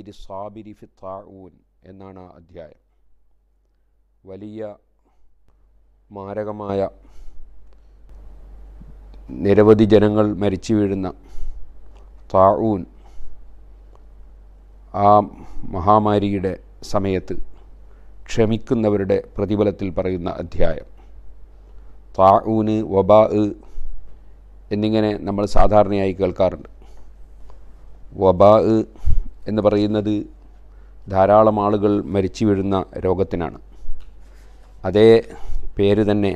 അജ്രി സാബിരി താഊൻ എന്നാണ് ആ അധ്യായം വലിയ മാരകമായ നിരവധി ജനങ്ങൾ മരിച്ചു വീഴുന്ന താഊൻ ആ മഹാമാരിയുടെ സമയത്ത് ക്ഷമിക്കുന്നവരുടെ പ്രതിഫലത്തിൽ പറയുന്ന അധ്യായം താഊന് വബാ എന്നിങ്ങനെ നമ്മൾ സാധാരണയായി കേൾക്കാറുണ്ട് വബാ എന്ന് പറയുന്നത് ധാരാളം ആളുകൾ മരിച്ചു വീഴുന്ന രോഗത്തിനാണ് അതേ പേര് തന്നെ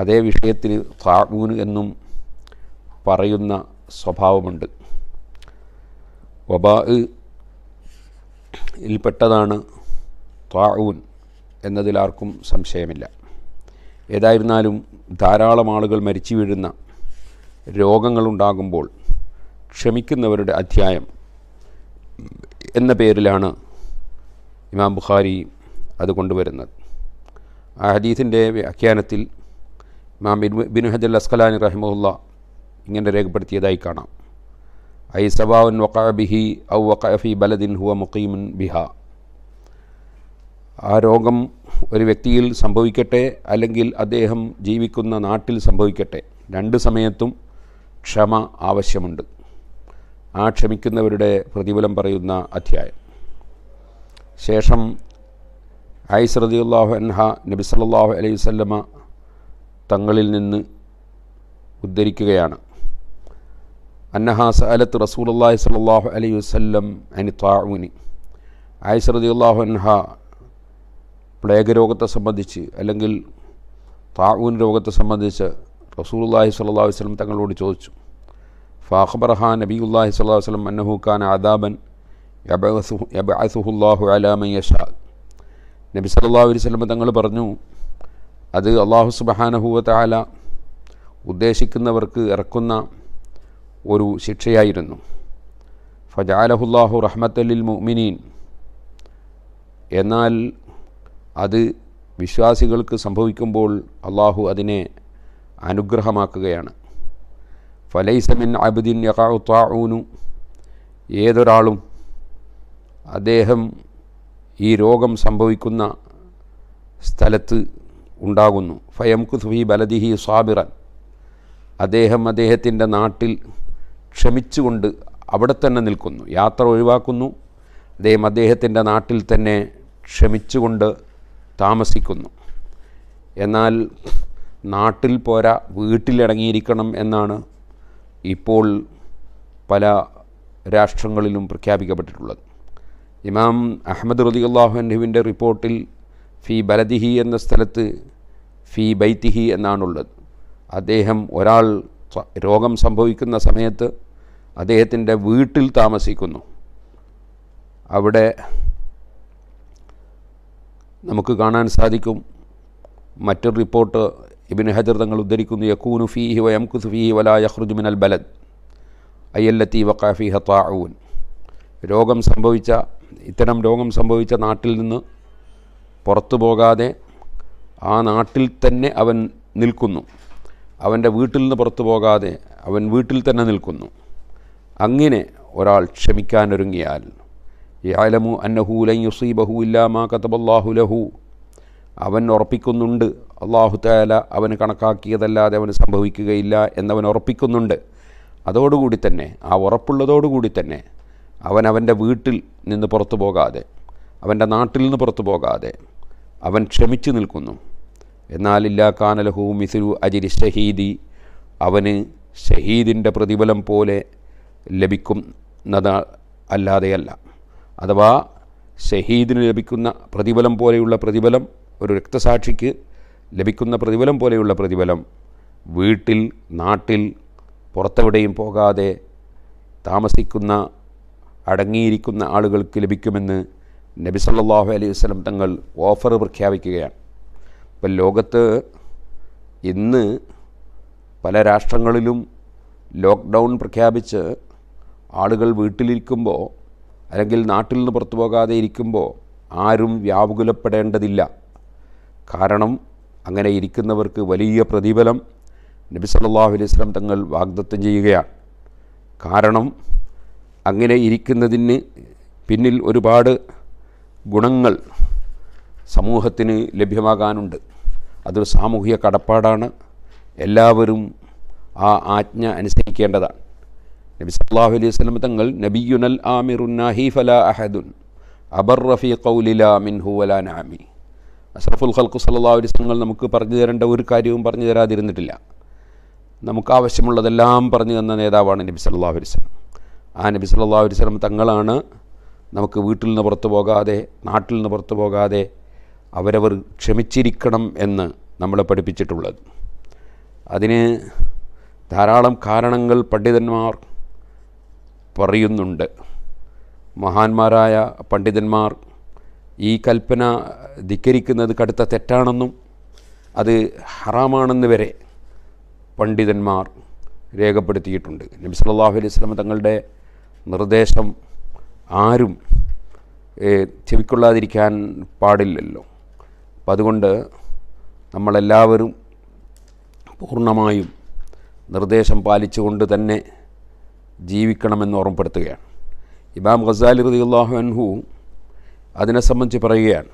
അതേ വിഷയത്തിൽ താഗൂൻ എന്നും പറയുന്ന സ്വഭാവമുണ്ട് വബാ ഇൽപ്പെട്ടതാണ് താഊൻ എന്നതിൽ ആർക്കും സംശയമില്ല ഏതായിരുന്നാലും ധാരാളം ആളുകൾ മരിച്ചു വീഴുന്ന രോഗങ്ങളുണ്ടാകുമ്പോൾ ക്ഷമിക്കുന്നവരുടെ അധ്യായം എന്ന പേരിലാണ് ഇമാം ബുഖാരി അത് കൊണ്ടുവരുന്നത് ആ ഹദീസിൻ്റെ വ്യാഖ്യാനത്തിൽ imam bin bin Hajar Asqalani റഹിമുല്ല ഇങ്ങനെ രേഖപ്പെടുത്തിയതായി കാണാം ഐ സബാൻ വക്കാബിഹി ബിഹി ഔ വക്കാഫി ഫി ബലദിൻ ഹുവ മുഖീമുൻ ബിഹ ആ രോഗം ഒരു വ്യക്തിയിൽ സംഭവിക്കട്ടെ അല്ലെങ്കിൽ അദ്ദേഹം ജീവിക്കുന്ന നാട്ടിൽ സംഭവിക്കട്ടെ രണ്ട് സമയത്തും ക്ഷമ ആവശ്യമുണ്ട് ആ ക്ഷമിക്കുന്നവരുടെ പ്രതിഫലം പറയുന്ന അധ്യായം ശേഷം ഐസ് റദിയുല്ലാഹു അൻഹ നബി സല്ലാഹു അലൈഹി വല്ലമ തങ്ങളിൽ നിന്ന് ഉദ്ധരിക്കുകയാണ് അന്നഹ സഅലത്ത് റസൂലുള്ളാഹി സ്വല്ലല്ലാഹു അലൈഹി വസ്ല്ലം അനി താവുനി ഐസ് റദിയുല്ലാഹു അൻഹ പ്ലേഗ് രോഗത്തെ സംബന്ധിച്ച് അല്ലെങ്കിൽ താവൂൻ രോഗത്തെ സംബന്ധിച്ച് സ്വല്ലല്ലാഹു അലൈഹി വസ്ലം തങ്ങളോട് ചോദിച്ചു ഫാഖ്ബർഹാ നബിയുല്ലാഹി സ്വല്ലാ വസ്ലം അന്നഹു ഖാൻ അദാബൻ യബഅസുഹുല്ലാഹു അലാമയഷാ നബി സല്ലാ അലൈഹി സ്വലമ തങ്ങൾ പറഞ്ഞു അത് അള്ളാഹു സുബഹാനഹുവത്താല ഉദ്ദേശിക്കുന്നവർക്ക് ഇറക്കുന്ന ഒരു ശിക്ഷയായിരുന്നു ഫജാലഹുല്ലാഹു റഹ്മത്തലിൽ മുഅ്മിനീൻ എന്നാൽ അത് വിശ്വാസികൾക്ക് സംഭവിക്കുമ്പോൾ അള്ളാഹു അതിനെ അനുഗ്രഹമാക്കുകയാണ് ഫലൈസമിൻ അബുദിൻ യഹാ ഏതൊരാളും അദ്ദേഹം ഈ രോഗം സംഭവിക്കുന്ന സ്ഥലത്ത് ഉണ്ടാകുന്നു ഫയം കുസുഫി ബലദിഹി സ്വാബിറൻ അദ്ദേഹം അദ്ദേഹത്തിൻ്റെ നാട്ടിൽ ക്ഷമിച്ചുകൊണ്ട് അവിടെ തന്നെ നിൽക്കുന്നു യാത്ര ഒഴിവാക്കുന്നു അദ്ദേഹം അദ്ദേഹത്തിൻ്റെ നാട്ടിൽ തന്നെ ക്ഷമിച്ചുകൊണ്ട് താമസിക്കുന്നു എന്നാൽ നാട്ടിൽ പോരാ വീട്ടിലടങ്ങിയിരിക്കണം എന്നാണ് ഇപ്പോൾ പല രാഷ്ട്രങ്ങളിലും പ്രഖ്യാപിക്കപ്പെട്ടിട്ടുള്ളത് ഇമാം അഹമ്മദ് റതി അള്ളാഹുഹുവിൻ്റെ റിപ്പോർട്ടിൽ ഫി ബലദിഹി എന്ന സ്ഥലത്ത് ഫി ബൈത്തിഹി എന്നാണുള്ളത് അദ്ദേഹം ഒരാൾ രോഗം സംഭവിക്കുന്ന സമയത്ത് അദ്ദേഹത്തിൻ്റെ വീട്ടിൽ താമസിക്കുന്നു അവിടെ നമുക്ക് കാണാൻ സാധിക്കും മറ്റൊരു റിപ്പോർട്ട് ഇബിന് ഹജർ തങ്ങൾ ഉദ്ധരിക്കുന്നു യക്കൂനു ഫീഹി വ യംകുസു ഫീഹി വലാ യഹ്റുജുമിൻ അൽ ബലദ് അയ്യല്ലത്തി വക്കാഫി ഹത്താഊൻ രോഗം സംഭവിച്ച ഇത്തരം രോഗം സംഭവിച്ച നാട്ടിൽ നിന്ന് പുറത്തു പോകാതെ ആ നാട്ടിൽ തന്നെ അവൻ നിൽക്കുന്നു അവൻ്റെ വീട്ടിൽ നിന്ന് പുറത്തു പോകാതെ അവൻ വീട്ടിൽ തന്നെ നിൽക്കുന്നു അങ്ങനെ ഒരാൾ ക്ഷമിക്കാനൊരുങ്ങിയാൽ യാലമു അന്നഹൂലൻ യുസീബഹു ഇല്ലാ മാ കത്തബല്ലാഹുലഹു അവൻ ഉറപ്പിക്കുന്നുണ്ട് അള്ളാഹു അവന് കണക്കാക്കിയതല്ലാതെ അവന് സംഭവിക്കുകയില്ല എന്നവൻ ഉറപ്പിക്കുന്നുണ്ട് അതോടുകൂടി തന്നെ ആ ഉറപ്പുള്ളതോടുകൂടി തന്നെ അവൻ അവൻ്റെ വീട്ടിൽ നിന്ന് പുറത്തു പോകാതെ അവൻ്റെ നാട്ടിൽ നിന്ന് പുറത്തു പോകാതെ അവൻ ക്ഷമിച്ചു നിൽക്കുന്നു എന്നാൽ ഇല്ലാ കാനലഹു മിസിലു അജിരി ഷഹീദി അവന് ഷഹീദിൻ്റെ പ്രതിഫലം പോലെ ലഭിക്കുന്നത് അല്ലാതെയല്ല അഥവാ ഷഹീദിന് ലഭിക്കുന്ന പ്രതിഫലം പോലെയുള്ള പ്രതിഫലം ഒരു രക്തസാക്ഷിക്ക് ലഭിക്കുന്ന പ്രതിഫലം പോലെയുള്ള പ്രതിഫലം വീട്ടിൽ നാട്ടിൽ പുറത്തെവിടെയും പോകാതെ താമസിക്കുന്ന അടങ്ങിയിരിക്കുന്ന ആളുകൾക്ക് ലഭിക്കുമെന്ന് നബി സല്ലാഹു അലൈഹി വസ്ലം തങ്ങൾ ഓഫർ പ്രഖ്യാപിക്കുകയാണ് ഇപ്പം ലോകത്ത് ഇന്ന് പല രാഷ്ട്രങ്ങളിലും ലോക്ക്ഡൗൺ പ്രഖ്യാപിച്ച് ആളുകൾ വീട്ടിലിരിക്കുമ്പോൾ അല്ലെങ്കിൽ നാട്ടിൽ നിന്ന് പുറത്തു പോകാതെ ഇരിക്കുമ്പോൾ ആരും വ്യാകുലപ്പെടേണ്ടതില്ല കാരണം അങ്ങനെ ഇരിക്കുന്നവർക്ക് വലിയ പ്രതിഫലം നബി സല്ലാഹു അലൈഹി സ്വലം തങ്ങൾ വാഗ്ദത്തം ചെയ്യുകയാണ് കാരണം അങ്ങനെ ഇരിക്കുന്നതിന് പിന്നിൽ ഒരുപാട് ഗുണങ്ങൾ സമൂഹത്തിന് ലഭ്യമാകാനുണ്ട് അതൊരു സാമൂഹിക കടപ്പാടാണ് എല്ലാവരും ആ ആജ്ഞ അനുസരിക്കേണ്ടതാണ് നബി സല്ലാഹു അലൈഹി സ്വലം തങ്ങൾ നബിയുനൽ ആമിറുന്നാഹി ഫല അഹദുൻ അബർ റഫീ കൗലില മിൻഹു വലാൻ ആമി അഷറഫുൽ ഖൽക്കു അലൈഹി അലിസ്ലങ്ങൾ നമുക്ക് പറഞ്ഞു തരേണ്ട ഒരു കാര്യവും പറഞ്ഞു തരാതിരുന്നിട്ടില്ല നമുക്ക് ആവശ്യമുള്ളതെല്ലാം പറഞ്ഞു തന്ന നേതാവാണ് നബി അലൈഹി അലിസ്ലം ആ നബി അലൈഹി അലിസ്ലം തങ്ങളാണ് നമുക്ക് വീട്ടിൽ നിന്ന് പുറത്തു പോകാതെ നാട്ടിൽ നിന്ന് പുറത്തു പോകാതെ അവരവർ ക്ഷമിച്ചിരിക്കണം എന്ന് നമ്മളെ പഠിപ്പിച്ചിട്ടുള്ളത് അതിന് ധാരാളം കാരണങ്ങൾ പണ്ഡിതന്മാർ പറയുന്നുണ്ട് മഹാന്മാരായ പണ്ഡിതന്മാർ ഈ കൽപ്പന ധിക്കരിക്കുന്നത് കടുത്ത തെറ്റാണെന്നും അത് ഹറാമാണെന്ന് വരെ പണ്ഡിതന്മാർ രേഖപ്പെടുത്തിയിട്ടുണ്ട് നബി സല്ലാഹു അലൈഹി സ്വലം തങ്ങളുടെ നിർദ്ദേശം ആരും ചെവിക്കൊള്ളാതിരിക്കാൻ പാടില്ലല്ലോ അപ്പം അതുകൊണ്ട് നമ്മളെല്ലാവരും പൂർണ്ണമായും നിർദ്ദേശം പാലിച്ചുകൊണ്ട് തന്നെ ജീവിക്കണമെന്ന് ഓർമ്മപ്പെടുത്തുകയാണ് ഇമാം ഖസാലി റതിയുള്ളാഹു അൻഹു അതിനെ സംബന്ധിച്ച് പറയുകയാണ്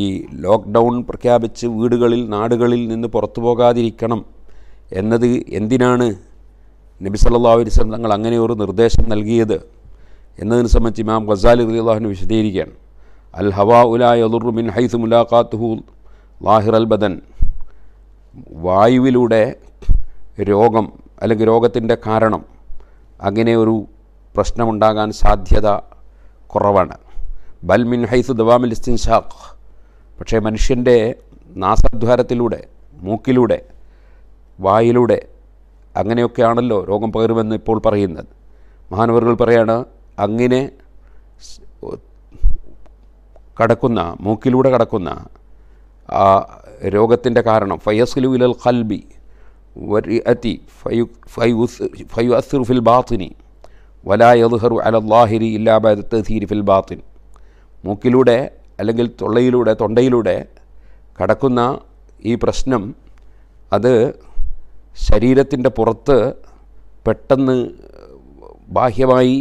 ഈ ലോക്ക്ഡൗൺ പ്രഖ്യാപിച്ച് വീടുകളിൽ നാടുകളിൽ നിന്ന് പുറത്തു പോകാതിരിക്കണം എന്നത് എന്തിനാണ് നബി സല്ലാ അലിസ്ലം തങ്ങൾ അങ്ങനെ ഒരു നിർദ്ദേശം നൽകിയത് എന്നതിനെ സംബന്ധിച്ച് ഇമാം ഗസാലി അള്ളാഹുവിന് വിശദീകരിക്കുകയാണ് അൽ ഹവാ ഉലായ് യദുറു മിൻ ഹൈസ് മുലാഖാത്തുഹു ലാഹിർ അൽ ബദൻ വായുവിലൂടെ രോഗം അല്ലെങ്കിൽ രോഗത്തിൻ്റെ കാരണം അങ്ങനെ ഒരു പ്രശ്നമുണ്ടാകാൻ സാധ്യത കുറവാണ് ബൽ മിൻ ഹൈസു ദവാമിൽ ഇസ്തിൻഷാഖ് പക്ഷേ മനുഷ്യൻ്റെ നാസാധ്വാരത്തിലൂടെ മൂക്കിലൂടെ വായിലൂടെ അങ്ങനെയൊക്കെയാണല്ലോ രോഗം പകരുമെന്ന് ഇപ്പോൾ പറയുന്നത് മഹാനവറുകൾ പറയാണ് അങ്ങനെ കടക്കുന്ന മൂക്കിലൂടെ കടക്കുന്ന ആ രോഗത്തിൻ്റെ കാരണം ഫയസ്ലു ഇലൽ ഖൽബി അതി ഫയു ഫയു ഫിൽ ബാത്തിനി വലാ യദ്ഹറു അലല്ലാഹിരി ഇല്ലാബ തസീരി ഫിൽ ബാത്തിൻ മൂക്കിലൂടെ അല്ലെങ്കിൽ തൊള്ളയിലൂടെ തൊണ്ടയിലൂടെ കടക്കുന്ന ഈ പ്രശ്നം അത് ശരീരത്തിൻ്റെ പുറത്ത് പെട്ടെന്ന് ബാഹ്യമായി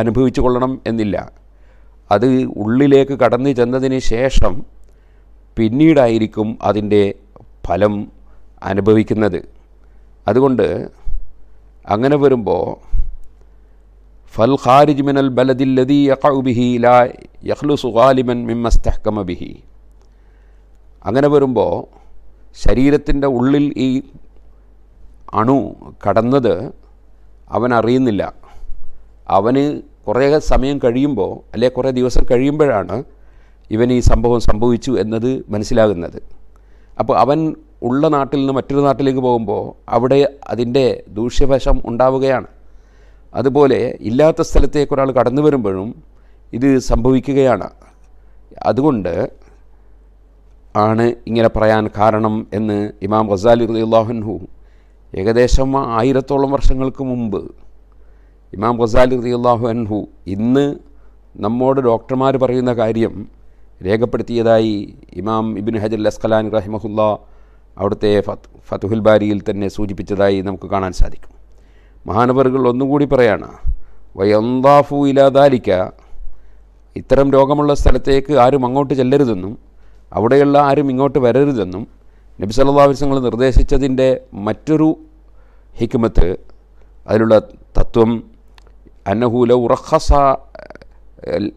അനുഭവിച്ചു കൊള്ളണം എന്നില്ല അത് ഉള്ളിലേക്ക് കടന്നു ചെന്നതിന് ശേഷം പിന്നീടായിരിക്കും അതിൻ്റെ ഫലം അനുഭവിക്കുന്നത് അതുകൊണ്ട് അങ്ങനെ വരുമ്പോൾ ഫൽ ഖാരിജ് മിനൽ ബലദില്ലതി യഖഉബിഹി ലാ യഖ്ലുസു ഗാലിബൻ മിമ്മസ്തഹ്കമ ബിഹി അങ്ങനെ വരുമ്പോൾ ശരീരത്തിൻ്റെ ഉള്ളിൽ ഈ അണു കടന്നത് അവൻ അറിയുന്നില്ല അവന് കുറേ സമയം കഴിയുമ്പോൾ അല്ലെ കുറേ ദിവസം കഴിയുമ്പോഴാണ് ഇവൻ ഈ സംഭവം സംഭവിച്ചു എന്നത് മനസ്സിലാകുന്നത് അപ്പോൾ അവൻ ഉള്ള നാട്ടിൽ നിന്ന് മറ്റൊരു നാട്ടിലേക്ക് പോകുമ്പോൾ അവിടെ അതിൻ്റെ ദൂഷ്യവശം ഉണ്ടാവുകയാണ് അതുപോലെ ഇല്ലാത്ത സ്ഥലത്തേക്ക് ഒരാൾ കടന്നു വരുമ്പോഴും ഇത് സംഭവിക്കുകയാണ് അതുകൊണ്ട് ആണ് ഇങ്ങനെ പറയാൻ കാരണം എന്ന് ഇമാം ഗസാലി റലിയുള്ളാഹുൻഹു ഏകദേശം ആയിരത്തോളം വർഷങ്ങൾക്ക് മുമ്പ് ഇമാം ഗസാലി റലിയുള്ളാഹു അൻഹു ഇന്ന് നമ്മോട് ഡോക്ടർമാർ പറയുന്ന കാര്യം രേഖപ്പെടുത്തിയതായി ഇമാം ഇബിൻ ഹജൽ അസ്ഖലാൻ റഹിമഹുല്ല അവിടുത്തെ ഫതുഹുൽ ബാരിയിൽ തന്നെ സൂചിപ്പിച്ചതായി നമുക്ക് കാണാൻ സാധിക്കും മഹാനവറുകൾ ഒന്നുകൂടി പറയാണ് വയന്താഫു ഇലാദാലിക്ക ഇത്തരം രോഗമുള്ള സ്ഥലത്തേക്ക് ആരും അങ്ങോട്ട് ചെല്ലരുതെന്നും അവിടെയുള്ള ആരും ഇങ്ങോട്ട് വരരുതെന്നും നബി നിർദ്ദേശിച്ചതിൻ്റെ മറ്റൊരു ഹിക്കുമത്ത് അതിലുള്ള തത്വം അന്നഹു ലൗ റഹസ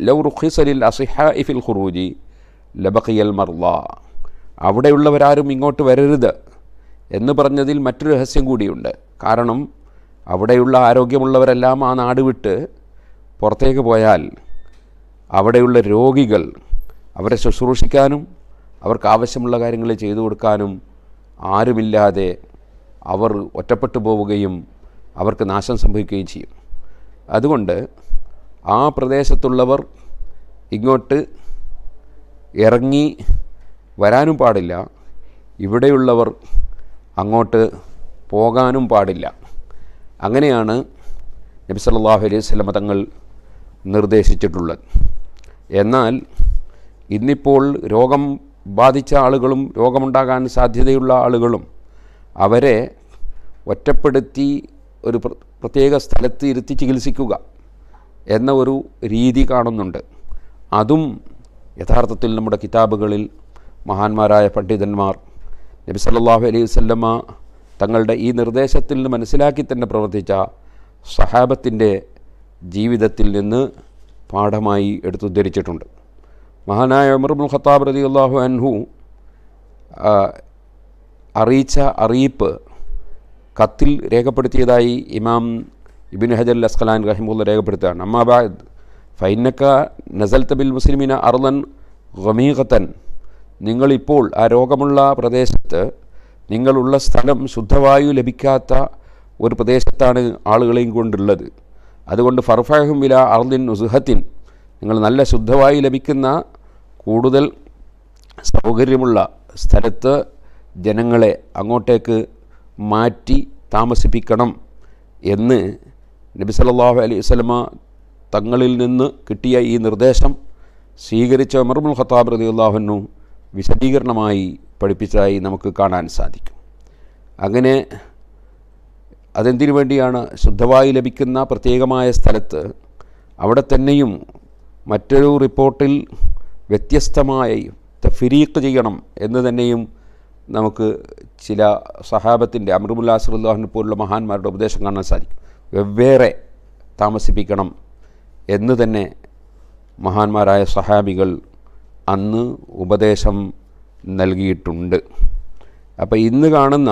ലൗ റുഖിസലിൽ അസിഹ ഇഫിൽ ഖുറൂജി ലബഖിയൽ മർല അവിടെയുള്ളവരാരും ഇങ്ങോട്ട് വരരുത് എന്ന് പറഞ്ഞതിൽ മറ്റൊരു രഹസ്യം കൂടിയുണ്ട് കാരണം അവിടെയുള്ള ആരോഗ്യമുള്ളവരെല്ലാം ആ നാട് വിട്ട് പുറത്തേക്ക് പോയാൽ അവിടെയുള്ള രോഗികൾ അവരെ ശുശ്രൂഷിക്കാനും അവർക്ക് ആവശ്യമുള്ള കാര്യങ്ങൾ ചെയ്തു കൊടുക്കാനും ആരുമില്ലാതെ അവർ ഒറ്റപ്പെട്ടു പോവുകയും അവർക്ക് നാശം സംഭവിക്കുകയും ചെയ്യും അതുകൊണ്ട് ആ പ്രദേശത്തുള്ളവർ ഇങ്ങോട്ട് ഇറങ്ങി വരാനും പാടില്ല ഇവിടെയുള്ളവർ അങ്ങോട്ട് പോകാനും പാടില്ല അങ്ങനെയാണ് നബി സല്ലാഹു അലൈഹി സ്വലമ തങ്ങൾ നിർദ്ദേശിച്ചിട്ടുള്ളത് എന്നാൽ ഇന്നിപ്പോൾ രോഗം ബാധിച്ച ആളുകളും രോഗമുണ്ടാകാൻ സാധ്യതയുള്ള ആളുകളും അവരെ ഒറ്റപ്പെടുത്തി ഒരു പ്രത്യേക സ്ഥലത്ത് ഇരുത്തി ചികിത്സിക്കുക എന്ന ഒരു രീതി കാണുന്നുണ്ട് അതും യഥാർത്ഥത്തിൽ നമ്മുടെ കിതാബുകളിൽ മഹാന്മാരായ പണ്ഡിതന്മാർ നബി സല്ലാഹു അലൈഹി വല്ലമ്മ തങ്ങളുടെ ഈ നിർദ്ദേശത്തിൽ നിന്ന് മനസ്സിലാക്കി തന്നെ പ്രവർത്തിച്ച സഹാബത്തിൻ്റെ ജീവിതത്തിൽ നിന്ന് പാഠമായി എടുത്തുദ്ധരിച്ചിട്ടുണ്ട് മഹാനായ ഉമർബുൽ ഖത്താബ് റതി അള്ളാഹു അൻഹു അറിയിച്ച അറിയിപ്പ് കത്തിൽ രേഖപ്പെടുത്തിയതായി ഇമാം ഇബിൻ ഹജൽ അസ്ഖലാൻ റഹിമുള്ള രേഖപ്പെടുത്തുകയാണ് അമ്മാബാദ് ഫൈനക്ക നസൽ തബിൽ മുസ്ലിമിന അർലൻ ഗമീഖത്തൻ നിങ്ങളിപ്പോൾ ആ രോഗമുള്ള പ്രദേശത്ത് നിങ്ങളുള്ള സ്ഥലം ശുദ്ധവായു ലഭിക്കാത്ത ഒരു പ്രദേശത്താണ് ആളുകളെയും കൊണ്ടുള്ളത് അതുകൊണ്ട് ഫർഫാഹും വില അർദിൻ ഉസുഹത്തിൻ നിങ്ങൾ നല്ല ശുദ്ധവായു ലഭിക്കുന്ന കൂടുതൽ സൗകര്യമുള്ള സ്ഥലത്ത് ജനങ്ങളെ അങ്ങോട്ടേക്ക് മാറ്റി താമസിപ്പിക്കണം എന്ന് നബി സല്ലാഹു അലൈഹി വസ്ലമ തങ്ങളിൽ നിന്ന് കിട്ടിയ ഈ നിർദ്ദേശം സ്വീകരിച്ച ഉമർമുൽ ഖത്താബ് റതി അള്ളാഹുനു വിശദീകരണമായി പഠിപ്പിച്ചതായി നമുക്ക് കാണാൻ സാധിക്കും അങ്ങനെ അതെന്തിനു വേണ്ടിയാണ് ശുദ്ധവായു ലഭിക്കുന്ന പ്രത്യേകമായ സ്ഥലത്ത് അവിടെ തന്നെയും മറ്റൊരു റിപ്പോർട്ടിൽ വ്യത്യസ്തമായി തഫിരീഖ് ചെയ്യണം എന്ന് തന്നെയും നമുക്ക് ചില സഹാബത്തിൻ്റെ അമൃബുല്ലാ സറുല്ലാഹിനെ പോലുള്ള മഹാന്മാരുടെ ഉപദേശം കാണാൻ സാധിക്കും വെവ്വേറെ താമസിപ്പിക്കണം എന്ന് തന്നെ മഹാന്മാരായ സഹാബികൾ അന്ന് ഉപദേശം നൽകിയിട്ടുണ്ട് അപ്പോൾ ഇന്ന് കാണുന്ന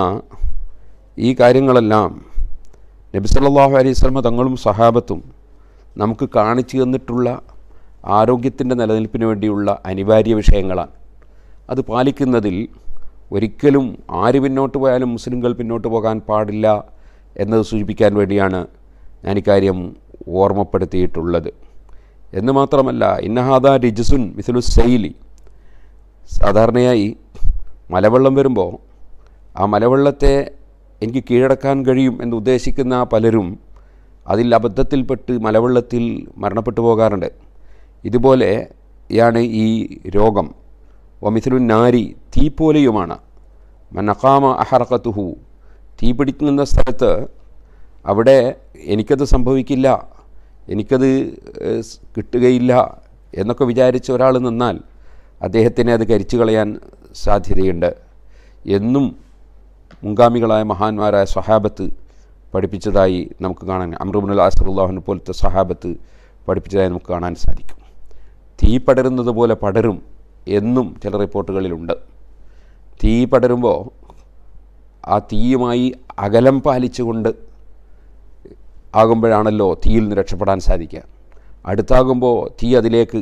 ഈ കാര്യങ്ങളെല്ലാം നബി സല്ലാഹു അലൈഹി സ്വലമ തങ്ങളും സഹാബത്തും നമുക്ക് കാണിച്ചു തന്നിട്ടുള്ള ആരോഗ്യത്തിൻ്റെ നിലനിൽപ്പിന് വേണ്ടിയുള്ള അനിവാര്യ വിഷയങ്ങളാണ് അത് പാലിക്കുന്നതിൽ ഒരിക്കലും ആര് പിന്നോട്ട് പോയാലും മുസ്ലിംകൾ പിന്നോട്ട് പോകാൻ പാടില്ല എന്നത് സൂചിപ്പിക്കാൻ വേണ്ടിയാണ് ഇക്കാര്യം ഓർമ്മപ്പെടുത്തിയിട്ടുള്ളത് എന്ന് മാത്രമല്ല ഇന്നഹാദ രിജസുൻ മിഥുലു സാധാരണയായി മലവെള്ളം വരുമ്പോൾ ആ മലവെള്ളത്തെ എനിക്ക് കീഴടക്കാൻ കഴിയും എന്ന് ഉദ്ദേശിക്കുന്ന പലരും അതിൽ അബദ്ധത്തിൽപ്പെട്ട് മലവെള്ളത്തിൽ മരണപ്പെട്ടു പോകാറുണ്ട് ഇതുപോലെയാണ് ഈ രോഗം ഒമിഥിലു നാരി തീ പോലെയുമാണ് മനക്കാമ അഹർക്കത്തുഹു തീ പിടിക്കുന്ന സ്ഥലത്ത് അവിടെ എനിക്കത് സംഭവിക്കില്ല എനിക്കത് കിട്ടുകയില്ല എന്നൊക്കെ വിചാരിച്ച ഒരാൾ നിന്നാൽ അദ്ദേഹത്തിനെ അത് കരിച്ചു കളയാൻ സാധ്യതയുണ്ട് എന്നും മുൻഗാമികളായ മഹാന്മാരായ സഹാബത്ത് പഠിപ്പിച്ചതായി നമുക്ക് കാണാൻ അമ്രുബുൽ അസറുല്ലാഹിനെ പോലത്തെ സഹാബത്ത് പഠിപ്പിച്ചതായി നമുക്ക് കാണാൻ സാധിക്കും തീ പടരുന്നത് പോലെ പടരും എന്നും ചില റിപ്പോർട്ടുകളിലുണ്ട് തീ പടരുമ്പോൾ ആ തീയുമായി അകലം പാലിച്ചുകൊണ്ട് ആകുമ്പോഴാണല്ലോ തീയിൽ നിന്ന് രക്ഷപ്പെടാൻ സാധിക്കുക അടുത്താകുമ്പോൾ തീ അതിലേക്ക്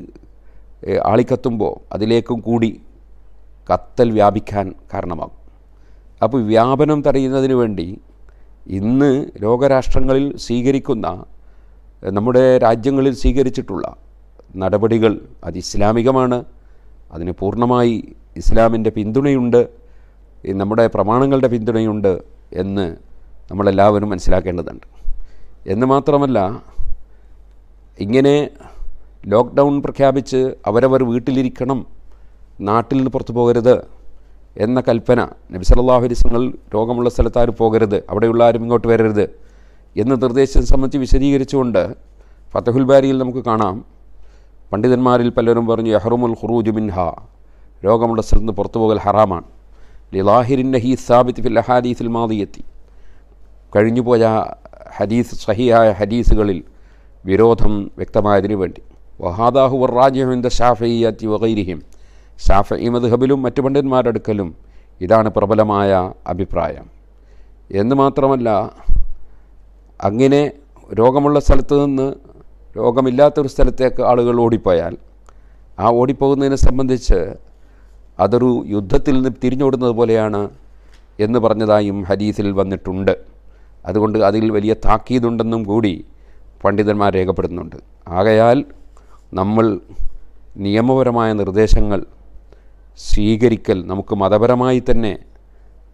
ആളിക്കത്തുമ്പോൾ അതിലേക്കും കൂടി കത്തൽ വ്യാപിക്കാൻ കാരണമാകും അപ്പോൾ വ്യാപനം തടയുന്നതിന് വേണ്ടി ഇന്ന് ലോകരാഷ്ട്രങ്ങളിൽ സ്വീകരിക്കുന്ന നമ്മുടെ രാജ്യങ്ങളിൽ സ്വീകരിച്ചിട്ടുള്ള നടപടികൾ അത് ഇസ്ലാമികമാണ് അതിന് പൂർണ്ണമായി ഇസ്ലാമിൻ്റെ പിന്തുണയുണ്ട് നമ്മുടെ പ്രമാണങ്ങളുടെ പിന്തുണയുണ്ട് എന്ന് നമ്മളെല്ലാവരും മനസ്സിലാക്കേണ്ടതുണ്ട് എന്ന് മാത്രമല്ല ഇങ്ങനെ ലോക്ക്ഡൗൺ പ്രഖ്യാപിച്ച് അവരവർ വീട്ടിലിരിക്കണം നാട്ടിൽ നിന്ന് പുറത്തു പോകരുത് എന്ന കൽപ്പന നബി രോഗമുള്ള സ്ഥലത്ത് ആരും പോകരുത് അവിടെയുള്ള ആരും ഇങ്ങോട്ട് വരരുത് എന്ന് നിർദ്ദേശം സംബന്ധിച്ച് വിശദീകരിച്ചുകൊണ്ട് ഫത്തഹുൽ ബാരിയിൽ നമുക്ക് കാണാം പണ്ഡിതന്മാരിൽ പലരും പറഞ്ഞു യഹ്റുമുൽ ഖുറൂജു മിൻഹ രോഗമുള്ള സ്ഥലത്ത് നിന്ന് പുറത്തു പോകൽ ഹറാമാണ് ലിലാഹിരിൻ്റെ ഹീ സ്ഥാപിത്ത് ഫിൽ ഹദീസിൽ മാതിയെത്തി കഴിഞ്ഞുപോയ ഹദീസ് സഹിയായ ഹദീസുകളിൽ വിരോധം വ്യക്തമായതിനു വേണ്ടി വഹാദാഹു വറാജിഹുവിൻ്റെ ഷാഫയ്യാറ്റി വകൈരിഹിം ഷാഫി മദ്ഹബിലും മറ്റു പണ്ഡിതന്മാരെടുക്കലും ഇതാണ് പ്രബലമായ അഭിപ്രായം എന്ന് മാത്രമല്ല അങ്ങനെ രോഗമുള്ള സ്ഥലത്ത് നിന്ന് രോഗമില്ലാത്തൊരു സ്ഥലത്തേക്ക് ആളുകൾ ഓടിപ്പോയാൽ ആ ഓടിപ്പോകുന്നതിനെ സംബന്ധിച്ച് അതൊരു യുദ്ധത്തിൽ നിന്ന് തിരിഞ്ഞോടുന്നത് പോലെയാണ് എന്ന് പറഞ്ഞതായും ഹരീസിൽ വന്നിട്ടുണ്ട് അതുകൊണ്ട് അതിൽ വലിയ താക്കീതുണ്ടെന്നും കൂടി പണ്ഡിതന്മാർ രേഖപ്പെടുത്തുന്നുണ്ട് ആകയാൽ നമ്മൾ നിയമപരമായ നിർദ്ദേശങ്ങൾ സ്വീകരിക്കൽ നമുക്ക് മതപരമായി തന്നെ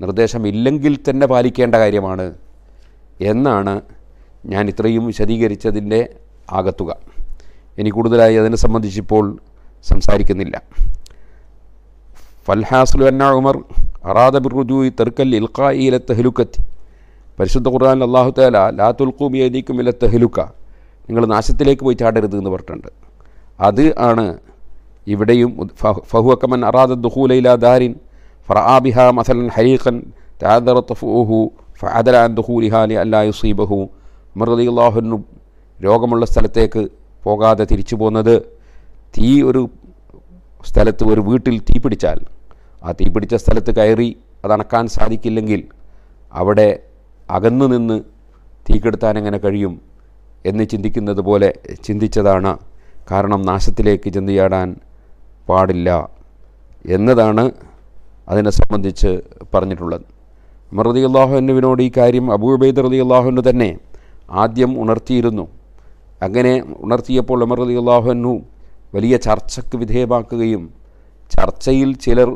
നിർദ്ദേശമില്ലെങ്കിൽ തന്നെ പാലിക്കേണ്ട കാര്യമാണ് എന്നാണ് ഞാൻ ഇത്രയും വിശദീകരിച്ചതിൻ്റെ ആകത്തുക ഇനി കൂടുതലായി അതിനെ സംബന്ധിച്ചിപ്പോൾ സംസാരിക്കുന്നില്ല ഫൽഹാസുൽ അന്ന ഉമർ അറാദ ബിർജുയി തെർക്കൽ ഇൽഖായിലെ തെഹ്ലുക്കത്തി പരിശുദ്ധ ഖുർആൻ അള്ളാഹു തേല ലാത്തുൽഖൂബിയദിക്കും ഇല തെഹ്ലുക്ക നിങ്ങൾ നാശത്തിലേക്ക് പോയി ചാടരുത് എന്ന് പറഞ്ഞിട്ടുണ്ട് അത് ആണ് ഇവിടെയും ഫഹുഅക്കമൻ അറാദ ദുഹൂലൈല ദാരിൻ ഫറാബിഹ മസൽ ഹരീഖൻ താദറത്തുഹു ഫഅദലാൻ ദുഹൂലിഹാലി അല്ലാ യുസീബഹു മൃദിയുള്ളാഹുനു രോഗമുള്ള സ്ഥലത്തേക്ക് പോകാതെ തിരിച്ചു പോകുന്നത് തീ ഒരു സ്ഥലത്ത് ഒരു വീട്ടിൽ തീ പിടിച്ചാൽ ആ തീ പിടിച്ച സ്ഥലത്ത് കയറി അതണക്കാൻ സാധിക്കില്ലെങ്കിൽ അവിടെ അകന്നു നിന്ന് തീ കെടുത്താൻ എങ്ങനെ കഴിയും എന്ന് ചിന്തിക്കുന്നത് പോലെ ചിന്തിച്ചതാണ് കാരണം നാശത്തിലേക്ക് ചെന്ന് പാടില്ല എന്നതാണ് അതിനെ സംബന്ധിച്ച് പറഞ്ഞിട്ടുള്ളത് അമർ റതി അള്ളാഹുവിനോട് ഈ കാര്യം അബൂബൈദർ അലി അള്ളാഹുവിന് തന്നെ ആദ്യം ഉണർത്തിയിരുന്നു അങ്ങനെ ഉണർത്തിയപ്പോൾ അമർ അലി അള്ളാഹുവിനു വലിയ ചർച്ചയ്ക്ക് വിധേയമാക്കുകയും ചർച്ചയിൽ ചിലർ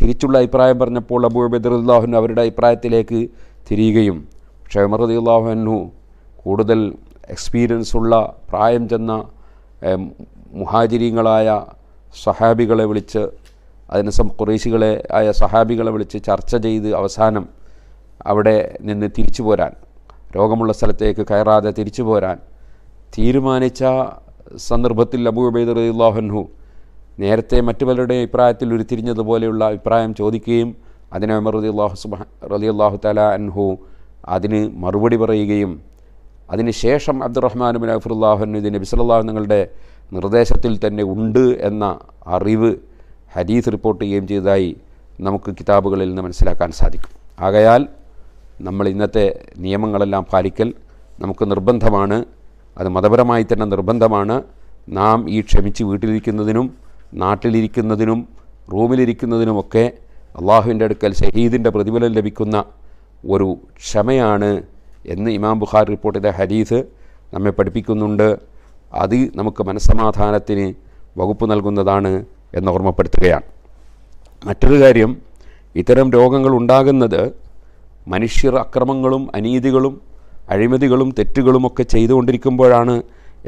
തിരിച്ചുള്ള അഭിപ്രായം പറഞ്ഞപ്പോൾ അബൂ ബദർ അള്ളാഹുനു അവരുടെ അഭിപ്രായത്തിലേക്ക് തിരിയുകയും പക്ഷേ അമർ അലി അള്ളാഹുനു കൂടുതൽ എക്സ്പീരിയൻസ് ഉള്ള പ്രായം ചെന്ന മുഹാജിരിങ്ങളായ സഹാബികളെ വിളിച്ച് സം കുറേശികളെ ആയ സഹാബികളെ വിളിച്ച് ചർച്ച ചെയ്ത് അവസാനം അവിടെ നിന്ന് തിരിച്ചു പോരാൻ രോഗമുള്ള സ്ഥലത്തേക്ക് കയറാതെ തിരിച്ചു പോരാൻ തീരുമാനിച്ച സന്ദർഭത്തിൽ അബൂബൈദ് റഹുല്ലാഹൻഹു നേരത്തെ മറ്റു പലരുടെയും അഭിപ്രായത്തിൽ ഉരുത്തിരിഞ്ഞതുപോലെയുള്ള അഭിപ്രായം ചോദിക്കുകയും അതിനെ അമർ റലിയല്ലാഹു അള്ളാഹു തല അൻഹു അതിന് മറുപടി പറയുകയും അതിനുശേഷം അബ്ദുറഹ്മാനുബിൻ അഫുറുല്ലാഹുനു നബി സല്ലാഹു നിങ്ങളുടെ നിർദ്ദേശത്തിൽ തന്നെ ഉണ്ട് എന്ന അറിവ് ഹദീസ് റിപ്പോർട്ട് ചെയ്യുകയും ചെയ്തതായി നമുക്ക് കിതാബുകളിൽ നിന്ന് മനസ്സിലാക്കാൻ സാധിക്കും ആകയാൽ നമ്മൾ ഇന്നത്തെ നിയമങ്ങളെല്ലാം പാലിക്കൽ നമുക്ക് നിർബന്ധമാണ് അത് മതപരമായി തന്നെ നിർബന്ധമാണ് നാം ഈ ക്ഷമിച്ച് വീട്ടിലിരിക്കുന്നതിനും നാട്ടിലിരിക്കുന്നതിനും റൂമിലിരിക്കുന്നതിനുമൊക്കെ അള്ളാഹുവിൻ്റെ അടുക്കൽ ഷഹീദിൻ്റെ പ്രതിഫലം ലഭിക്കുന്ന ഒരു ക്ഷമയാണ് എന്ന് ഇമാം ബുഖാർ റിപ്പോർട്ട് ചെയ്ത ഹരീസ് നമ്മെ പഠിപ്പിക്കുന്നുണ്ട് അത് നമുക്ക് മനസ്സമാധാനത്തിന് വകുപ്പ് നൽകുന്നതാണ് എന്ന് ഓർമ്മപ്പെടുത്തുകയാണ് മറ്റൊരു കാര്യം ഇത്തരം രോഗങ്ങൾ ഉണ്ടാകുന്നത് മനുഷ്യർ അക്രമങ്ങളും അനീതികളും അഴിമതികളും തെറ്റുകളും ഒക്കെ ചെയ്തുകൊണ്ടിരിക്കുമ്പോഴാണ്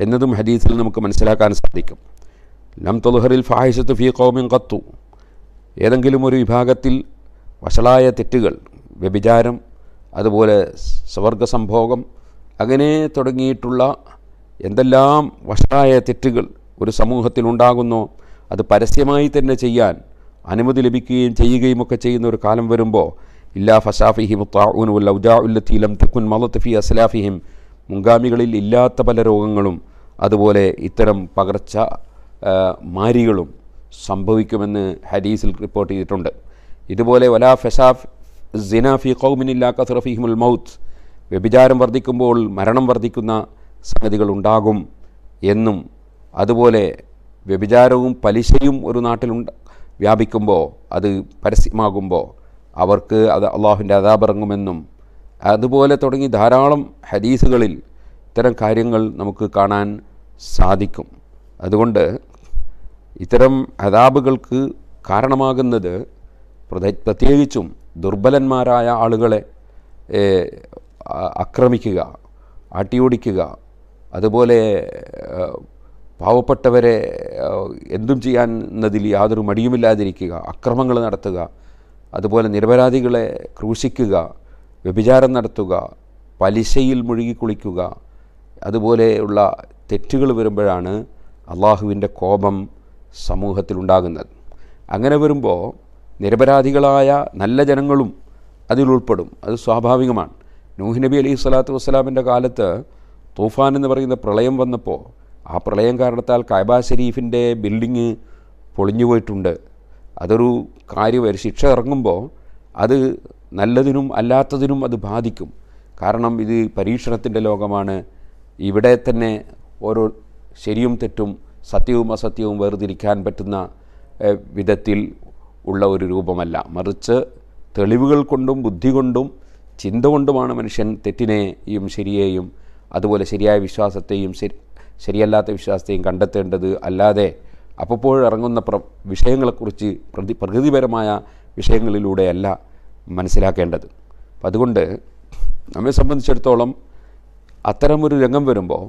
എന്നതും ഹദീസിൽ നമുക്ക് മനസ്സിലാക്കാൻ സാധിക്കും ലം തൊലുഹറിൽ ഫാഹിഷത്ത് ഫീ കോമിൻ കത്തു ഏതെങ്കിലും ഒരു വിഭാഗത്തിൽ വഷളായ തെറ്റുകൾ വ്യഭിചാരം അതുപോലെ സ്വർഗസംഭോഗം അങ്ങനെ തുടങ്ങിയിട്ടുള്ള എന്തെല്ലാം വഷായ തെറ്റുകൾ ഒരു ഉണ്ടാകുന്നു അത് പരസ്യമായി തന്നെ ചെയ്യാൻ അനുമതി ലഭിക്കുകയും ചെയ്യുകയും ഒക്കെ ചെയ്യുന്ന ഒരു കാലം വരുമ്പോൾ ഇല്ലാ ഫസാഫിഹിം താഊൻ ഉൽ തക്കുൻ മലത്തഫി അസലാഫിഹിം മുങ്കാമികളിൽ ഇല്ലാത്ത പല രോഗങ്ങളും അതുപോലെ ഇത്തരം പകർച്ച മാരികളും സംഭവിക്കുമെന്ന് ഹദീസിൽ റിപ്പോർട്ട് ചെയ്തിട്ടുണ്ട് ഇതുപോലെ വലാ ഫസാഫ് സിനാഫി കൗമിനില്ലാ കസറഫിഹിമുൽ മൗത്ത് വ്യഭിചാരം വർദ്ധിക്കുമ്പോൾ മരണം വർദ്ധിക്കുന്ന സംഗതികൾ ഉണ്ടാകും എന്നും അതുപോലെ വ്യഭിചാരവും പലിശയും ഒരു നാട്ടിലുണ്ട് വ്യാപിക്കുമ്പോൾ അത് പരസ്യമാകുമ്പോൾ അവർക്ക് അത് അള്ളാഹുവിൻ്റെ അതാപിറങ്ങുമെന്നും അതുപോലെ തുടങ്ങി ധാരാളം ഹദീസുകളിൽ ഇത്തരം കാര്യങ്ങൾ നമുക്ക് കാണാൻ സാധിക്കും അതുകൊണ്ട് ഇത്തരം അതാബുകൾക്ക് കാരണമാകുന്നത് പ്രത്യേകിച്ചും ദുർബലന്മാരായ ആളുകളെ ആക്രമിക്കുക അട്ടിയോടിക്കുക അതുപോലെ പാവപ്പെട്ടവരെ എന്തും ചെയ്യാനതിൽ യാതൊരു മടിയുമില്ലാതിരിക്കുക അക്രമങ്ങൾ നടത്തുക അതുപോലെ നിരപരാധികളെ ക്രൂശിക്കുക വ്യഭിചാരം നടത്തുക പലിശയിൽ മുഴുകിക്കുളിക്കുക അതുപോലെയുള്ള തെറ്റുകൾ വരുമ്പോഴാണ് അള്ളാഹുവിൻ്റെ കോപം സമൂഹത്തിലുണ്ടാകുന്നത് അങ്ങനെ വരുമ്പോൾ നിരപരാധികളായ നല്ല ജനങ്ങളും അതിലുൾപ്പെടും അത് സ്വാഭാവികമാണ് നൂഹ് നബി അലൈഹി സ്വലാത്തു വസ്സലാമിൻ്റെ കാലത്ത് തൂഫാൻ എന്ന് പറയുന്ന പ്രളയം വന്നപ്പോൾ ആ പ്രളയം കാരണത്താൽ കായബ ഷെരീഫിൻ്റെ ബിൽഡിങ് പൊളിഞ്ഞു പോയിട്ടുണ്ട് അതൊരു കാര്യമായി ശിക്ഷ ഇറങ്ങുമ്പോൾ അത് നല്ലതിനും അല്ലാത്തതിനും അത് ബാധിക്കും കാരണം ഇത് പരീക്ഷണത്തിൻ്റെ ലോകമാണ് ഇവിടെ തന്നെ ഓരോ ശരിയും തെറ്റും സത്യവും അസത്യവും വേർതിരിക്കാൻ പറ്റുന്ന വിധത്തിൽ ഉള്ള ഒരു രൂപമല്ല മറിച്ച് തെളിവുകൾ കൊണ്ടും ബുദ്ധി കൊണ്ടും ചിന്ത കൊണ്ടുമാണ് മനുഷ്യൻ തെറ്റിനെയും ശരിയെയും അതുപോലെ ശരിയായ വിശ്വാസത്തെയും ശരി ശരിയല്ലാത്ത വിശ്വാസത്തെയും കണ്ടെത്തേണ്ടത് അല്ലാതെ അപ്പോഴിറങ്ങുന്ന പ്ര വിഷയങ്ങളെക്കുറിച്ച് പ്രതി പ്രകൃതിപരമായ വിഷയങ്ങളിലൂടെയല്ല മനസ്സിലാക്കേണ്ടത് അപ്പം അതുകൊണ്ട് നമ്മെ സംബന്ധിച്ചിടത്തോളം അത്തരമൊരു രംഗം വരുമ്പോൾ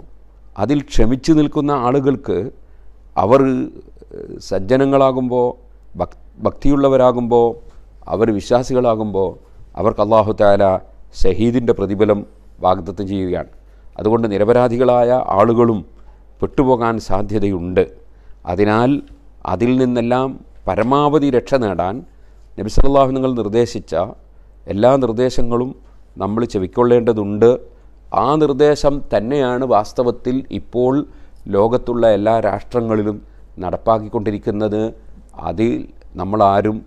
അതിൽ ക്ഷമിച്ചു നിൽക്കുന്ന ആളുകൾക്ക് അവർ സജ്ജനങ്ങളാകുമ്പോൾ ഭക്ത ഭക്തിയുള്ളവരാകുമ്പോൾ അവർ വിശ്വാസികളാകുമ്പോൾ അവർക്ക് അള്ളാഹു താല ഷഹീദിൻ്റെ പ്രതിഫലം വാഗ്ദത്തം ചെയ്യുകയാണ് അതുകൊണ്ട് നിരപരാധികളായ ആളുകളും പെട്ടുപോകാൻ സാധ്യതയുണ്ട് അതിനാൽ അതിൽ നിന്നെല്ലാം പരമാവധി രക്ഷ നേടാൻ നബിസല്ലാഹു നിങ്ങൾ നിർദ്ദേശിച്ച എല്ലാ നിർദ്ദേശങ്ങളും നമ്മൾ ചെവിക്കൊള്ളേണ്ടതുണ്ട് ആ നിർദ്ദേശം തന്നെയാണ് വാസ്തവത്തിൽ ഇപ്പോൾ ലോകത്തുള്ള എല്ലാ രാഷ്ട്രങ്ങളിലും നടപ്പാക്കിക്കൊണ്ടിരിക്കുന്നത് അതിൽ നമ്മളാരും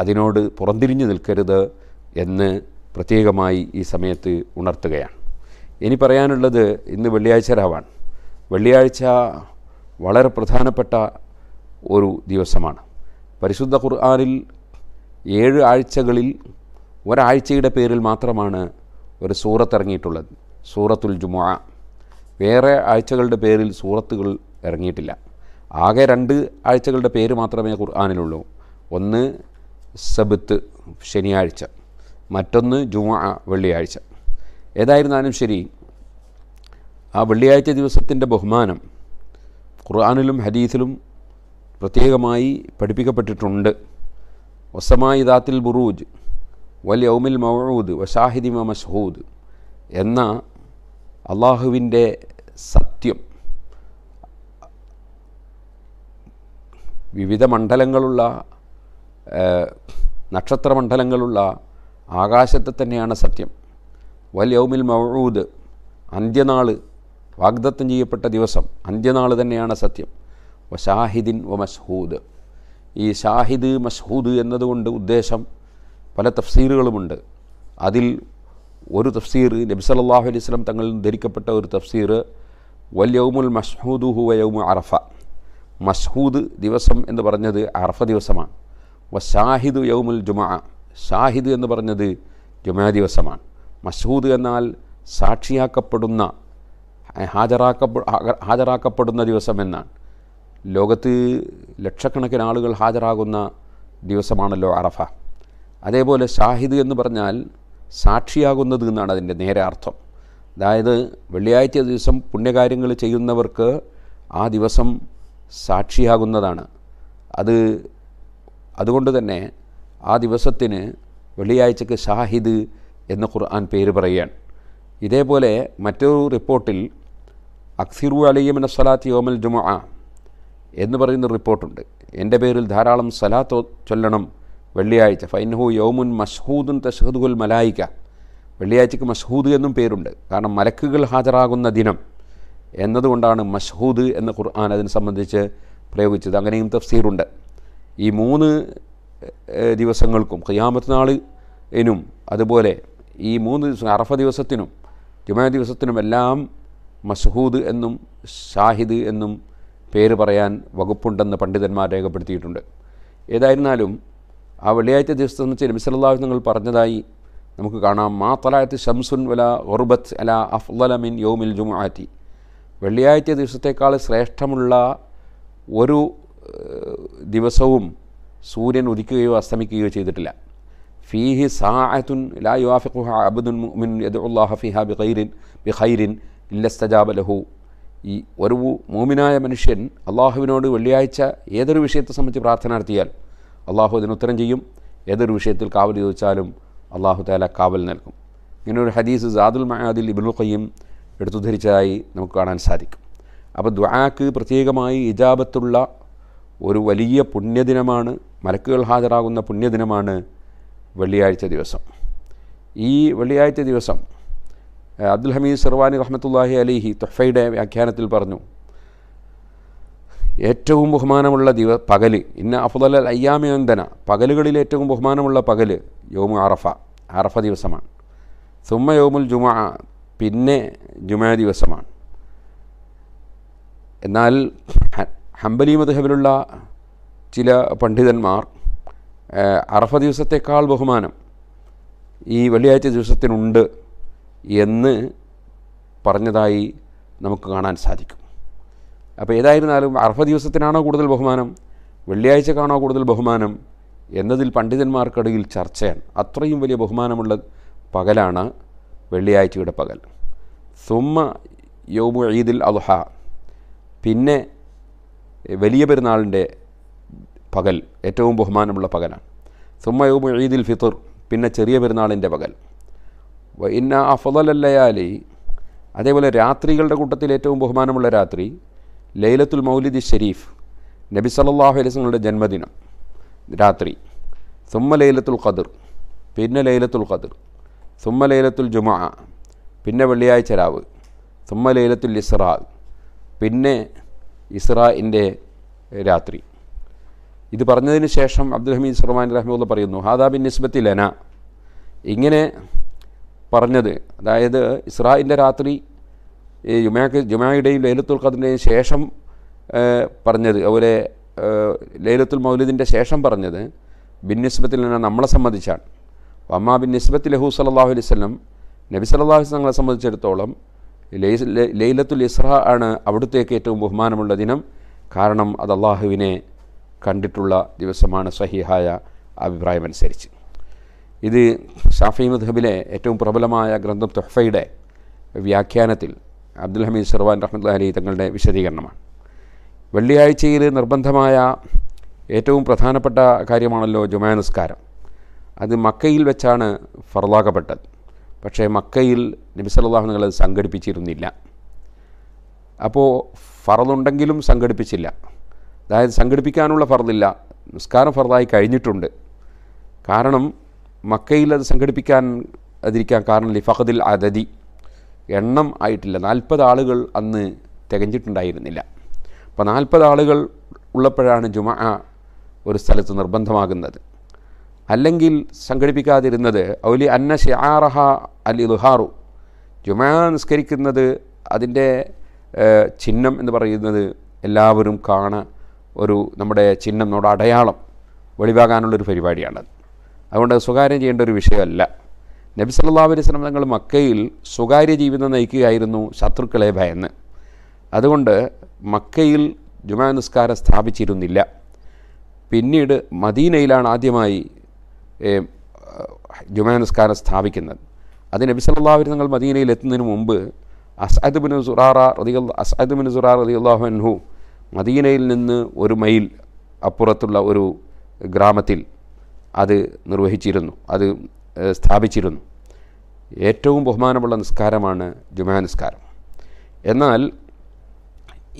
അതിനോട് പുറംതിരിഞ്ഞു നിൽക്കരുത് എന്ന് പ്രത്യേകമായി ഈ സമയത്ത് ഉണർത്തുകയാണ് ഇനി പറയാനുള്ളത് ഇന്ന് വെള്ളിയാഴ്ച രാവാണ് വെള്ളിയാഴ്ച വളരെ പ്രധാനപ്പെട്ട ഒരു ദിവസമാണ് പരിശുദ്ധ ഖുർആാനിൽ ഏഴ് ആഴ്ചകളിൽ ഒരാഴ്ചയുടെ പേരിൽ മാത്രമാണ് ഒരു സൂറത്ത് ഇറങ്ങിയിട്ടുള്ളത് സൂറത്തുൽ ജുമുഅ വേറെ ആഴ്ചകളുടെ പേരിൽ സൂറത്തുകൾ ഇറങ്ങിയിട്ടില്ല ആകെ രണ്ട് ആഴ്ചകളുടെ പേര് മാത്രമേ ഖുർആാനിലുള്ളൂ ഒന്ന് സബത്ത് ശനിയാഴ്ച മറ്റൊന്ന് ജുമ വെള്ളിയാഴ്ച ഏതായിരുന്നാലും ശരി ആ വെള്ളിയാഴ്ച ദിവസത്തിൻ്റെ ബഹുമാനം ഖുർആാനിലും ഹദീസിലും പ്രത്യേകമായി പഠിപ്പിക്കപ്പെട്ടിട്ടുണ്ട് ഒസമായി ദാത്തിൽ ബുറൂജ് വൽ യൗമിൽ മൗഊദ് വഷാഹിദിമ മഷ്ഹൂദ് എന്ന അള്ളാഹുവിൻ്റെ സത്യം വിവിധ മണ്ഡലങ്ങളുള്ള നക്ഷത്രമണ്ഡലങ്ങളുള്ള ആകാശത്തെ തന്നെയാണ് സത്യം വല്യൗമിൽ മൗഴൂദ് അന്ത്യനാൾ വാഗ്ദത്തം ചെയ്യപ്പെട്ട ദിവസം അന്ത്യനാൾ തന്നെയാണ് സത്യം വ ഷാഹിദിൻ വ മസ്ഹൂദ് ഈ ഷാഹിദ് മസ്ഹൂദ് എന്നതുകൊണ്ട് ഉദ്ദേശം പല തഫ്സീറുകളുമുണ്ട് അതിൽ ഒരു തഫ്സീർ നബി സല്ലാഹു അലൈഹി സ്വലം തങ്ങളിൽ ധരിക്കപ്പെട്ട ഒരു തഫ്സീർ വല്യൗമുൽ വ യൗമു അറഫ മസ്ഹൂദ് ദിവസം എന്ന് പറഞ്ഞത് അർഫ ദിവസമാണ് വ യൗമുൽ ജുമാ ഷാഹിദ് എന്ന് പറഞ്ഞത് ജുമാ ദിവസമാണ് മസ്ഹൂദ് എന്നാൽ സാക്ഷിയാക്കപ്പെടുന്ന ഹാജരാക്കപ്പെ ഹാജരാക്കപ്പെടുന്ന ദിവസം എന്നാണ് ലോകത്ത് ലക്ഷക്കണക്കിന് ആളുകൾ ഹാജരാകുന്ന ദിവസമാണല്ലോ അറഫ അതേപോലെ ഷാഹിദ് എന്ന് പറഞ്ഞാൽ സാക്ഷിയാകുന്നത് എന്നാണ് അതിൻ്റെ നേരെ അർത്ഥം അതായത് വെള്ളിയാഴ്ച ദിവസം പുണ്യകാര്യങ്ങൾ ചെയ്യുന്നവർക്ക് ആ ദിവസം സാക്ഷിയാകുന്നതാണ് അത് അതുകൊണ്ട് തന്നെ ആ ദിവസത്തിന് വെള്ളിയാഴ്ചക്ക് ഷാഹിദ് എന്ന് ഖുർആൻ പേര് പറയുകയാണ് ഇതേപോലെ മറ്റൊരു റിപ്പോർട്ടിൽ അക്സിറു അലിയമിന സലാത്ത് യോമൽ ജുമ എന്ന് പറയുന്ന റിപ്പോർട്ടുണ്ട് എൻ്റെ പേരിൽ ധാരാളം സലാത്ത് ചൊല്ലണം വെള്ളിയാഴ്ച ഫൈൻഹു യോമുൻ മസ്ഹൂദുൻ തഷഹദുൽ മലായിക്ക വെള്ളിയാഴ്ചക്ക് മസ്ഹൂദ് എന്നും പേരുണ്ട് കാരണം മലക്കുകൾ ഹാജരാകുന്ന ദിനം എന്നതുകൊണ്ടാണ് മഷ്ഹൂദ് എന്ന ഖുർആൻ അതിനെ സംബന്ധിച്ച് പ്രയോഗിച്ചത് അങ്ങനെയും തഫ്സീറുണ്ട് ഈ മൂന്ന് ദിവസങ്ങൾക്കും ഖിയാമത്ത് നാളിനും അതുപോലെ ഈ മൂന്ന് ദിവസം അറഫ ദിവസത്തിനും ജുമാ ദിവസത്തിനും എല്ലാം മസ്ഹൂദ് എന്നും ഷാഹിദ് എന്നും പേര് പറയാൻ വകുപ്പുണ്ടെന്ന് പണ്ഡിതന്മാർ രേഖപ്പെടുത്തിയിട്ടുണ്ട് ഏതായിരുന്നാലും ആ വെള്ളിയാഴ്ച ദിവസത്തെ സംബന്ധിച്ച് നബി നിങ്ങൾ പറഞ്ഞതായി നമുക്ക് കാണാം മാ തലായത്ത് ഷംസുൻ വല ഒർബത്ത് അല അഫ്ലമിൻ യോമിൽ ജുമാറ്റി വെള്ളിയാഴ്ച ദിവസത്തേക്കാൾ ശ്രേഷ്ഠമുള്ള ഒരു ദിവസവും സൂര്യൻ ഉദിക്കുകയോ അസ്തമിക്കുകയോ ചെയ്തിട്ടില്ല ഫീഹി സാഹത്തുൻ ലാ യുവാഫിഖു അബ്ദുൽ മുഅ്മിൻ യദുല്ലാഹ ഫിഹാ ബിഖൈരിൻ ബിഖൈരിൻ ഇല്ലസ്തജാബ ലഹു ഈ ഒരു മോമിനായ മനുഷ്യൻ അള്ളാഹുവിനോട് വെള്ളിയാഴ്ച ഏതൊരു വിഷയത്തെ സംബന്ധിച്ച് പ്രാർത്ഥന നടത്തിയാൽ അള്ളാഹു അതിനുത്തരം ചെയ്യും ഏതൊരു വിഷയത്തിൽ കാവൽ ചോദിച്ചാലും അള്ളാഹു താല കാവൽ നൽകും ഇങ്ങനെ ഒരു ഹദീസ് സാദുൽ മഹാദിൽ ഇബുൽ ഖയ്യം എടുത്തുദ്ധരിച്ചതായി നമുക്ക് കാണാൻ സാധിക്കും അപ്പോൾ ദ്വാക്ക് പ്രത്യേകമായി ഇജാബത്തുള്ള ഒരു വലിയ പുണ്യദിനമാണ് മലക്കുകൾ ഹാജരാകുന്ന പുണ്യദിനമാണ് വെള്ളിയാഴ്ച ദിവസം ഈ വെള്ളിയാഴ്ച ദിവസം അബ്ദുൽ ഹമീദ് സർവാനി റഹ്മത്തുല്ലാഹി അലിഹി തൊഫയുടെ വ്യാഖ്യാനത്തിൽ പറഞ്ഞു ഏറ്റവും ബഹുമാനമുള്ള ദിവ പകൽ ഇന്ന അഫുദൽ അയ്യാമിയന്തന പകലുകളിൽ ഏറ്റവും ബഹുമാനമുള്ള പകൽ യോമു അറഫ അറഫ ദിവസമാണ് സുമ്മ യോമുൽ ജുമാ പിന്നെ ജുമാ ദിവസമാണ് എന്നാൽ ഹംബലി മധുഹബിലുള്ള ചില പണ്ഡിതന്മാർ അറഫ ദിവസത്തേക്കാൾ ബഹുമാനം ഈ വെള്ളിയാഴ്ച ദിവസത്തിനുണ്ട് എന്ന് പറഞ്ഞതായി നമുക്ക് കാണാൻ സാധിക്കും അപ്പോൾ ഏതായിരുന്നാലും അർഹ ദിവസത്തിനാണോ കൂടുതൽ ബഹുമാനം വെള്ളിയാഴ്ചക്കാണോ കൂടുതൽ ബഹുമാനം എന്നതിൽ പണ്ഡിതന്മാർക്കിടയിൽ ചർച്ചയാണ് അത്രയും വലിയ ബഹുമാനമുള്ള പകലാണ് വെള്ളിയാഴ്ചയുടെ പകൽ സുമ യോമു ഈദിൽ അലുഹ പിന്നെ വലിയ പെരുന്നാളിൻ്റെ പകൽ ഏറ്റവും ബഹുമാനമുള്ള പകലാണ് സുമ യോമു ഈദിൽ ഫിത്തുർ പിന്നെ ചെറിയ പെരുന്നാളിൻ്റെ പകൽ ഇന്ന അഫദലല്ലയാലി അതേപോലെ രാത്രികളുടെ കൂട്ടത്തിൽ ഏറ്റവും ബഹുമാനമുള്ള രാത്രി ലൈലത്തുൽ മൗലിദി ഷെരീഫ് നബി സല്ലാഹു അലിസ്ങ്ങളുടെ ജന്മദിനം രാത്രി സുമ ലൈലത്തുൽ ഖദർ പിന്നെ ലൈലത്തുൽ ഖദർ സുമ്മ ലൈലത്തുൽ ജുമാ പിന്നെ വെള്ളിയാഴ്ച രാവ് സുമ്മ ലൈലത്തുൽ ഇസ്രാ പിന്നെ ഇസ്രാഇൻ്റെ രാത്രി ഇത് പറഞ്ഞതിന് ശേഷം അബ്ദുൽ ഹമീദ് സുറമാൻ റഹ്മുള്ള പറയുന്നു ഹാദാബിൻ നിസ്ബത്തി ലന ഇങ്ങനെ പറഞ്ഞത് അതായത് ഇസ്രായിൻ്റെ രാത്രി ജുമാക്ക് ജുമായുടെയും ലൈലത്തുൽ ഖദറിൻ്റെയും ശേഷം പറഞ്ഞത് അതുപോലെ ലൈലത്തുൽ മൗലിദിൻ്റെ ശേഷം പറഞ്ഞത് ബിന്നിസ്ബത്തിൽ ലന നമ്മളെ സംബന്ധിച്ചാണ് അമ്മാബിൻ നിസ്ബത്ത് ലഹു സല്ലാഹു അലൈഹി സ്വലം നബി സല്ലാഹു വസ്ലം സംബന്ധിച്ചിടത്തോളം ലൈലത്തുൽ ഇസ്ര ആണ് അവിടുത്തേക്ക് ഏറ്റവും ബഹുമാനമുള്ള ദിനം കാരണം അത് അള്ളാഹുവിനെ കണ്ടിട്ടുള്ള ദിവസമാണ് സഹിഹായ അഭിപ്രായമനുസരിച്ച് ഇത് ഷാഫി മധബിലെ ഏറ്റവും പ്രബലമായ ഗ്രന്ഥം തൊഹഫയുടെ വ്യാഖ്യാനത്തിൽ അബ്ദുൽ ഹമീദ് സർവാൻ റഹ്മത്ത് അലി തങ്ങളുടെ വിശദീകരണമാണ് വെള്ളിയാഴ്ചയിൽ നിർബന്ധമായ ഏറ്റവും പ്രധാനപ്പെട്ട കാര്യമാണല്ലോ ജുമാ നിസ്കാരം അത് മക്കയിൽ വെച്ചാണ് ഫർലാക്കപ്പെട്ടത് പക്ഷേ മക്കയിൽ നബി സല്ലാഹു നിങ്ങൾ അത് സംഘടിപ്പിച്ചിരുന്നില്ല അപ്പോൾ ഫറലുണ്ടെങ്കിലും സംഘടിപ്പിച്ചില്ല അതായത് സംഘടിപ്പിക്കാനുള്ള ഫറലില്ല നിസ്കാരം ഫറലായി കഴിഞ്ഞിട്ടുണ്ട് കാരണം മക്കയിൽ അത് സംഘടിപ്പിക്കാൻ അതിരിക്കാൻ കാരണം ലിഫഹദിൽ അതതി എണ്ണം ആയിട്ടില്ല നാൽപ്പത് ആളുകൾ അന്ന് തികഞ്ഞിട്ടുണ്ടായിരുന്നില്ല അപ്പോൾ നാൽപ്പത് ആളുകൾ ഉള്ളപ്പോഴാണ് ജുമാ ഒരു സ്ഥലത്ത് നിർബന്ധമാകുന്നത് അല്ലെങ്കിൽ സംഘടിപ്പിക്കാതിരുന്നത് ഔലി അന്ന ഷിആറഹ അൽ ഇൽഹാറു ജുമാ നിസ്കരിക്കുന്നത് അതിൻ്റെ ചിഹ്നം എന്ന് പറയുന്നത് എല്ലാവരും കാണ ഒരു നമ്മുടെ ചിഹ്നം നമ്മുടെ അടയാളം വെളിവാകാനുള്ളൊരു പരിപാടിയാണ് അതുകൊണ്ട് സ്വകാര്യം ചെയ്യേണ്ട ഒരു വിഷയമല്ല നബി സല്ലാ അലൈഹി സ്വലം തങ്ങൾ മക്കയിൽ സ്വകാര്യ ജീവിതം നയിക്കുകയായിരുന്നു ശത്രുക്കളെ ഭയന്ന് അതുകൊണ്ട് മക്കയിൽ ജുമാ നിസ്കാരം സ്ഥാപിച്ചിരുന്നില്ല പിന്നീട് മദീനയിലാണ് ആദ്യമായി ജുമാനസ്കാരം സ്ഥാപിക്കുന്നത് അത് നബി സല്ലാ വിരുന്നങ്ങൾ മദീനയിൽ എത്തുന്നതിന് മുമ്പ് അസഅദ് ബിൻ സുറാറ റതികൾ അസഅദ് ബിൻ സുറാർ റതി അള്ളാഹുഹു മദീനയിൽ നിന്ന് ഒരു മൈൽ അപ്പുറത്തുള്ള ഒരു ഗ്രാമത്തിൽ അത് നിർവഹിച്ചിരുന്നു അത് സ്ഥാപിച്ചിരുന്നു ഏറ്റവും ബഹുമാനമുള്ള നിസ്കാരമാണ് ജുമാ നിസ്കാരം എന്നാൽ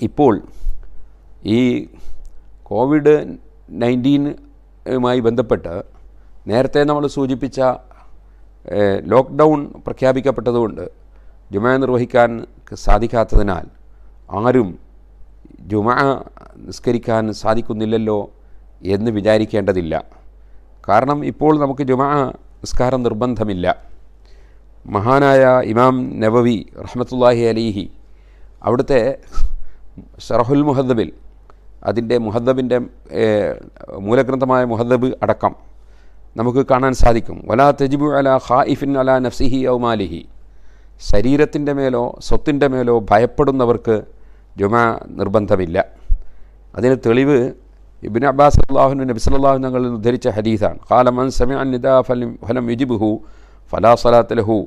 ഇപ്പോൾ ഈ കോവിഡ് നയൻറ്റീനുമായി ബന്ധപ്പെട്ട് നേരത്തെ നമ്മൾ സൂചിപ്പിച്ച ലോക്ക്ഡൗൺ പ്രഖ്യാപിക്കപ്പെട്ടതുകൊണ്ട് ജുമ നിർവഹിക്കാൻ സാധിക്കാത്തതിനാൽ ആരും ജുമ നിസ്കരിക്കാൻ സാധിക്കുന്നില്ലല്ലോ എന്ന് വിചാരിക്കേണ്ടതില്ല കാരണം ഇപ്പോൾ നമുക്ക് ജുമ നിസ്കാരം നിർബന്ധമില്ല മഹാനായ ഇമാം നബവി റഹ്മത്തുല്ലാഹി അലിഹി അവിടുത്തെ ഷറഹുൽ മുഹദ്ദബിൽ അതിൻ്റെ മുഹദ്ദബിൻ്റെ മൂലഗ്രന്ഥമായ മുഹദ്ദബ് അടക്കം നമുക്ക് കാണാൻ സാധിക്കും വലാ തെജിബു അല ഖായിഫിൻ അല നഫ്സിഹി ഔ മാലിഹി ശരീരത്തിൻ്റെ മേലോ സ്വത്തിൻ്റെ മേലോ ഭയപ്പെടുന്നവർക്ക് ജുമ നിർബന്ധമില്ല അതിന് തെളിവ് ഇബിൻ അബ്ബാസ് അള്ളാഹുനു നബി സല്ലാഹു ഞങ്ങൾ ഉദ്ധരിച്ച ഹദീസാണ് കാലമൻ സമയ നിദാ ഫലം ഫലം യുജിബുഹു ഫലാ സലാത്തലഹു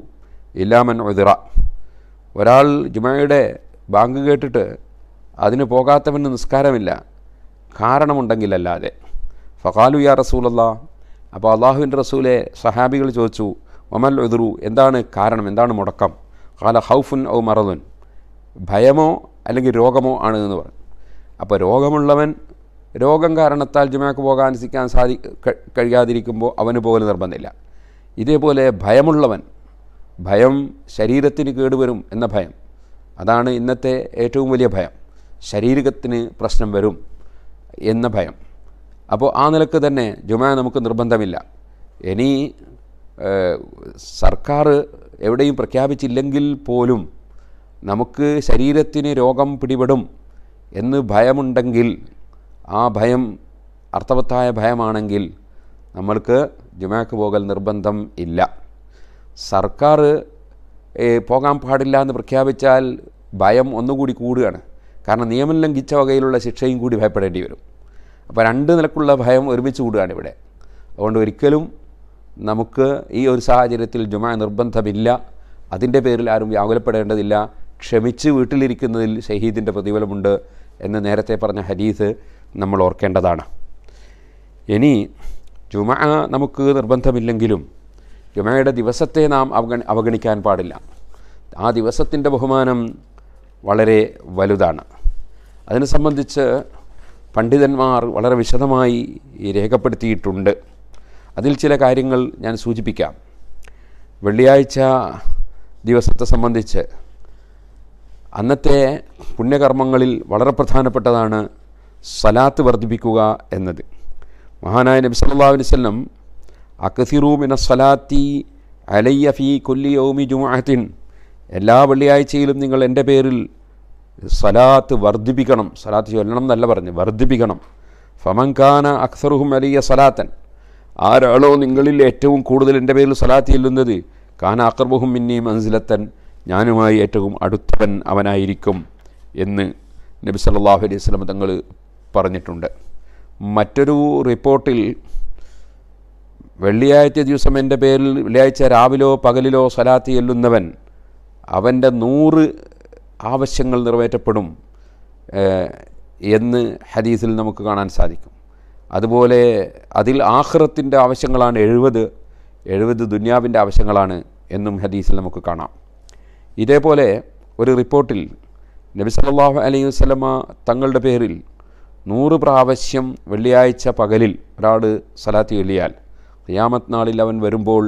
ഇല്ലാമൻ ഒതിറ ഒരാൾ ജുമയുടെ ബാങ്ക് കേട്ടിട്ട് അതിന് പോകാത്തവന് നിസ്കാരമില്ല കാരണമുണ്ടെങ്കിലല്ലാതെ ഫഖാലു യാ റസൂലല്ലാ അപ്പോൾ അള്ളാഹുവിൻ്റെ റസൂലെ സഹാബികൾ ചോദിച്ചു ഒമൽ ഉദുറു എന്താണ് കാരണം എന്താണ് മുടക്കം കാല ഹൗഫുൻ ഔ മറദുൻ ഭയമോ അല്ലെങ്കിൽ രോഗമോ ആണ് എന്ന് പറഞ്ഞു അപ്പോൾ രോഗമുള്ളവൻ രോഗം കാരണത്താൽ ജുമാക്ക് പോകാൻ സിക്കാൻ സാധി കഴിയാതിരിക്കുമ്പോൾ അവന് പോലും നിർബന്ധമില്ല ഇതേപോലെ ഭയമുള്ളവൻ ഭയം ശരീരത്തിന് കേടുവരും എന്ന ഭയം അതാണ് ഇന്നത്തെ ഏറ്റവും വലിയ ഭയം ശരീരത്തിന് പ്രശ്നം വരും എന്ന ഭയം അപ്പോൾ ആ നിലക്ക് തന്നെ ജുമാ നമുക്ക് നിർബന്ധമില്ല ഇനി സർക്കാർ എവിടെയും പ്രഖ്യാപിച്ചില്ലെങ്കിൽ പോലും നമുക്ക് ശരീരത്തിന് രോഗം പിടിപെടും എന്ന് ഭയമുണ്ടെങ്കിൽ ആ ഭയം അർത്ഥവത്തായ ഭയമാണെങ്കിൽ നമ്മൾക്ക് ജുമാക്ക് പോകൽ നിർബന്ധം ഇല്ല സർക്കാർ പോകാൻ പാടില്ല എന്ന് പ്രഖ്യാപിച്ചാൽ ഭയം ഒന്നുകൂടി കൂടുകയാണ് കാരണം നിയമം ലംഘിച്ച വകയിലുള്ള ശിക്ഷയും കൂടി ഭയപ്പെടേണ്ടി വരും അപ്പോൾ രണ്ട് നിലക്കുള്ള ഭയം ഒരുമിച്ച് കൂടുകയാണ് ഇവിടെ അതുകൊണ്ട് ഒരിക്കലും നമുക്ക് ഈ ഒരു സാഹചര്യത്തിൽ ജുമാ നിർബന്ധമില്ല അതിൻ്റെ പേരിൽ ആരും വ്യാകുലപ്പെടേണ്ടതില്ല ക്ഷമിച്ച് വീട്ടിലിരിക്കുന്നതിൽ ഷഹീദിൻ്റെ പ്രതിഫലമുണ്ട് എന്ന് നേരത്തെ പറഞ്ഞ ഹരീസ് നമ്മൾ ഓർക്കേണ്ടതാണ് ഇനി ജുമ നമുക്ക് നിർബന്ധമില്ലെങ്കിലും ജുമയുടെ ദിവസത്തെ നാം അവഗണി അവഗണിക്കാൻ പാടില്ല ആ ദിവസത്തിൻ്റെ ബഹുമാനം വളരെ വലുതാണ് അതിനെ സംബന്ധിച്ച് പണ്ഡിതന്മാർ വളരെ വിശദമായി രേഖപ്പെടുത്തിയിട്ടുണ്ട് അതിൽ ചില കാര്യങ്ങൾ ഞാൻ സൂചിപ്പിക്കാം വെള്ളിയാഴ്ച ദിവസത്തെ സംബന്ധിച്ച് അന്നത്തെ പുണ്യകർമ്മങ്ങളിൽ വളരെ പ്രധാനപ്പെട്ടതാണ് സലാത്ത് വർദ്ധിപ്പിക്കുക എന്നത് മഹാനായ നബി വസല്ലം അലൈവല്ലം മിന സലാത്തി അലയ്യ ഫി കൊല്ലി ഓമി ജുമാഹത്തിൻ എല്ലാ വെള്ളിയാഴ്ചയിലും നിങ്ങൾ എൻ്റെ പേരിൽ സലാത്ത് വർദ്ധിപ്പിക്കണം സലാത്ത് ചൊല്ലണം എന്നല്ല പറഞ്ഞ് വർദ്ധിപ്പിക്കണം ഫമൻഖാന അക്സറുഹും അലിയ സലാത്തൻ ആരാളോ നിങ്ങളിൽ ഏറ്റവും കൂടുതൽ എൻ്റെ പേരിൽ സലാത്ത് ചെല്ലുന്നത് കാന അക്രബുഹും മിന്നി മൻസിലത്തൻ ഞാനുമായി ഏറ്റവും അടുത്തവൻ അവനായിരിക്കും എന്ന് നബി സല്ലാഹു അലൈഹി സ്വലം തങ്ങൾ പറഞ്ഞിട്ടുണ്ട് മറ്റൊരു റിപ്പോർട്ടിൽ വെള്ളിയാഴ്ച ദിവസം എൻ്റെ പേരിൽ വെള്ളിയാഴ്ച രാവിലോ പകലിലോ സലാത്ത് ചെല്ലുന്നവൻ അവൻ്റെ നൂറ് ആവശ്യങ്ങൾ നിറവേറ്റപ്പെടും എന്ന് ഹദീസിൽ നമുക്ക് കാണാൻ സാധിക്കും അതുപോലെ അതിൽ ആഹ്റത്തിൻ്റെ ആവശ്യങ്ങളാണ് എഴുപത് എഴുപത് ദുന്യാവിൻ്റെ ആവശ്യങ്ങളാണ് എന്നും ഹദീസിൽ നമുക്ക് കാണാം ഇതേപോലെ ഒരു റിപ്പോർട്ടിൽ നബി സല്ലാഹു അലൈഹി വസ്ലമ തങ്ങളുടെ പേരിൽ നൂറ് പ്രാവശ്യം വെള്ളിയാഴ്ച പകലിൽ ഒരാൾ സലാത്തി ചൊല്ലിയാൽ ഖിയാമത്ത് നാളിൽ അവൻ വരുമ്പോൾ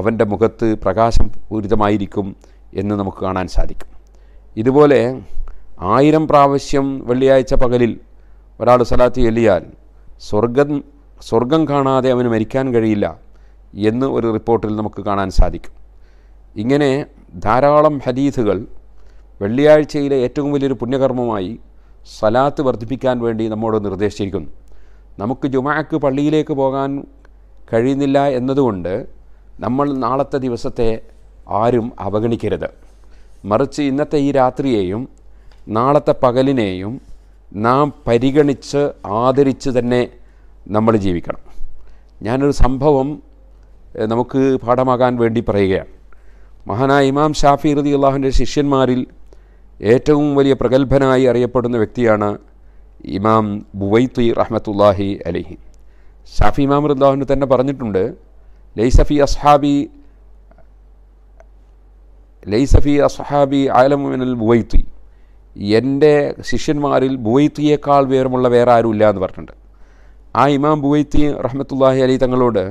അവൻ്റെ മുഖത്ത് പ്രകാശം പൂരിതമായിരിക്കും എന്ന് നമുക്ക് കാണാൻ സാധിക്കും ഇതുപോലെ ആയിരം പ്രാവശ്യം വെള്ളിയാഴ്ച പകലിൽ ഒരാൾ സലാത്ത് ചൊല്ലിയാൽ സ്വർഗം സ്വർഗം കാണാതെ അവന് മരിക്കാൻ കഴിയില്ല എന്ന് ഒരു റിപ്പോർട്ടിൽ നമുക്ക് കാണാൻ സാധിക്കും ഇങ്ങനെ ധാരാളം ഹദീസുകൾ വെള്ളിയാഴ്ചയിലെ ഏറ്റവും വലിയൊരു പുണ്യകർമ്മമായി സലാത്ത് വർദ്ധിപ്പിക്കാൻ വേണ്ടി നമ്മോട് നിർദ്ദേശിച്ചിരിക്കുന്നു നമുക്ക് ജുമാക്ക് പള്ളിയിലേക്ക് പോകാൻ കഴിയുന്നില്ല എന്നതുകൊണ്ട് നമ്മൾ നാളത്തെ ദിവസത്തെ ആരും അവഗണിക്കരുത് മറിച്ച് ഇന്നത്തെ ഈ രാത്രിയെയും നാളത്തെ പകലിനെയും നാം പരിഗണിച്ച് ആദരിച്ച് തന്നെ നമ്മൾ ജീവിക്കണം ഞാനൊരു സംഭവം നമുക്ക് പാഠമാകാൻ വേണ്ടി പറയുകയാണ് മഹാനായ ഇമാം ഷാഫി റതി അള്ളാഹുവിൻ്റെ ശിഷ്യന്മാരിൽ ഏറ്റവും വലിയ പ്രഗത്ഭനായി അറിയപ്പെടുന്ന വ്യക്തിയാണ് ഇമാം ബുവൈത്തി റഹ്മത്തുല്ലാഹി അലിഹി ഷാഫി ഇമാം റദ്ദാഹുവിന് തന്നെ പറഞ്ഞിട്ടുണ്ട് ലൈസഫി അസ്ഹാബി ലൈസഫി അസ്ഹാബി മിനൽ ബുവൈത്തി എൻ്റെ ശിഷ്യന്മാരിൽ ബുവൈത്തിയേക്കാൾ വേറുമുള്ള വേറെ ആരും ഇല്ല എന്ന് പറഞ്ഞിട്ടുണ്ട് ആ ഇമാം ബുവൈത്തി റഹ്മത്തുല്ലാഹി അലി തങ്ങളോട്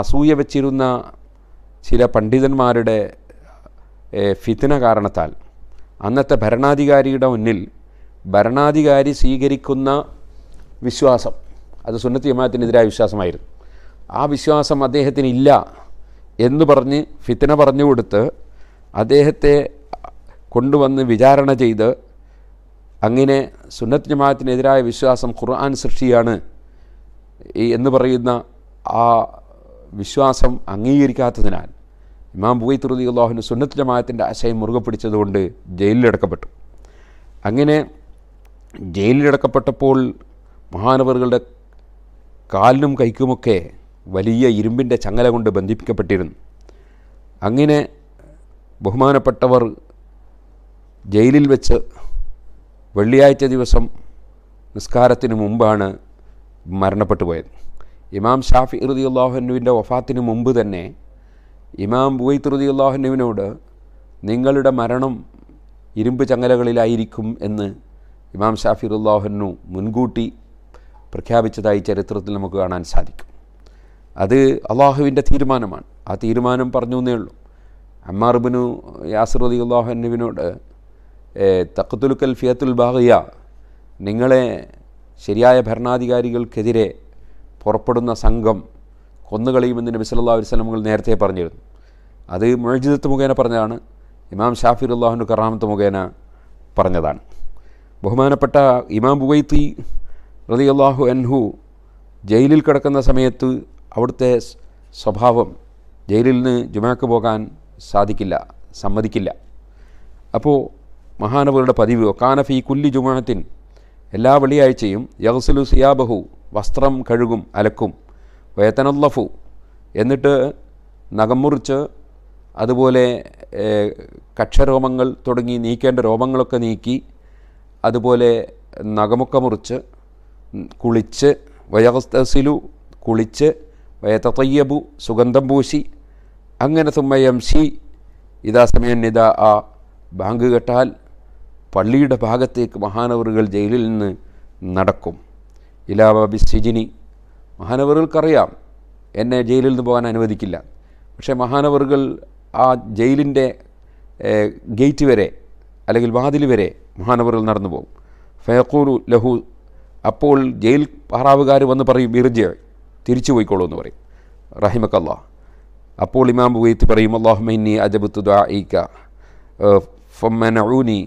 അസൂയ വച്ചിരുന്ന ചില പണ്ഡിതന്മാരുടെ ഫിത്തിന കാരണത്താൽ അന്നത്തെ ഭരണാധികാരിയുടെ മുന്നിൽ ഭരണാധികാരി സ്വീകരിക്കുന്ന വിശ്വാസം അത് സുന്നത്തി ജമാഅത്തിനെതിരായ വിശ്വാസമായിരുന്നു ആ വിശ്വാസം അദ്ദേഹത്തിന് ഇല്ല എന്ന് പറഞ്ഞ് ഫിത്തിന പറഞ്ഞു കൊടുത്ത് അദ്ദേഹത്തെ കൊണ്ടുവന്ന് വിചാരണ ചെയ്ത് അങ്ങനെ സുന്നത്ത് ജമാഅത്തിനെതിരായ വിശ്വാസം ഖുർആൻ സൃഷ്ടിയാണ് എന്ന് പറയുന്ന ആ വിശ്വാസം അംഗീകരിക്കാത്തതിനാൽ ഇമാം ബുവൈത്ത് തുറുദി അള്ളാഹുവിന് സുന്നത്ത് ജമാഅത്തിൻ്റെ ആശയം മുറുകെ പിടിച്ചതുകൊണ്ട് ജയിലിലടക്കപ്പെട്ടു അങ്ങനെ ജയിലിലടക്കപ്പെട്ടപ്പോൾ മഹാനവറുകളുടെ കാലിനും കൈക്കുമൊക്കെ വലിയ ഇരുമ്പിൻ്റെ ചങ്ങല കൊണ്ട് ബന്ധിപ്പിക്കപ്പെട്ടിരുന്നു അങ്ങനെ ബഹുമാനപ്പെട്ടവർ ജയിലിൽ വെച്ച് വെള്ളിയാഴ്ച ദിവസം നിസ്കാരത്തിന് മുമ്പാണ് മരണപ്പെട്ടു പോയത് ഇമാം ഷാഫി റുദി അള്ളാഹുനുവിൻ്റെ വഫാത്തിന് മുമ്പ് തന്നെ ഇമാം ബുവൈത്ത് റുദി അള്ളാഹുനുവിനോട് നിങ്ങളുടെ മരണം ഇരുമ്പ് ചങ്ങലകളിലായിരിക്കും എന്ന് ഇമാം ഷാഫി റുല്ലാഹുനു മുൻകൂട്ടി പ്രഖ്യാപിച്ചതായി ചരിത്രത്തിൽ നമുക്ക് കാണാൻ സാധിക്കും അത് അള്ളാഹുവിൻ്റെ തീരുമാനമാണ് ആ തീരുമാനം പറഞ്ഞു എന്നേ ഉള്ളൂ അമ്മാർബിനു യാസിർ അലി അള്ളാഹുനുവിനോട് തക്കത്തുലുക്കൽ ഫിയത്തുൽ ബാഹിയ നിങ്ങളെ ശരിയായ ഭരണാധികാരികൾക്കെതിരെ പുറപ്പെടുന്ന സംഘം കൊന്നുകളിയുമെന്ന് നബി സല്ലാ വസ്ലമുകൾ നേരത്തെ പറഞ്ഞിരുന്നു അത് മൊഴിജിദത്ത് മുഖേന പറഞ്ഞതാണ് ഇമാം ഷാഫിർ അള്ളാഹുനു കറാമത്ത് മുഖേന പറഞ്ഞതാണ് ബഹുമാനപ്പെട്ട ഇമാം ബുവൈത്തി റതി അള്ളാഹു അൻഹു ജയിലിൽ കിടക്കുന്ന സമയത്ത് അവിടുത്തെ സ്വഭാവം ജയിലിൽ നിന്ന് ജുമാക്ക് പോകാൻ സാധിക്കില്ല സമ്മതിക്കില്ല അപ്പോൾ മഹാനവറുടെ പതിവ് ഫീ കുല്ലി ജുമാഹത്തിൻ എല്ലാ വെള്ളിയാഴ്ചയും യഹ്സലു സിയാബഹു വസ്ത്രം കഴുകും അലക്കും വേതനല്ലഫു എന്നിട്ട് നഖം മുറിച്ച് അതുപോലെ കക്ഷരോമങ്ങൾ തുടങ്ങി നീക്കേണ്ട രോമങ്ങളൊക്കെ നീക്കി അതുപോലെ നഖമൊക്കെ മുറിച്ച് കുളിച്ച് വയസ്തസിലു കുളിച്ച് വയതയ്യബു സുഗന്ധം പൂശി അങ്ങനെ എം സി ഇതാ സമയം ആ ബാങ്ക് കെട്ടാൽ പള്ളിയുടെ ഭാഗത്തേക്ക് മഹാനവറുകൾ ജയിലിൽ നിന്ന് നടക്കും ഇലാബാബി സിജിനി മഹാനവറുകൾക്കറിയാം എന്നെ ജയിലിൽ നിന്ന് പോകാൻ അനുവദിക്കില്ല പക്ഷേ മഹാനവറുകൾ ആ ജയിലിൻ്റെ ഗേറ്റ് വരെ അല്ലെങ്കിൽ വാതിൽ വരെ മഹാനവറുകൾ നടന്നു പോകും ഫയക്കൂലു ലഹു അപ്പോൾ ജയിൽ പാറാവുകാർ വന്ന് പറയും ഇറുജ തിരിച്ചു പോയിക്കോളൂ എന്ന് പറയും റഹിമക്കല്ലാ അപ്പോൾ ഇമാം ബുഗൈത്ത് പറയും അള്ളാഹുമൈനി അജബത്തു ദായിക്ക ഫമ്മനഊനി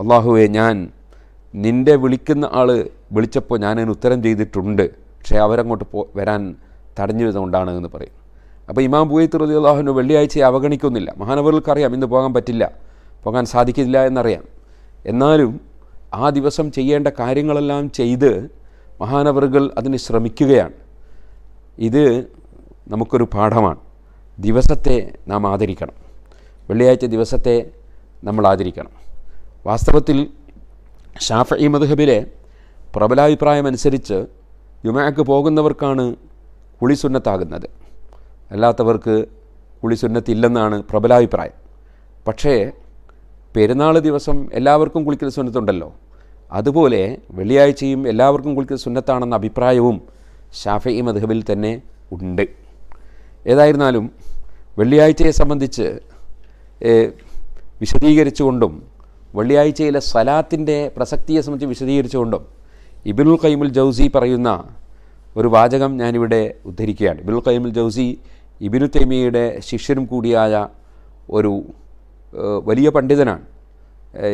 അള്ളാഹുവെ ഞാൻ നിൻ്റെ വിളിക്കുന്ന ആൾ വിളിച്ചപ്പോൾ ഞാനതിന് ഉത്തരം ചെയ്തിട്ടുണ്ട് പക്ഷേ അവരങ്ങോട്ട് പോ വരാൻ തടഞ്ഞതുകൊണ്ടാണ് എന്ന് പറയും അപ്പോൾ ഇമാം ബുഗൈത്ത് റതി അള്ളാഹുവിന് വെള്ളിയാഴ്ചയെ അവഗണിക്കുന്നില്ല മഹാനവറുകൾക്കറിയാം ഇന്ന് പോകാൻ പറ്റില്ല പോകാൻ സാധിക്കില്ല എന്നറിയാം എന്നാലും ആ ദിവസം ചെയ്യേണ്ട കാര്യങ്ങളെല്ലാം ചെയ്ത് മഹാനവറുകൾ അതിന് ശ്രമിക്കുകയാണ് ഇത് നമുക്കൊരു പാഠമാണ് ദിവസത്തെ നാം ആദരിക്കണം വെള്ളിയാഴ്ച ദിവസത്തെ നമ്മൾ ആദരിക്കണം വാസ്തവത്തിൽ ഷാഫ ഇ മധുഹബിലെ പ്രബലാഭിപ്രായമനുസരിച്ച് ജുമയ്ക്ക് പോകുന്നവർക്കാണ് കുളിസുന്നത്താകുന്നത് അല്ലാത്തവർക്ക് കുളിസുന്നത്തില്ലെന്നാണ് പ്രബലാഭിപ്രായം പക്ഷേ പെരുന്നാൾ ദിവസം എല്ലാവർക്കും കുളിക്കൽ സുന്നത്തുണ്ടല്ലോ അതുപോലെ വെള്ളിയാഴ്ചയും എല്ലാവർക്കും കുളിക്കൽ സുന്നത്താണെന്ന അഭിപ്രായവും ഷാഫി മധുഹബിൽ തന്നെ ഉണ്ട് ഏതായിരുന്നാലും വെള്ളിയാഴ്ചയെ സംബന്ധിച്ച് വിശദീകരിച്ചുകൊണ്ടും വെള്ളിയാഴ്ചയിലെ സലാത്തിൻ്റെ പ്രസക്തിയെ സംബന്ധിച്ച് വിശദീകരിച്ചുകൊണ്ടും ഇബിനുൽ കൈമുൽ ജൗസി പറയുന്ന ഒരു വാചകം ഞാനിവിടെ ഉദ്ധരിക്കുകയാണ് ഇബിനുൽ കൈമുൽ ജൗസി ഇബിനു തൈമിയയുടെ ശിഷ്യനും കൂടിയായ ഒരു വലിയ പണ്ഡിതനാണ്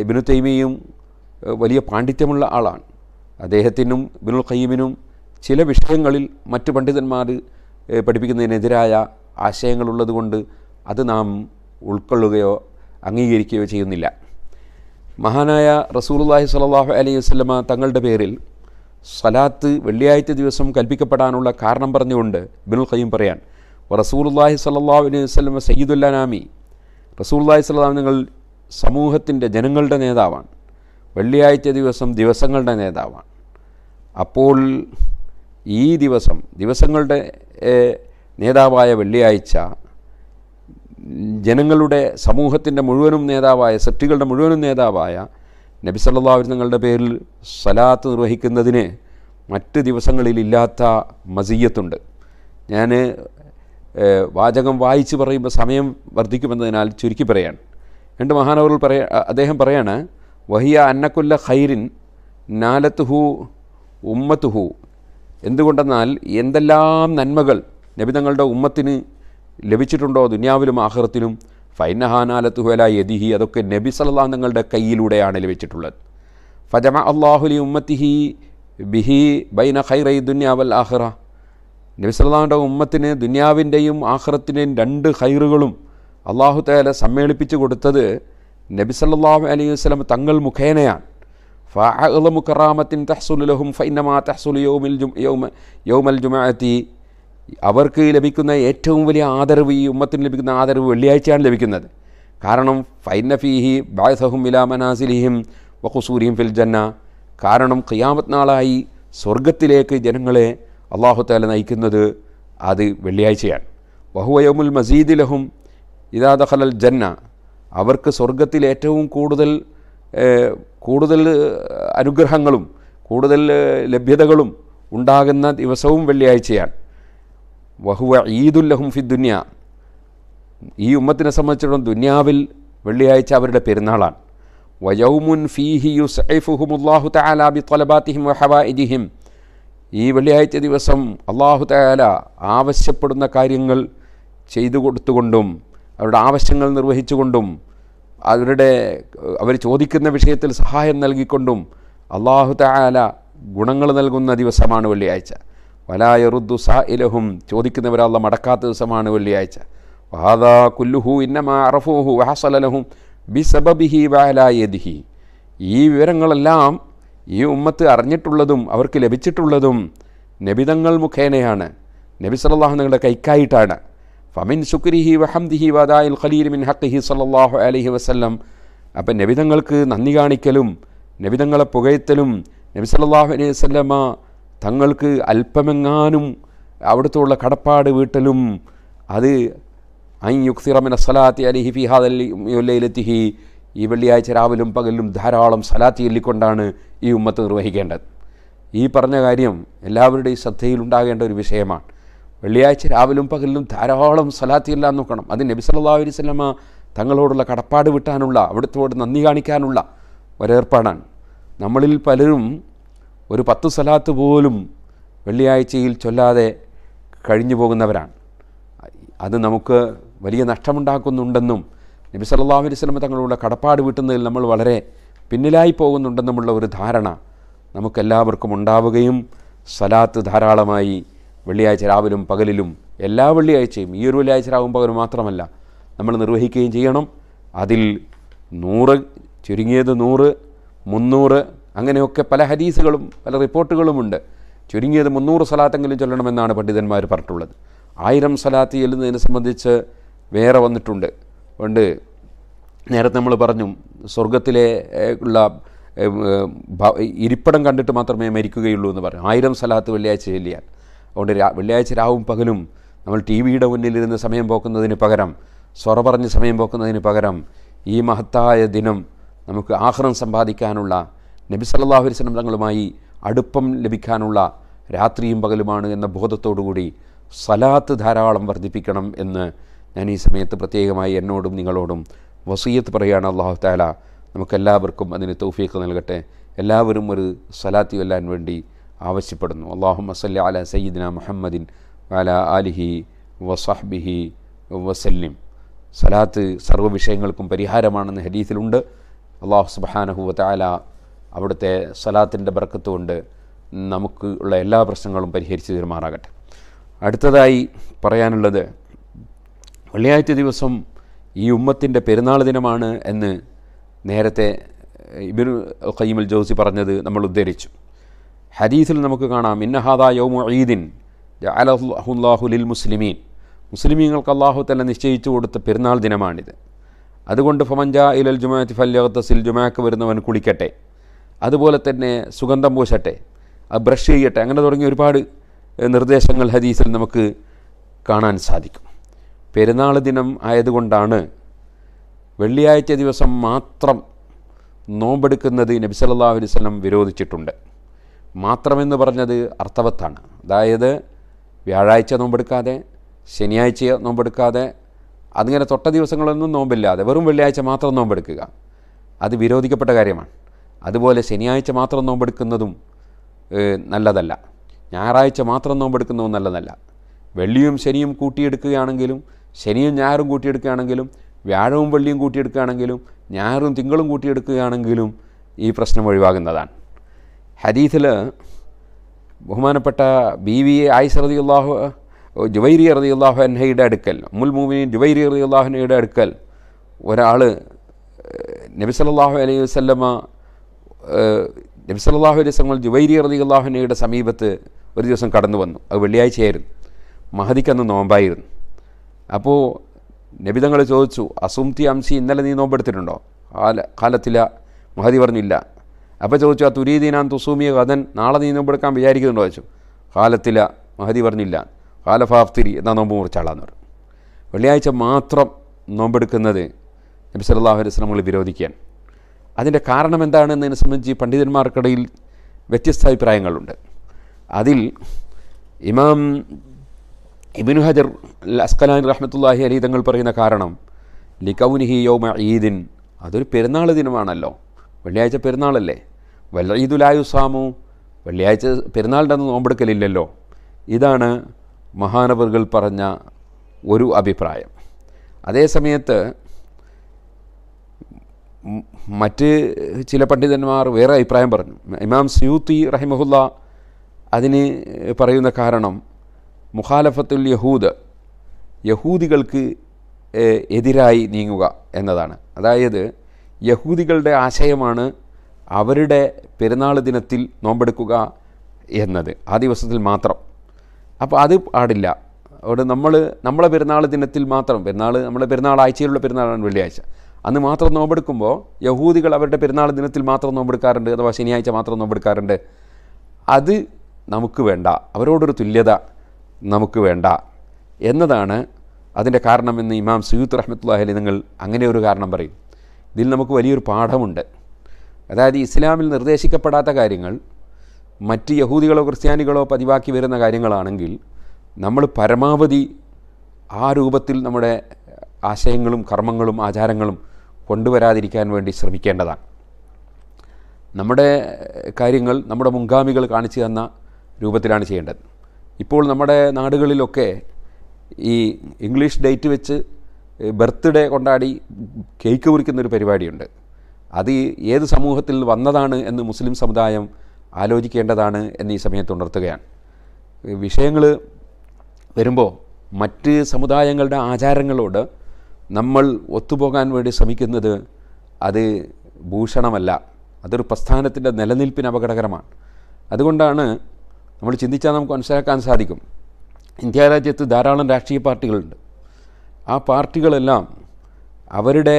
ഇബിനു തൈമിയും വലിയ പാണ്ഡിത്യമുള്ള ആളാണ് അദ്ദേഹത്തിനും ഇബിനുൽ ഖയ്യീമിനും ചില വിഷയങ്ങളിൽ മറ്റു പണ്ഡിതന്മാർ പഠിപ്പിക്കുന്നതിനെതിരായ ആശയങ്ങളുള്ളതുകൊണ്ട് അത് നാം ഉൾക്കൊള്ളുകയോ അംഗീകരിക്കുകയോ ചെയ്യുന്നില്ല മഹാനായ റസൂലുല്ലാഹി സ്വല്ലാഹു അലൈഹി വസ്ലമ തങ്ങളുടെ പേരിൽ സലാത്ത് വെള്ളിയാഴ്ച ദിവസം കൽപ്പിക്കപ്പെടാനുള്ള കാരണം പറഞ്ഞുകൊണ്ട് ബിനുൽ ഖയ്യം പറയാൻ റസൂലുല്ലാഹി സല്ലാഹു അലൈഹി വസ്ലമ സയ്യിദുല്ലാനാമി റസൂലുല്ലാഹി സ്വല്ലാം നിങ്ങൾ സമൂഹത്തിൻ്റെ ജനങ്ങളുടെ നേതാവാണ് വെള്ളിയാഴ്ച ദിവസം ദിവസങ്ങളുടെ നേതാവാണ് അപ്പോൾ ഈ ദിവസം ദിവസങ്ങളുടെ നേതാവായ വെള്ളിയാഴ്ച ജനങ്ങളുടെ സമൂഹത്തിൻ്റെ മുഴുവനും നേതാവായ സെറ്റുകളുടെ മുഴുവനും നേതാവായ നബി സല്ലാഹു തങ്ങളുടെ പേരിൽ സലാത്ത് നിർവഹിക്കുന്നതിന് മറ്റ് ദിവസങ്ങളിലില്ലാത്ത മസീയത്തുണ്ട് ഞാൻ വാചകം വായിച്ച് പറയുമ്പോൾ സമയം വർദ്ധിക്കുമെന്നതിനാൽ ചുരുക്കി പറയാണ് രണ്ട് മഹാനവറിൽ പറയാ അദ്ദേഹം പറയാണ് വഹിയ അന്നക്കുല്ല ഹു നാലത്തുഹു ഹു എന്തുകൊണ്ടെന്നാൽ എന്തെല്ലാം നന്മകൾ നബിതങ്ങളുടെ ഉമ്മത്തിന് ലഭിച്ചിട്ടുണ്ടോ ദുനിയാവിലും ആഹ്റത്തിലും ഫൈനഹാനാലത്ത് ഹുല യദിഹി അതൊക്കെ നബി സല്ലാ തങ്ങളുടെ കയ്യിലൂടെയാണ് ലഭിച്ചിട്ടുള്ളത് ഫജമ അള്ളാഹുലി ഉമ്മത്തിഹി ബിഹി ബൈന ഖൈറൈ ദുന്യാവൽ ആഹ്റ നബി സല്ലാൻ്റെ ഉമ്മത്തിന് ദുന്യാവിൻ്റെയും ആഹ്റത്തിൻ്റെയും രണ്ട് ഖൈറുകളും അള്ളാഹു തയാല സമ്മേളിപ്പിച്ചു കൊടുത്തത് നബി സല്ലാഹു അലൈഹി വസ്ലം തങ്ങൾ മുഖേനയാണ് ഫഅലമു കറാമത്തിൻ തഹസുലഹും ഫൈനമാ തഹ്സുൽ യൗമിൽ യോമൽ ജുമാഅത്തി അവർക്ക് ലഭിക്കുന്ന ഏറ്റവും വലിയ ആദരവ് ഈ ഉമ്മത്തിന് ലഭിക്കുന്ന ആദരവ് വെള്ളിയാഴ്ചയാണ് ലഭിക്കുന്നത് കാരണം ഫൈനഫീഹി ബായസഹും മനാസിലിഹിം വഖുസൂരിയും ഫിൽ ജന്ന കാരണം ഖിയാമത് നാളായി സ്വർഗത്തിലേക്ക് ജനങ്ങളെ അള്ളാഹുത്താല നയിക്കുന്നത് അത് വെള്ളിയാഴ്ചയാണ് വഹുവയോമുൽ മസീദിലഹും ഇദാ ദഖലൽ ജന്ന അവർക്ക് സ്വർഗത്തിൽ ഏറ്റവും കൂടുതൽ കൂടുതൽ അനുഗ്രഹങ്ങളും കൂടുതൽ ലഭ്യതകളും ഉണ്ടാകുന്ന ദിവസവും വെള്ളിയാഴ്ചയാണ് വഹുവ ഈദുല്ലഹും ഫി ദുന്യ ഈ ഉമ്മത്തിനെ സംബന്ധിച്ചിടത്തോളം ദുന്യാവിൽ വെള്ളിയാഴ്ച അവരുടെ പെരുന്നാളാണ് വയൗമുൻ ഫീഹി യുസൈഫുഹുമുല്ലാഹു തആല ബി തലബാത്തിഹിം വഹവായിജിഹിം ഈ വെള്ളിയാഴ്ച ദിവസം അള്ളാഹു തയാല ആവശ്യപ്പെടുന്ന കാര്യങ്ങൾ ചെയ്തു കൊടുത്തുകൊണ്ടും അവരുടെ ആവശ്യങ്ങൾ നിർവഹിച്ചുകൊണ്ടും അവരുടെ അവർ ചോദിക്കുന്ന വിഷയത്തിൽ സഹായം നൽകിക്കൊണ്ടും അള്ളാഹു തയാല ഗുണങ്ങൾ നൽകുന്ന ദിവസമാണ് വെള്ളിയാഴ്ച വലായറുദ്ദു സാ ഇലഹും ചോദിക്കുന്നവരല്ല മടക്കാത്ത ദിവസമാണ് വെള്ളിയാഴ്ച വഹാദാ കുല്ലുഹു ഇന്നമാ അറഫൂഹു വഹസലഹും ബി സബബിഹി വഹലായദിഹി ഈ വിവരങ്ങളെല്ലാം ഈ ഉമ്മത്ത് അറിഞ്ഞിട്ടുള്ളതും അവർക്ക് ലഭിച്ചിട്ടുള്ളതും നബിതങ്ങൾ മുഖേനയാണ് നബി നിങ്ങളുടെ കൈക്കായിട്ടാണ് ഫമിൻ സുക്രിഹി വഹംദിഹി വദായിൽ ഖലീൽ മിൻ ഹക്കിഹി സല്ലാഹു അലഹി വസ്ല്ലം അപ്പം നബിതങ്ങൾക്ക് നന്ദി കാണിക്കലും നബിതങ്ങളെ പുകയത്തലും നബി സല്ലാഹു അലൈഹി വസ്ലമ തങ്ങൾക്ക് അല്പമെങ്ങാനും അവിടുത്തുള്ള കടപ്പാട് വീട്ടലും അത് ഐ യുക്സിറമിന സലാത്തി അലിഹി ഫിഹാദല്ലിഹി ഈ വെള്ളിയാഴ്ച രാവിലും പകലും ധാരാളം സലാത്തി എല്ലിക്കൊണ്ടാണ് ഈ ഉമ്മത്ത് നിർവഹിക്കേണ്ടത് ഈ പറഞ്ഞ കാര്യം എല്ലാവരുടെയും ശ്രദ്ധയിലുണ്ടാകേണ്ട ഒരു വിഷയമാണ് വെള്ളിയാഴ്ച രാവിലും പകലിലും ധാരാളം സലാത്തി എല്ലാം നോക്കണം അത് നബി സല്ലാ അലൈവല്ലമ്മ തങ്ങളോടുള്ള കടപ്പാട് വിട്ടാനുള്ള അവിടുത്തോട് നന്ദി കാണിക്കാനുള്ള ഒരേർപ്പാടാണ് നമ്മളിൽ പലരും ഒരു പത്ത് സലാത്ത് പോലും വെള്ളിയാഴ്ചയിൽ ചൊല്ലാതെ കഴിഞ്ഞു പോകുന്നവരാണ് അത് നമുക്ക് വലിയ നഷ്ടമുണ്ടാക്കുന്നുണ്ടെന്നും നബി സല്ലാഹു അലൈഹി സ്വലമ തങ്ങളുടെ കടപ്പാട് വീട്ടുന്നതിൽ നമ്മൾ വളരെ പിന്നിലായി പോകുന്നുണ്ടെന്നുമുള്ള ഒരു ധാരണ നമുക്കെല്ലാവർക്കും ഉണ്ടാവുകയും സലാത്ത് ധാരാളമായി വെള്ളിയാഴ്ച രാവിലും പകലിലും എല്ലാ വെള്ളിയാഴ്ചയും ഈ ഒരു വെള്ളിയാഴ്ച രാവും പകലും മാത്രമല്ല നമ്മൾ നിർവഹിക്കുകയും ചെയ്യണം അതിൽ നൂറ് ചുരുങ്ങിയത് നൂറ് മുന്നൂറ് അങ്ങനെയൊക്കെ പല ഹദീസുകളും പല റിപ്പോർട്ടുകളുമുണ്ട് ചുരുങ്ങിയത് മുന്നൂറ് സലാത്തെങ്കിലും ചൊല്ലണമെന്നാണ് പണ്ഡിതന്മാർ പറഞ്ഞിട്ടുള്ളത് ആയിരം സലാത്ത് ചെല്ലുന്നതിനെ സംബന്ധിച്ച് വേറെ വന്നിട്ടുണ്ട് ഉണ്ട് നേരത്തെ നമ്മൾ പറഞ്ഞു സ്വർഗത്തിലെ ഉള്ള ഇരിപ്പിടം കണ്ടിട്ട് മാത്രമേ മരിക്കുകയുള്ളൂ എന്ന് പറഞ്ഞു ആയിരം സലാത്ത് വെള്ളിയാഴ്ച ചെല്ലിയാൽ അതുകൊണ്ട് വെള്ളിയാഴ്ച രാവും പകലും നമ്മൾ ടി വിയുടെ മുന്നിലിരുന്ന് സമയം പോക്കുന്നതിന് പകരം സ്വറ പറഞ്ഞ് സമയം പോക്കുന്നതിന് പകരം ഈ മഹത്തായ ദിനം നമുക്ക് ആഹ്റം സമ്പാദിക്കാനുള്ള നബി സല്ലാഹു വസ്ലം തങ്ങളുമായി അടുപ്പം ലഭിക്കാനുള്ള രാത്രിയും പകലുമാണ് എന്ന ബോധത്തോടുകൂടി സലാത്ത് ധാരാളം വർദ്ധിപ്പിക്കണം എന്ന് ഞാൻ ഈ സമയത്ത് പ്രത്യേകമായി എന്നോടും നിങ്ങളോടും വസീയത്ത് പറയുകയാണ് അള്ളാഹു താല നമുക്കെല്ലാവർക്കും അതിന് തൗഫീഖ് നൽകട്ടെ എല്ലാവരും ഒരു സലാത്തി വല്ലാൻ വേണ്ടി ആവശ്യപ്പെടുന്നു അള്ളാഹു മസല്ല അല സയ്യിദ്ന മുഹമ്മദിൻ അല അലിഹി വസഹ്ബിഹി വസല്ലിം സലാത്ത് സർവ്വ വിഷയങ്ങൾക്കും പരിഹാരമാണെന്ന് ഹരീസിലുണ്ട് അള്ളാഹു സുബാനഹുവ താല അവിടുത്തെ സലാത്തിൻ്റെ ബർക്കത്തുകൊണ്ട് നമുക്ക് ഉള്ള എല്ലാ പ്രശ്നങ്ങളും പരിഹരിച്ച് തീരുമാറാകട്ടെ അടുത്തതായി പറയാനുള്ളത് വെള്ളിയാഴ്ച ദിവസം ഈ ഉമ്മത്തിൻ്റെ പെരുന്നാൾ ദിനമാണ് എന്ന് നേരത്തെ ഇബിൻ ഖയ്യിമുൽ ജോസി പറഞ്ഞത് നമ്മൾ ഉദ്ധരിച്ചു ഹദീസിൽ നമുക്ക് കാണാം ഇന്നഹാദ യൗമു ഈദിൻ അലഹുല്ലാഹു ലിൽ മുസ്ലിമീൻ മുസ്ലിമീങ്ങൾക്ക് അള്ളാഹു തന്നെ നിശ്ചയിച്ചു കൊടുത്ത പെരുന്നാൾ ദിനമാണിത് അതുകൊണ്ട് ഫമൻജ ഇലൽ ജുമാഅത്ത് ഫല്യത്തസിൽ ജുമാക്ക് വരുന്നവൻ കുളിക്കട്ടെ അതുപോലെ തന്നെ സുഗന്ധം പൂശട്ടെ അത് ബ്രഷ് ചെയ്യട്ടെ അങ്ങനെ തുടങ്ങിയ ഒരുപാട് നിർദ്ദേശങ്ങൾ ഹദീസിൽ നമുക്ക് കാണാൻ സാധിക്കും പെരുന്നാൾ ദിനം ആയതുകൊണ്ടാണ് വെള്ളിയാഴ്ച ദിവസം മാത്രം നോമ്പെടുക്കുന്നത് നബി അലൈഹി വസല്ലം വിരോധിച്ചിട്ടുണ്ട് മാത്രമെന്ന് പറഞ്ഞത് അർത്ഥവത്താണ് അതായത് വ്യാഴാഴ്ച നോമ്പെടുക്കാതെ ശനിയാഴ്ച നോമ്പെടുക്കാതെ അതിങ്ങനെ തൊട്ട ദിവസങ്ങളൊന്നും നോമ്പില്ലാതെ വെറും വെള്ളിയാഴ്ച മാത്രം നോമ്പെടുക്കുക അത് വിരോധിക്കപ്പെട്ട കാര്യമാണ് അതുപോലെ ശനിയാഴ്ച മാത്രം നോമ്പെടുക്കുന്നതും നല്ലതല്ല ഞായറാഴ്ച മാത്രം നോമ്പെടുക്കുന്നതും നല്ലതല്ല വെള്ളിയും ശനിയും കൂട്ടിയെടുക്കുകയാണെങ്കിലും ശനിയും ഞായറും കൂട്ടിയെടുക്കുകയാണെങ്കിലും വ്യാഴവും വെള്ളിയും കൂട്ടിയെടുക്കുകയാണെങ്കിലും ഞായറും തിങ്കളും കൂട്ടിയെടുക്കുകയാണെങ്കിലും ഈ പ്രശ്നം ഒഴിവാകുന്നതാണ് ഹദീസിൽ ബഹുമാനപ്പെട്ട ബി വി എ ആയിസ് റതിയുള്ളാഹു ജുവൈരി റതിയുള്ളാഹു അൻഹയുടെ അടുക്കൽ മുൽ മൂമിനി ജുവൈരി റതിയുള്ളാഹുനയുടെ അടുക്കൽ ഒരാൾ നബിസലല്ലാഹു അലൈഹി വസ്ല്ലമ്മ നബി സല്ലാഹു അലൈഹി സ്വങ്ങൾ ജുവൈരി റതി അള്ളാഹുനയുടെ സമീപത്ത് ഒരു ദിവസം കടന്നു വന്നു അത് വെള്ളിയാഴ്ചയായിരുന്നു മഹദിക്കന്ന് നോമ്പായിരുന്നു അപ്പോൾ നബി തങ്ങൾ ചോദിച്ചു അസുംതി അംസി ഇന്നലെ നീ നോമ്പെടുത്തിട്ടുണ്ടോ കാല കാലത്തില്ല മഹദി പറഞ്ഞില്ല അപ്പോൾ ചോദിച്ചു ആ തുരീദീനാൻ തുസൂമിയ കഥൻ നാളെ നീ നോമ്പെടുക്കാൻ വിചാരിക്കുന്നുണ്ടോ വെച്ചു കാലത്തില്ല മഹദി പറഞ്ഞില്ല ഫാഫ്തിരി എന്നാ നോമ്പ് മുറിച്ചാളാന്ന് പറഞ്ഞു വെള്ളിയാഴ്ച മാത്രം നോമ്പെടുക്കുന്നത് നബി സല്ലാഹു അലൈഹി സ്വലമുകൾ അതിൻ്റെ കാരണം എന്താണെന്നതിനെ സംബന്ധിച്ച് പണ്ഡിതന്മാർക്കിടയിൽ വ്യത്യസ്ത അഭിപ്രായങ്ങളുണ്ട് അതിൽ ഇമാം ഇബിനു ഹജർ അസ്കലാൻ റഹ്മത്തുല്ലാഹി അലി തങ്ങൾ പറയുന്ന കാരണം ലിക്കൗനിഹി യോമ ഈദിൻ അതൊരു പെരുന്നാൾ ദിനമാണല്ലോ വെള്ളിയാഴ്ച പെരുന്നാളല്ലേ വല്ല ഈദുലായുസാമു വെള്ളിയാഴ്ച പെരുന്നാളിൻ്റെ നോമ്പെടുക്കലില്ലല്ലോ ഇതാണ് മഹാനവറുകൾ പറഞ്ഞ ഒരു അഭിപ്രായം അതേസമയത്ത് മറ്റ് ചില പണ്ഡിതന്മാർ വേറെ അഭിപ്രായം പറഞ്ഞു ഇമാം സയൂത്തി റഹിമഹുല്ല അതിന് പറയുന്ന കാരണം മുഖാലഫത്തുൽ യഹൂദ് യഹൂദികൾക്ക് എതിരായി നീങ്ങുക എന്നതാണ് അതായത് യഹൂദികളുടെ ആശയമാണ് അവരുടെ പെരുന്നാൾ ദിനത്തിൽ നോമ്പെടുക്കുക എന്നത് ആ ദിവസത്തിൽ മാത്രം അപ്പോൾ അത് പാടില്ല അവിടെ നമ്മൾ നമ്മളെ പെരുന്നാൾ ദിനത്തിൽ മാത്രം പെരുന്നാൾ നമ്മളെ പെരുന്നാൾ ആഴ്ചയിലുള്ള പെരുന്നാളാണ് വെള്ളിയാഴ്ച അന്ന് മാത്രം നോമ്പെടുക്കുമ്പോൾ യഹൂദികൾ അവരുടെ പെരുന്നാൾ ദിനത്തിൽ മാത്രം നോമ്പെടുക്കാറുണ്ട് അഥവാ ശനിയാഴ്ച മാത്രം നോമ്പെടുക്കാറുണ്ട് അത് നമുക്ക് വേണ്ട അവരോടൊരു തുല്യത നമുക്ക് വേണ്ട എന്നതാണ് അതിൻ്റെ കാരണമെന്ന് ഇമാം സയ്യൂത്ത് റഹ്മത്തുല്ലാഹലി നിങ്ങൾ അങ്ങനെ ഒരു കാരണം പറയും ഇതിൽ നമുക്ക് വലിയൊരു പാഠമുണ്ട് അതായത് ഇസ്ലാമിൽ നിർദ്ദേശിക്കപ്പെടാത്ത കാര്യങ്ങൾ മറ്റ് യഹൂദികളോ ക്രിസ്ത്യാനികളോ പതിവാക്കി വരുന്ന കാര്യങ്ങളാണെങ്കിൽ നമ്മൾ പരമാവധി ആ രൂപത്തിൽ നമ്മുടെ ആശയങ്ങളും കർമ്മങ്ങളും ആചാരങ്ങളും കൊണ്ടുവരാതിരിക്കാൻ വേണ്ടി ശ്രമിക്കേണ്ടതാണ് നമ്മുടെ കാര്യങ്ങൾ നമ്മുടെ മുൻഗാമികൾ കാണിച്ചു തന്ന രൂപത്തിലാണ് ചെയ്യേണ്ടത് ഇപ്പോൾ നമ്മുടെ നാടുകളിലൊക്കെ ഈ ഇംഗ്ലീഷ് ഡേറ്റ് വെച്ച് ബർത്ത്ഡേ കൊണ്ടാടി കേക്ക് കുറിക്കുന്നൊരു പരിപാടിയുണ്ട് അത് ഏത് സമൂഹത്തിൽ വന്നതാണ് എന്ന് മുസ്ലിം സമുദായം ആലോചിക്കേണ്ടതാണ് എന്ന് ഈ സമയത്ത് ഉണർത്തുകയാണ് വിഷയങ്ങൾ വരുമ്പോൾ മറ്റ് സമുദായങ്ങളുടെ ആചാരങ്ങളോട് നമ്മൾ ഒത്തുപോകാൻ വേണ്ടി ശ്രമിക്കുന്നത് അത് ഭൂഷണമല്ല അതൊരു പ്രസ്ഥാനത്തിൻ്റെ നിലനിൽപ്പിന് അപകടകരമാണ് അതുകൊണ്ടാണ് നമ്മൾ ചിന്തിച്ചാൽ നമുക്ക് മനസ്സിലാക്കാൻ സാധിക്കും ഇന്ത്യ രാജ്യത്ത് ധാരാളം രാഷ്ട്രീയ പാർട്ടികളുണ്ട് ആ പാർട്ടികളെല്ലാം അവരുടെ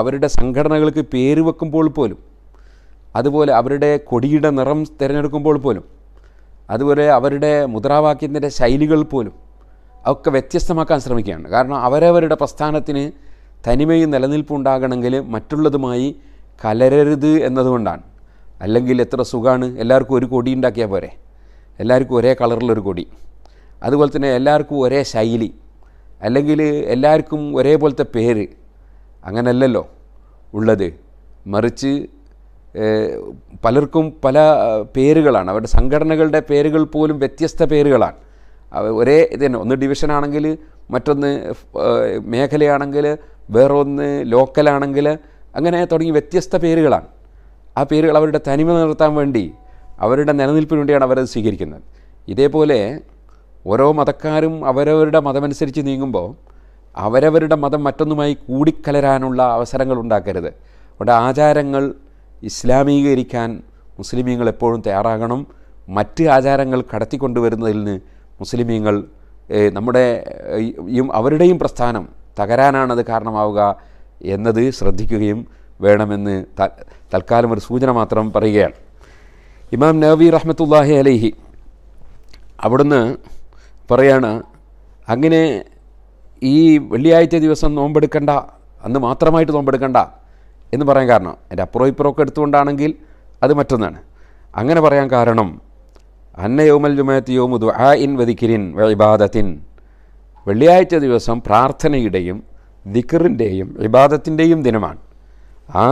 അവരുടെ സംഘടനകൾക്ക് പേര് വെക്കുമ്പോൾ പോലും അതുപോലെ അവരുടെ കൊടിയുടെ നിറം തിരഞ്ഞെടുക്കുമ്പോൾ പോലും അതുപോലെ അവരുടെ മുദ്രാവാക്യത്തിൻ്റെ ശൈലികൾ പോലും ഒക്കെ വ്യത്യസ്തമാക്കാൻ ശ്രമിക്കുകയാണ് കാരണം അവരവരുടെ പ്രസ്ഥാനത്തിന് തനിമയും ഉണ്ടാകണമെങ്കിൽ മറ്റുള്ളതുമായി കലരരുത് എന്നതുകൊണ്ടാണ് അല്ലെങ്കിൽ എത്ര സുഖമാണ് എല്ലാവർക്കും ഒരു കൊടി ഉണ്ടാക്കിയാൽ പോരെ എല്ലാവർക്കും ഒരേ കളറിലൊരു കൊടി അതുപോലെ തന്നെ എല്ലാവർക്കും ഒരേ ശൈലി അല്ലെങ്കിൽ എല്ലാവർക്കും ഒരേപോലത്തെ പേര് അങ്ങനല്ലല്ലോ ഉള്ളത് മറിച്ച് പലർക്കും പല പേരുകളാണ് അവരുടെ സംഘടനകളുടെ പേരുകൾ പോലും വ്യത്യസ്ത പേരുകളാണ് ഒരേ ഇത് തന്നെ ഒന്ന് ആണെങ്കിൽ മറ്റൊന്ന് മേഖലയാണെങ്കിൽ വേറൊന്ന് ലോക്കലാണെങ്കിൽ അങ്ങനെ തുടങ്ങി വ്യത്യസ്ത പേരുകളാണ് ആ പേരുകൾ അവരുടെ തനിമ നിർത്താൻ വേണ്ടി അവരുടെ നിലനിൽപ്പിന് വേണ്ടിയാണ് അവരത് സ്വീകരിക്കുന്നത് ഇതേപോലെ ഓരോ മതക്കാരും അവരവരുടെ മതമനുസരിച്ച് നീങ്ങുമ്പോൾ അവരവരുടെ മതം മറ്റൊന്നുമായി കൂടിക്കലരാനുള്ള അവസരങ്ങൾ ഉണ്ടാക്കരുത് അവിടെ ആചാരങ്ങൾ ഇസ്ലാമീകരിക്കാൻ മുസ്ലിമീങ്ങൾ എപ്പോഴും തയ്യാറാകണം മറ്റ് ആചാരങ്ങൾ കടത്തിക്കൊണ്ടുവരുന്നതിൽ നിന്ന് മുസ്ലിമീങ്ങൾ നമ്മുടെ അവരുടെയും പ്രസ്ഥാനം തകരാനാണത് കാരണമാവുക എന്നത് ശ്രദ്ധിക്കുകയും വേണമെന്ന് തൽക്കാലം ഒരു സൂചന മാത്രം പറയുകയാണ് ഇമാം നബി റഹ്മത്തുല്ലാഹി അലൈഹി അവിടുന്ന് പറയാണ് അങ്ങനെ ഈ വെള്ളിയാഴ്ച ദിവസം നോമ്പെടുക്കണ്ട അന്ന് മാത്രമായിട്ട് നോമ്പെടുക്കണ്ട എന്ന് പറയാൻ കാരണം എൻ്റെ അപ്പുറം ഇപ്പുറമൊക്കെ എടുത്തുകൊണ്ടാണെങ്കിൽ അത് മറ്റൊന്നാണ് അങ്ങനെ പറയാൻ കാരണം അന്ന യോമൽ ജുമയത്ത് യോമു ദുആഇൻ വദിക്കിരിൻ ഇബാദത്തിൻ വെള്ളിയാഴ്ച ദിവസം പ്രാർത്ഥനയുടെയും ദിക്കറിൻ്റെയും ഇബാദത്തിൻ്റെയും ദിനമാണ് ആ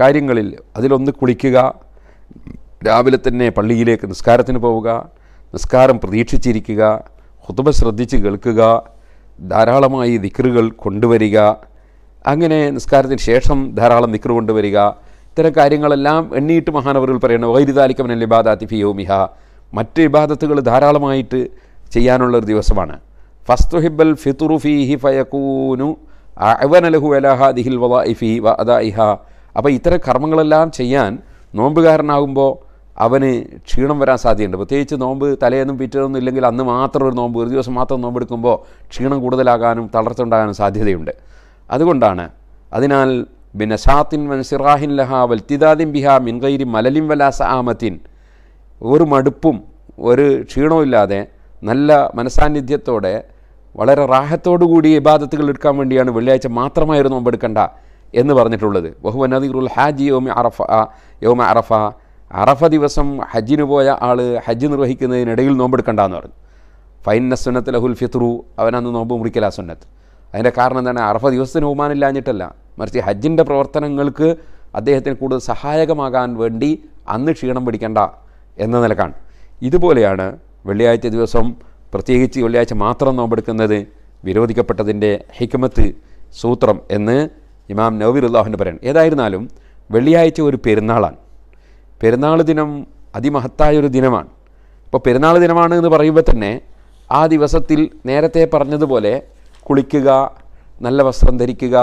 കാര്യങ്ങളിൽ അതിലൊന്ന് കുളിക്കുക രാവിലെ തന്നെ പള്ളിയിലേക്ക് നിസ്കാരത്തിന് പോവുക നിസ്കാരം പ്രതീക്ഷിച്ചിരിക്കുക ഹുതുബ ശ്രദ്ധിച്ച് കേൾക്കുക ധാരാളമായി ദിക്കറുകൾ കൊണ്ടുവരിക അങ്ങനെ നിസ്കാരത്തിന് ശേഷം ധാരാളം ദിക്കർ കൊണ്ടുവരിക ഇത്തരം കാര്യങ്ങളെല്ലാം എണ്ണിയിട്ട് മഹാനവറുകൾ പറയണം വൈരുതാലിക്കമനൽ ഇബാദാത്തി ഫിയോമിഹ മറ്റ് ഇബാദത്തുകൾ ധാരാളമായിട്ട് ചെയ്യാനുള്ള ഒരു ദിവസമാണ് ഫസ്തുഹിബൽ ഫിത്തുറു ഫീഹി ഫയക്കൂനു അവനലഹു അലഹാദിഹിൽ വദാഇഫി വ അദാഇഹ അപ്പോൾ ഇത്തരം കർമ്മങ്ങളെല്ലാം ചെയ്യാൻ നോമ്പുകാരനാകുമ്പോൾ അവന് ക്ഷീണം വരാൻ സാധ്യതയുണ്ട് പ്രത്യേകിച്ച് നോമ്പ് തലേന്നും പിറ്റേന്നും ഇല്ലെങ്കിൽ അന്ന് മാത്രം ഒരു നോമ്പ് ഒരു ദിവസം മാത്രം നോമ്പെടുക്കുമ്പോൾ ക്ഷീണം കൂടുതലാകാനും തളർച്ച ഉണ്ടാകാനും സാധ്യതയുണ്ട് അതുകൊണ്ടാണ് അതിനാൽ ബിനസാത്തിൻ വൻസിറാഹിൻ ലഹ വൽത്തിദാദിൻ ബിഹ മിൻകൈരി മലലിൻ വലാസ ആമത്തിൻ ഒരു മടുപ്പും ഒരു ക്ഷീണവും ഇല്ലാതെ നല്ല മനസാന്നിധ്യത്തോടെ വളരെ കൂടി ഇബാദത്തുകൾ എടുക്കാൻ വേണ്ടിയാണ് വെള്ളിയാഴ്ച മാത്രമായിരുന്നു നോമ്പെടുക്കേണ്ട എന്ന് പറഞ്ഞിട്ടുള്ളത് ബഹുവ ഉൽ ഹാജി യോമി അറഫ യോമ അറഫ അറഫ ദിവസം ഹജ്ജിന് പോയ ആൾ ഹജ്ജ് നിർവഹിക്കുന്നതിനിടയിൽ എന്ന് പറഞ്ഞു ഫൈൻ നസുന്നത്ത് ലഹുൽ ഫിത്രു അവനന്ന് നോമ്പ് മുറിക്കലാ സുന്നത്ത് അതിൻ്റെ കാരണം എന്താണ് അറഫ ദിവസത്തിന് ബഹുമാനമില്ലാഞ്ഞിട്ടല്ല മറിച്ച് ഹജ്ജിൻ്റെ പ്രവർത്തനങ്ങൾക്ക് അദ്ദേഹത്തിന് കൂടുതൽ സഹായകമാകാൻ വേണ്ടി അന്ന് ക്ഷീണം പിടിക്കേണ്ട എന്ന നിലക്കാണ് ഇതുപോലെയാണ് വെള്ളിയാഴ്ച ദിവസം പ്രത്യേകിച്ച് വെള്ളിയാഴ്ച മാത്രം നോമ്പെടുക്കുന്നത് വിരോധിക്കപ്പെട്ടതിൻ്റെ ഹിക്മത്ത് സൂത്രം എന്ന് ഇമാം നവീർ ഉള്ളാഹുവിൻ്റെ പറയുന്നത് ഏതായിരുന്നാലും വെള്ളിയാഴ്ച ഒരു പെരുന്നാളാണ് പെരുന്നാൾ ദിനം അതിമഹത്തായ ഒരു ദിനമാണ് അപ്പോൾ പെരുന്നാൾ ദിനമാണ് എന്ന് പറയുമ്പോൾ തന്നെ ആ ദിവസത്തിൽ നേരത്തെ പറഞ്ഞതുപോലെ കുളിക്കുക നല്ല വസ്ത്രം ധരിക്കുക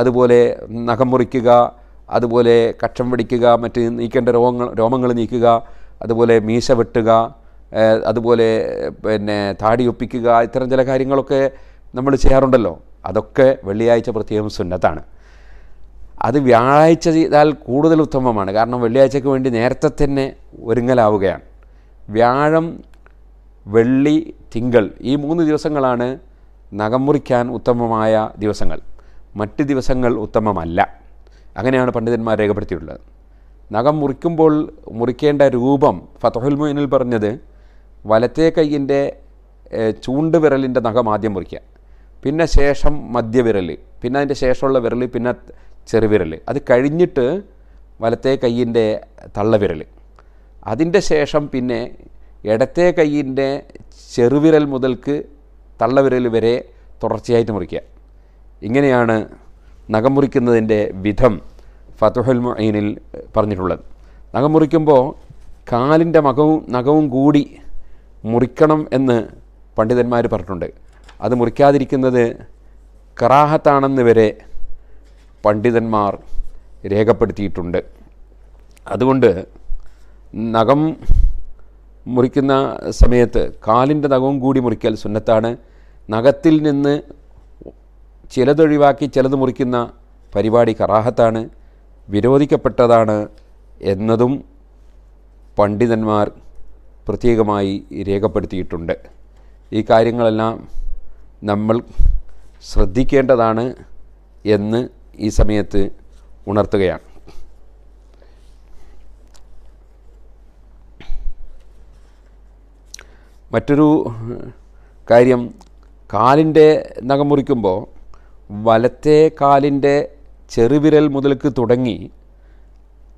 അതുപോലെ നഖം മുറിക്കുക അതുപോലെ കക്ഷം പിടിക്കുക മറ്റ് നീക്കേണ്ട രോഗങ്ങൾ രോമങ്ങൾ നീക്കുക അതുപോലെ മീശ വെട്ടുക അതുപോലെ പിന്നെ താടി ഒപ്പിക്കുക ഇത്തരം ചില കാര്യങ്ങളൊക്കെ നമ്മൾ ചെയ്യാറുണ്ടല്ലോ അതൊക്കെ വെള്ളിയാഴ്ച പ്രത്യേകം സുന്നത്താണ് അത് വ്യാഴാഴ്ച ചെയ്താൽ കൂടുതൽ ഉത്തമമാണ് കാരണം വെള്ളിയാഴ്ചയ്ക്ക് വേണ്ടി നേരത്തെ തന്നെ ഒരുങ്ങലാവുകയാണ് വ്യാഴം വെള്ളി തിങ്കൾ ഈ മൂന്ന് ദിവസങ്ങളാണ് നഖം മുറിക്കാൻ ഉത്തമമായ ദിവസങ്ങൾ മറ്റ് ദിവസങ്ങൾ ഉത്തമമല്ല അങ്ങനെയാണ് പണ്ഡിതന്മാർ രേഖപ്പെടുത്തിയിട്ടുള്ളത് നഖം മുറിക്കുമ്പോൾ മുറിക്കേണ്ട രൂപം ഫതഹുൽ മൊയിനിൽ പറഞ്ഞത് വലത്തെ കൈയിൻ്റെ ചൂണ്ട് വിരലിൻ്റെ നഖം ആദ്യം മുറിക്കുക പിന്നെ ശേഷം മധ്യവിരൽ പിന്നെ അതിൻ്റെ ശേഷമുള്ള വിരൽ പിന്നെ ചെറുവിരൽ അത് കഴിഞ്ഞിട്ട് വലത്തെ കൈയിൻ്റെ തള്ളവിരൽ അതിൻ്റെ ശേഷം പിന്നെ ഇടത്തെ കൈയിൻ്റെ ചെറുവിരൽ മുതൽക്ക് തള്ളവിരൽ വരെ തുടർച്ചയായിട്ട് മുറിക്കുക ഇങ്ങനെയാണ് നഖം മുറിക്കുന്നതിൻ്റെ വിധം ഫതുഹുൽ മൊയ്നിൽ പറഞ്ഞിട്ടുള്ളത് നഖം മുറിക്കുമ്പോൾ കാലിൻ്റെ മകവും നഖവും കൂടി മുറിക്കണം എന്ന് പണ്ഡിതന്മാർ പറഞ്ഞിട്ടുണ്ട് അത് മുറിക്കാതിരിക്കുന്നത് കറാഹത്താണെന്ന് വരെ പണ്ഡിതന്മാർ രേഖപ്പെടുത്തിയിട്ടുണ്ട് അതുകൊണ്ട് നഖം മുറിക്കുന്ന സമയത്ത് കാലിൻ്റെ നഖവും കൂടി മുറിക്കൽ സുന്നത്താണ് നഖത്തിൽ നിന്ന് ചിലതൊഴിവാക്കി ചിലത് മുറിക്കുന്ന പരിപാടി കറാഹത്താണ് വിരോധിക്കപ്പെട്ടതാണ് എന്നതും പണ്ഡിതന്മാർ പ്രത്യേകമായി രേഖപ്പെടുത്തിയിട്ടുണ്ട് ഈ കാര്യങ്ങളെല്ലാം നമ്മൾ ശ്രദ്ധിക്കേണ്ടതാണ് എന്ന് ഈ സമയത്ത് ഉണർത്തുകയാണ് മറ്റൊരു കാര്യം കാലിൻ്റെ നഖം മുറിക്കുമ്പോൾ വലത്തെ കാലിൻ്റെ ചെറുവിരൽ മുതൽക്ക് തുടങ്ങി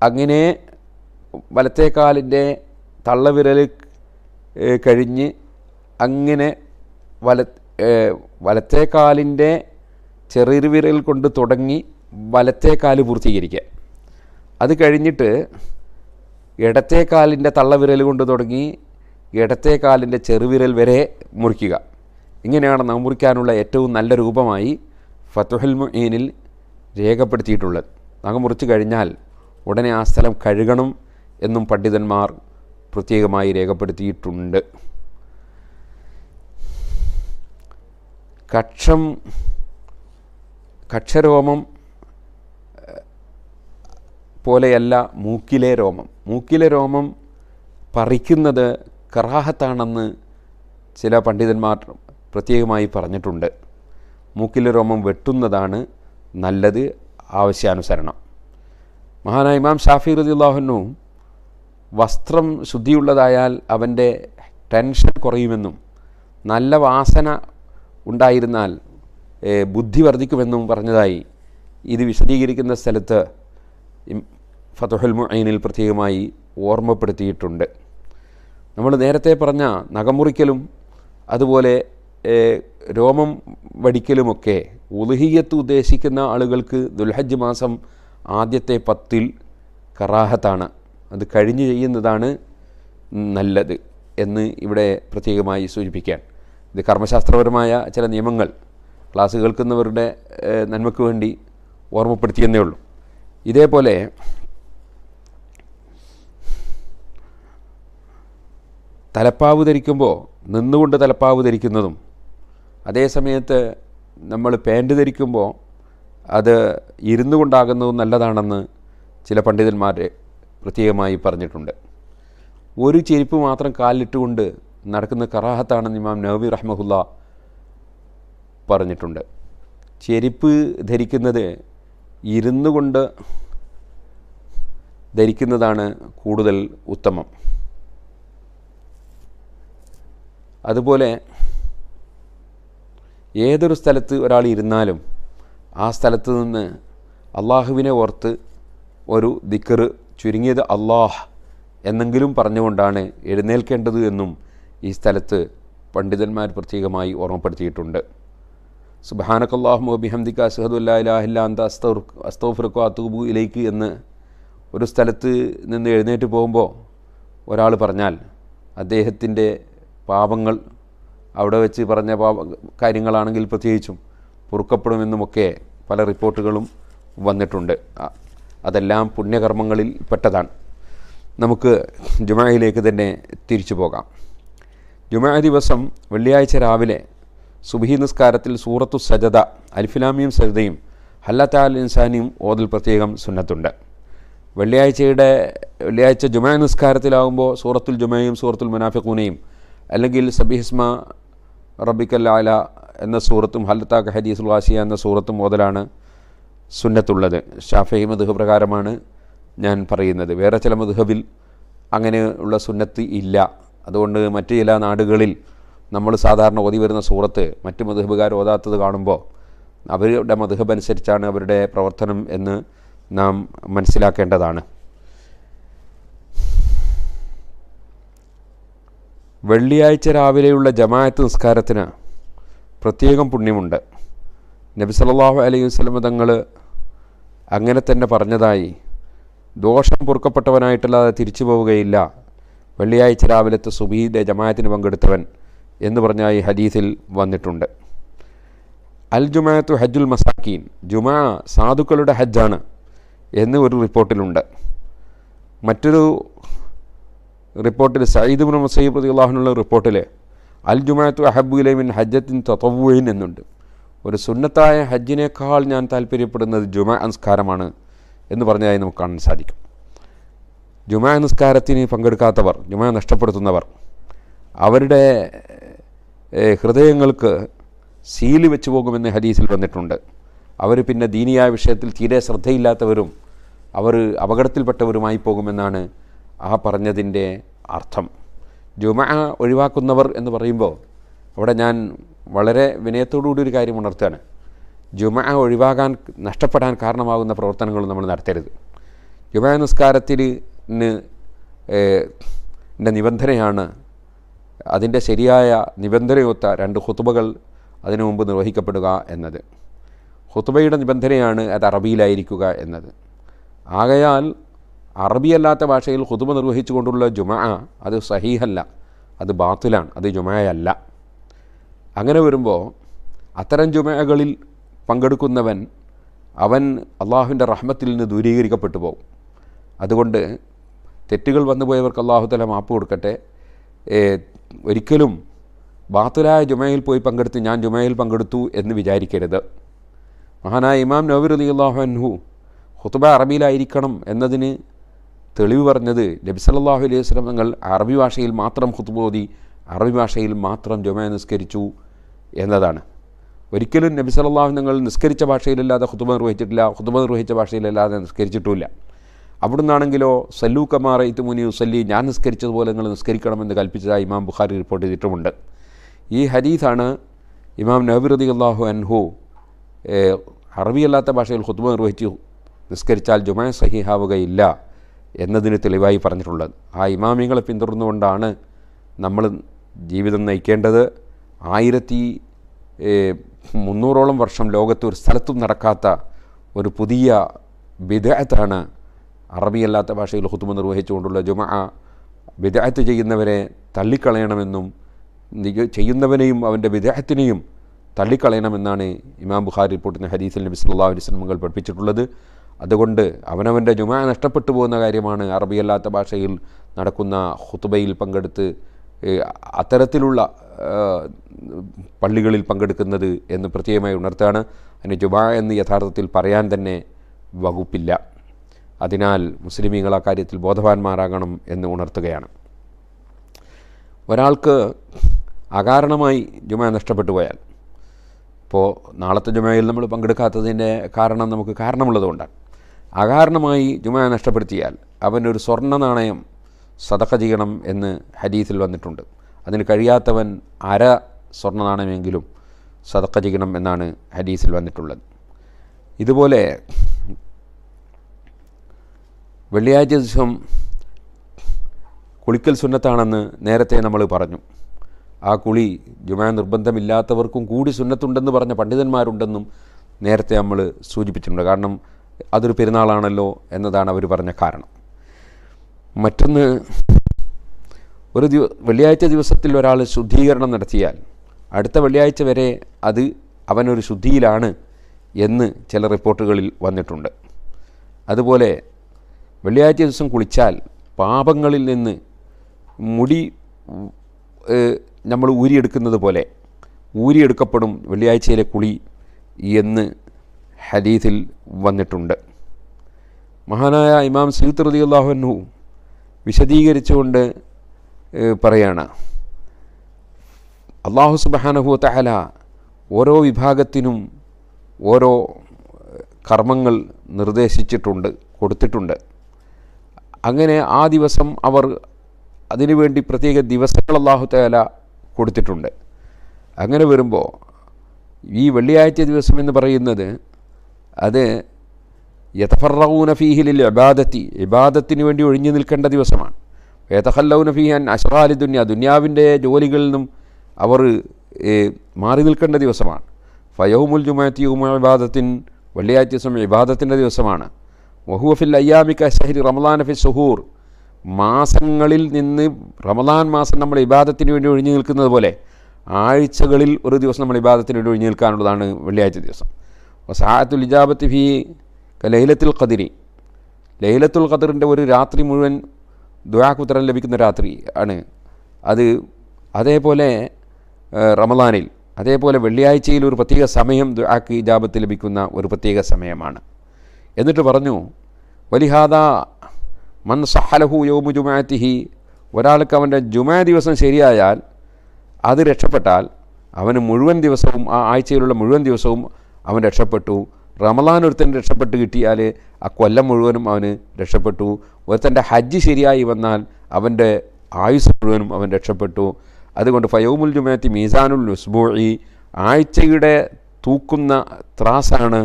അങ്ങനെ വലത്തെ കാലിൻ്റെ തള്ളവിരൽ കഴിഞ്ഞ് അങ്ങനെ വല വലത്തെ കാലിൻ്റെ ചെറുവിരൽ കൊണ്ട് തുടങ്ങി വലത്തെ കാല് പൂർത്തീകരിക്കുക അത് കഴിഞ്ഞിട്ട് ഇടത്തെ കാലിൻ്റെ തള്ളവിരൽ കൊണ്ട് തുടങ്ങി ഇടത്തെ കാലിൻ്റെ ചെറുവിരൽ വരെ മുറിക്കുക ഇങ്ങനെയാണ് നമുറിക്കാനുള്ള ഏറ്റവും നല്ല രൂപമായി ഫത്തുഹൽ മുഈനിൽ രേഖപ്പെടുത്തിയിട്ടുള്ളത് നഖമുറിച്ച് കഴിഞ്ഞാൽ ഉടനെ ആ സ്ഥലം കഴുകണം എന്നും പണ്ഡിതന്മാർ പ്രത്യേകമായി രേഖപ്പെടുത്തിയിട്ടുണ്ട് കക്ഷം കക്ഷരോമം പോലെയല്ല മൂക്കിലെ രോമം മൂക്കിലെ രോമം പറിക്കുന്നത് കറാഹത്താണെന്ന് ചില പണ്ഡിതന്മാർ പ്രത്യേകമായി പറഞ്ഞിട്ടുണ്ട് മൂക്കിലെ രോമം വെട്ടുന്നതാണ് നല്ലത് ആവശ്യാനുസരണം മഹാനായ ഇമാം ഷാഫി റദിയുള്ളാഹുനു വസ്ത്രം ശുദ്ധിയുള്ളതായാൽ അവൻ്റെ ടെൻഷൻ കുറയുമെന്നും നല്ല വാസന ഉണ്ടായിരുന്നാൽ ബുദ്ധി വർദ്ധിക്കുമെന്നും പറഞ്ഞതായി ഇത് വിശദീകരിക്കുന്ന സ്ഥലത്ത് ഫതുഹുൽ മുഅൈനിൽ പ്രത്യേകമായി ഓർമ്മപ്പെടുത്തിയിട്ടുണ്ട് നമ്മൾ നേരത്തെ പറഞ്ഞ നഖമുറിക്കലും അതുപോലെ രോമം വടിക്കലുമൊക്കെ ഉലുഹിയത്ത് ഉദ്ദേശിക്കുന്ന ആളുകൾക്ക് ദുൽഹജ് മാസം ആദ്യത്തെ പത്തിൽ കറാഹത്താണ് അത് കഴിഞ്ഞ് ചെയ്യുന്നതാണ് നല്ലത് എന്ന് ഇവിടെ പ്രത്യേകമായി സൂചിപ്പിക്കാൻ ഇത് കർമ്മശാസ്ത്രപരമായ ചില നിയമങ്ങൾ ക്ലാസ് കേൾക്കുന്നവരുടെ നന്മയ്ക്ക് വേണ്ടി ഓർമ്മപ്പെടുത്തിയെന്നേ ഉള്ളൂ ഇതേപോലെ തലപ്പാവ് ധരിക്കുമ്പോൾ നിന്നുകൊണ്ട് തലപ്പാവ് ധരിക്കുന്നതും അതേ സമയത്ത് നമ്മൾ പാൻറ്റ് ധരിക്കുമ്പോൾ അത് ഇരുന്നു കൊണ്ടാകുന്നത് നല്ലതാണെന്ന് ചില പണ്ഡിതന്മാർ പ്രത്യേകമായി പറഞ്ഞിട്ടുണ്ട് ഒരു ചെരുപ്പ് മാത്രം കാലിട്ടുകൊണ്ട് നടക്കുന്ന കറാഹത്താണെന്ന് ഇമാം നവി റഹ്മഹുല്ല പറഞ്ഞിട്ടുണ്ട് ചെരുപ്പ് ധരിക്കുന്നത് ഇരുന്നു കൊണ്ട് ധരിക്കുന്നതാണ് കൂടുതൽ ഉത്തമം അതുപോലെ ഏതൊരു സ്ഥലത്ത് ഒരാൾ ഇരുന്നാലും ആ സ്ഥലത്ത് നിന്ന് അള്ളാഹുവിനെ ഓർത്ത് ഒരു ദിക്കർ ചുരുങ്ങിയത് അള്ളാഹ് എന്നെങ്കിലും പറഞ്ഞുകൊണ്ടാണ് എഴുന്നേൽക്കേണ്ടത് എന്നും ഈ സ്ഥലത്ത് പണ്ഡിതന്മാർ പ്രത്യേകമായി ഓർമ്മപ്പെടുത്തിയിട്ടുണ്ട് സുബാനക്കല്ലാഹു ബിഹംദിക്ക അസഹദുല്ലാഹില്ലാന്ത അസ്തൗർ അസ്തോഫിറക്കോ അത്തൂബു ഇലേക്ക് എന്ന് ഒരു സ്ഥലത്ത് നിന്ന് എഴുന്നേറ്റ് പോകുമ്പോൾ ഒരാൾ പറഞ്ഞാൽ അദ്ദേഹത്തിൻ്റെ പാപങ്ങൾ അവിടെ വെച്ച് പറഞ്ഞ കാര്യങ്ങളാണെങ്കിൽ പ്രത്യേകിച്ചും പൊറുക്കപ്പെടുമെന്നുമൊക്കെ പല റിപ്പോർട്ടുകളും വന്നിട്ടുണ്ട് അതെല്ലാം പുണ്യകർമ്മങ്ങളിൽ പെട്ടതാണ് നമുക്ക് ജുമായിലേക്ക് തന്നെ തിരിച്ചു പോകാം ജുമാ ദിവസം വെള്ളിയാഴ്ച രാവിലെ സുബഹി നിസ്കാരത്തിൽ സൂറത്തു സജത അൽഫിലാമിയും സജതയും ഹല്ലത്താൽ ഇൻസാനിയും ഓതിൽ പ്രത്യേകം സുന്നത്തുണ്ട് വെള്ളിയാഴ്ചയുടെ വെള്ളിയാഴ്ച ജുമാ നിസ്കാരത്തിലാകുമ്പോൾ സൂറത്തുൽ ജുമയും സൂറത്തുൽ മുനാഫിഖൂനയും അല്ലെങ്കിൽ സബിഹിസ്മ റബിക്കല്ലാല എന്ന സൂറത്തും ഹൽത്താഖ് ഹദീസ് വാസിയ എന്ന സൂറത്തും മുതലാണ് സുന്നത്തുള്ളത് ഷാഫഹി മധുഹ് പ്രകാരമാണ് ഞാൻ പറയുന്നത് വേറെ ചില മധുഹബിൽ അങ്ങനെയുള്ള സുന്നത്ത് ഇല്ല അതുകൊണ്ട് മറ്റു ചില നാടുകളിൽ നമ്മൾ സാധാരണ ഓതി വരുന്ന സൂറത്ത് മറ്റു മധുഹബുകാർ ഓതാത്തത് കാണുമ്പോൾ അവരുടെ മധുഹബ് അനുസരിച്ചാണ് അവരുടെ പ്രവർത്തനം എന്ന് നാം മനസ്സിലാക്കേണ്ടതാണ് വെള്ളിയാഴ്ച രാവിലെയുള്ള ജമാഅത്ത് നിസ്കാരത്തിന് പ്രത്യേകം പുണ്യമുണ്ട് നബി സല്ലാഹു അലൈഹി വസ്ലം തങ്ങൾ അങ്ങനെ തന്നെ പറഞ്ഞതായി ദോഷം പൊറുക്കപ്പെട്ടവനായിട്ടല്ലാതെ തിരിച്ചു പോവുകയില്ല വെള്ളിയാഴ്ച രാവിലത്തെ സുബീദ് ജമായത്തിന് പങ്കെടുത്തവൻ എന്ന് പറഞ്ഞ ഈ ഹദീസിൽ വന്നിട്ടുണ്ട് അൽ ജുമായത്തു ഹജ്ജുൽ മസാക്കീൻ ജുമാ സാധുക്കളുടെ ഹജ്ജാണ് എന്ന് ഒരു റിപ്പോർട്ടിലുണ്ട് മറ്റൊരു റിപ്പോർട്ടിൽ സയ്യിദ് മുൻ മുസൈബ് പ്രതി അള്ളാഹുനുള്ള റിപ്പോർട്ടിൽ അൽ ജുമാത്തു അഹബുലൈ മിൻ ഹജ്ജത്തിൻ തത്തവുവിൻ എന്നുണ്ട് ഒരു സുന്നത്തായ ഹജ്ജിനേക്കാൾ ഞാൻ താല്പര്യപ്പെടുന്നത് ജുമാ അനുസ്കാരമാണ് എന്ന് പറഞ്ഞതായി നമുക്ക് കാണാൻ സാധിക്കും ജുമാ നിസ്കാരത്തിന് പങ്കെടുക്കാത്തവർ ജുമാ നഷ്ടപ്പെടുത്തുന്നവർ അവരുടെ ഹൃദയങ്ങൾക്ക് സീല് വെച്ചു പോകുമെന്ന് ഹദീസിൽ വന്നിട്ടുണ്ട് അവർ പിന്നെ ദീനിയായ വിഷയത്തിൽ തീരെ ശ്രദ്ധയില്ലാത്തവരും അവർ അപകടത്തിൽപ്പെട്ടവരുമായി പോകുമെന്നാണ് ആ പറഞ്ഞതിൻ്റെ അർത്ഥം ജുമ ഒഴിവാക്കുന്നവർ എന്ന് പറയുമ്പോൾ അവിടെ ഞാൻ വളരെ വിനയത്തോടുകൂടി ഒരു കാര്യം ഉണർത്തുകയാണ് ജുമ ഒഴിവാകാൻ നഷ്ടപ്പെടാൻ കാരണമാകുന്ന പ്രവർത്തനങ്ങളും നമ്മൾ നടത്തരുത് ജുമ നിസ്കാരത്തിന് നിബന്ധനയാണ് അതിൻ്റെ ശരിയായ നിബന്ധനയൊത്ത രണ്ട് ഹുത്തുബകൾ അതിനു മുമ്പ് നിർവഹിക്കപ്പെടുക എന്നത് ഹുത്തുബയുടെ നിബന്ധനയാണ് അത് അറബിയിലായിരിക്കുക എന്നത് ആകയാൽ അറബിയല്ലാത്ത ഭാഷയിൽ ഹുതുമ നിർവഹിച്ചുകൊണ്ടുള്ള ജുമാ അത് സഹീഹല്ല അത് ബാത്തിലാണ് അത് ജുമായല്ല അങ്ങനെ വരുമ്പോൾ അത്തരം ജുമകളിൽ പങ്കെടുക്കുന്നവൻ അവൻ അള്ളാഹുവിൻ്റെ റഹ്മത്തിൽ നിന്ന് ദൂരീകരിക്കപ്പെട്ടു പോകും അതുകൊണ്ട് തെറ്റുകൾ വന്നു പോയവർക്ക് അള്ളാഹുതല മാപ്പ് കൊടുക്കട്ടെ ഒരിക്കലും ബാത്തുലായ ജുമയിൽ പോയി പങ്കെടുത്ത് ഞാൻ ജുമയിൽ പങ്കെടുത്തു എന്ന് വിചാരിക്കരുത് മഹാനായ ഇമാം നവീർ അലി അള്ളാഹു അൻഹു ഹുത്തുബ അറബിയിലായിരിക്കണം എന്നതിന് തെളിവ് പറഞ്ഞത് നബി സല്ലാഹു അലൈഹി വസ്ലം തങ്ങൾ അറബി ഭാഷയിൽ മാത്രം ഹുത്തുബോധി അറബി ഭാഷയിൽ മാത്രം ജുമ നിസ്കരിച്ചു എന്നതാണ് ഒരിക്കലും നബി സല്ലാഹു നിങ്ങൾ നിസ്കരിച്ച ഭാഷയിലല്ലാതെ ഹുത്തുബ നിർവഹിച്ചിട്ടില്ല ഹുത്തുബ നിർവഹിച്ച ഭാഷയിലല്ലാതെ നിസ്കരിച്ചിട്ടുമില്ല അവിടുന്നാണെങ്കിലോ സല്ലു കമാർ ഇത്തുമുനി സല്ലി ഞാൻ നിസ്കരിച്ചതുപോലെ നിങ്ങൾ നിസ്കരിക്കണമെന്ന് കൽപ്പിച്ചതായി ഇമാം ബുഖാരി റിപ്പോർട്ട് ചെയ്തിട്ടുമുണ്ട് ഈ ഹരീഥാണ് ഇമാം നബിറതി അള്ളാഹു അൻഹു അറബിയല്ലാത്ത ഭാഷയിൽ ഹുത്തുബ നിർവഹിച്ചു നിസ്കരിച്ചാൽ ജുമാ സഹിഹാവുകയില്ല എന്നതിന് തെളിവായി പറഞ്ഞിട്ടുള്ളത് ആ ഇമാമികളെ പിന്തുടർന്നുകൊണ്ടാണ് നമ്മൾ ജീവിതം നയിക്കേണ്ടത് ആയിരത്തി മുന്നൂറോളം വർഷം ലോകത്ത് ഒരു സ്ഥലത്തും നടക്കാത്ത ഒരു പുതിയ വിദഗ്ധത്താണ് അറബിയല്ലാത്ത ഭാഷയിൽ ഹുത്തുമ നിർവഹിച്ചുകൊണ്ടുള്ള ജുമ വിദഗ്ധ ചെയ്യുന്നവരെ തള്ളിക്കളയണമെന്നും ചെയ്യുന്നവനെയും അവൻ്റെ വിദേഹത്തിനെയും തള്ളിക്കളയണമെന്നാണ് ഇമാം ബുഖാരി റിപ്പോർട്ടിന് ഹദീസിൽ നബി സല്ലാ അലൈഹി പഠിപ്പിച്ചിട്ടുള്ളത് അതുകൊണ്ട് അവനവൻ്റെ ജുമാ നഷ്ടപ്പെട്ടു പോകുന്ന കാര്യമാണ് അറബിയല്ലാത്ത ഭാഷയിൽ നടക്കുന്ന ഹുത്തുബയിൽ പങ്കെടുത്ത് അത്തരത്തിലുള്ള പള്ളികളിൽ പങ്കെടുക്കുന്നത് എന്ന് പ്രത്യേകമായി ഉണർത്താണ് അതിന് ജുമാ എന്ന് യഥാർത്ഥത്തിൽ പറയാൻ തന്നെ വകുപ്പില്ല അതിനാൽ മുസ്ലിമീങ്ങൾ ആ കാര്യത്തിൽ ബോധവാന്മാരാകണം എന്ന് ഉണർത്തുകയാണ് ഒരാൾക്ക് അകാരണമായി ജുമ നഷ്ടപ്പെട്ടു പോയാൽ ഇപ്പോൾ നാളത്തെ ജുമയിൽ നമ്മൾ പങ്കെടുക്കാത്തതിൻ്റെ കാരണം നമുക്ക് കാരണമുള്ളതുകൊണ്ടാണ് അകാരണമായി ജുമാ നഷ്ടപ്പെടുത്തിയാൽ അവനൊരു സ്വർണ്ണ നാണയം സതക്ക ചെയ്യണം എന്ന് ഹദീസിൽ വന്നിട്ടുണ്ട് അതിന് കഴിയാത്തവൻ അര സ്വർണ്ണ നാണയമെങ്കിലും സതക്ക ചെയ്യണം എന്നാണ് ഹദീസിൽ വന്നിട്ടുള്ളത് ഇതുപോലെ വെള്ളിയാഴ്ച ദിവസം കുളിക്കൽ സുന്നത്താണെന്ന് നേരത്തെ നമ്മൾ പറഞ്ഞു ആ കുളി ജുമാ നിർബന്ധമില്ലാത്തവർക്കും കൂടി സുന്നത്തുണ്ടെന്ന് പറഞ്ഞ പണ്ഡിതന്മാരുണ്ടെന്നും നേരത്തെ നമ്മൾ സൂചിപ്പിച്ചിട്ടുണ്ട് കാരണം അതൊരു പെരുന്നാളാണല്ലോ എന്നതാണ് അവർ പറഞ്ഞ കാരണം മറ്റൊന്ന് ഒരു ദിവ വെള്ളിയാഴ്ച ദിവസത്തിൽ ഒരാൾ ശുദ്ധീകരണം നടത്തിയാൽ അടുത്ത വെള്ളിയാഴ്ച വരെ അത് അവനൊരു ശുദ്ധിയിലാണ് എന്ന് ചില റിപ്പോർട്ടുകളിൽ വന്നിട്ടുണ്ട് അതുപോലെ വെള്ളിയാഴ്ച ദിവസം കുളിച്ചാൽ പാപങ്ങളിൽ നിന്ന് മുടി നമ്മൾ ഊരിയെടുക്കുന്നത് പോലെ ഊരിയെടുക്കപ്പെടും വെള്ളിയാഴ്ചയിലെ കുളി എന്ന് ഹദീഥിൽ വന്നിട്ടുണ്ട് മഹാനായ ഇമാം സീത്ത് റതി അള്ളാഹുനു വിശദീകരിച്ചുകൊണ്ട് പറയാണ് അള്ളാഹു സുബാനഹു തഹല ഓരോ വിഭാഗത്തിനും ഓരോ കർമ്മങ്ങൾ നിർദ്ദേശിച്ചിട്ടുണ്ട് കൊടുത്തിട്ടുണ്ട് അങ്ങനെ ആ ദിവസം അവർ അതിനുവേണ്ടി പ്രത്യേക ദിവസങ്ങൾ അള്ളാഹു തേല കൊടുത്തിട്ടുണ്ട് അങ്ങനെ വരുമ്പോൾ ഈ വെള്ളിയാഴ്ച ദിവസം എന്ന് പറയുന്നത് അത് യഥഫറൂന ഫീഹിലിൽ ഇബാദത്തി ഇബാദത്തിന് വേണ്ടി ഒഴിഞ്ഞു നിൽക്കേണ്ട ദിവസമാണ് യഥഹല്ലൗന ഫീഹൻ അഷറാലി ദുന്യ ദുന്യാവിൻ്റെ ജോലികളിൽ നിന്നും അവർ മാറി നിൽക്കേണ്ട ദിവസമാണ് ഫയൗമുൽ ജുമാത്തി ഉമ ഇബാദത്തിൻ വെള്ളിയാഴ്ച ദിവസം ഇബാദത്തിൻ്റെ ദിവസമാണ് വഹുവഫിൽ അയ്യാമിക്ക സഹരി റമദാൻ ഫി സുഹൂർ മാസങ്ങളിൽ നിന്ന് റമദാൻ മാസം നമ്മൾ ഇബാദത്തിന് വേണ്ടി ഒഴിഞ്ഞു നിൽക്കുന്നത് പോലെ ആഴ്ചകളിൽ ഒരു ദിവസം നമ്മൾ ഇബാദത്തിന് വേണ്ടി ഒഴിഞ്ഞു നിൽക്കാനുള്ളതാണ് വെള്ളിയാഴ്ച ദിവസം വസാഹത്തുൽ ഇജാബത്ത് ഫി ലൈലത്തുൽ ഖദിരി ലൈലത്തുൽ ഖദറിൻ്റെ ഒരു രാത്രി മുഴുവൻ ദുയാക്കുത്തരം ലഭിക്കുന്ന രാത്രി ആണ് അത് അതേപോലെ റമദാനിൽ അതേപോലെ വെള്ളിയാഴ്ചയിൽ ഒരു പ്രത്യേക സമയം ദുആക്ക് ഇജാബത്ത് ലഭിക്കുന്ന ഒരു പ്രത്യേക സമയമാണ് എന്നിട്ട് പറഞ്ഞു വലിഹാദ മൻ സഹലഹു യോമു ജുമാത്തിഹി ഒരാൾക്ക് അവൻ്റെ ജുമാ ദിവസം ശരിയായാൽ അത് രക്ഷപ്പെട്ടാൽ അവന് മുഴുവൻ ദിവസവും ആ ആഴ്ചയിലുള്ള മുഴുവൻ ദിവസവും അവൻ രക്ഷപ്പെട്ടു റമലാൻ ഒരുത്തൻ രക്ഷപ്പെട്ട് കിട്ടിയാൽ ആ കൊല്ലം മുഴുവനും അവന് രക്ഷപ്പെട്ടു ഒരുത്തൻ്റെ ഹജ്ജ് ശരിയായി വന്നാൽ അവൻ്റെ ആയുസ് മുഴുവനും അവൻ രക്ഷപ്പെട്ടു അതുകൊണ്ട് ഫയോമുൽ ജുമാത്തി മീസാനുൽ നുസ്ബോഴി ആഴ്ചയുടെ തൂക്കുന്ന ത്രാസാണ്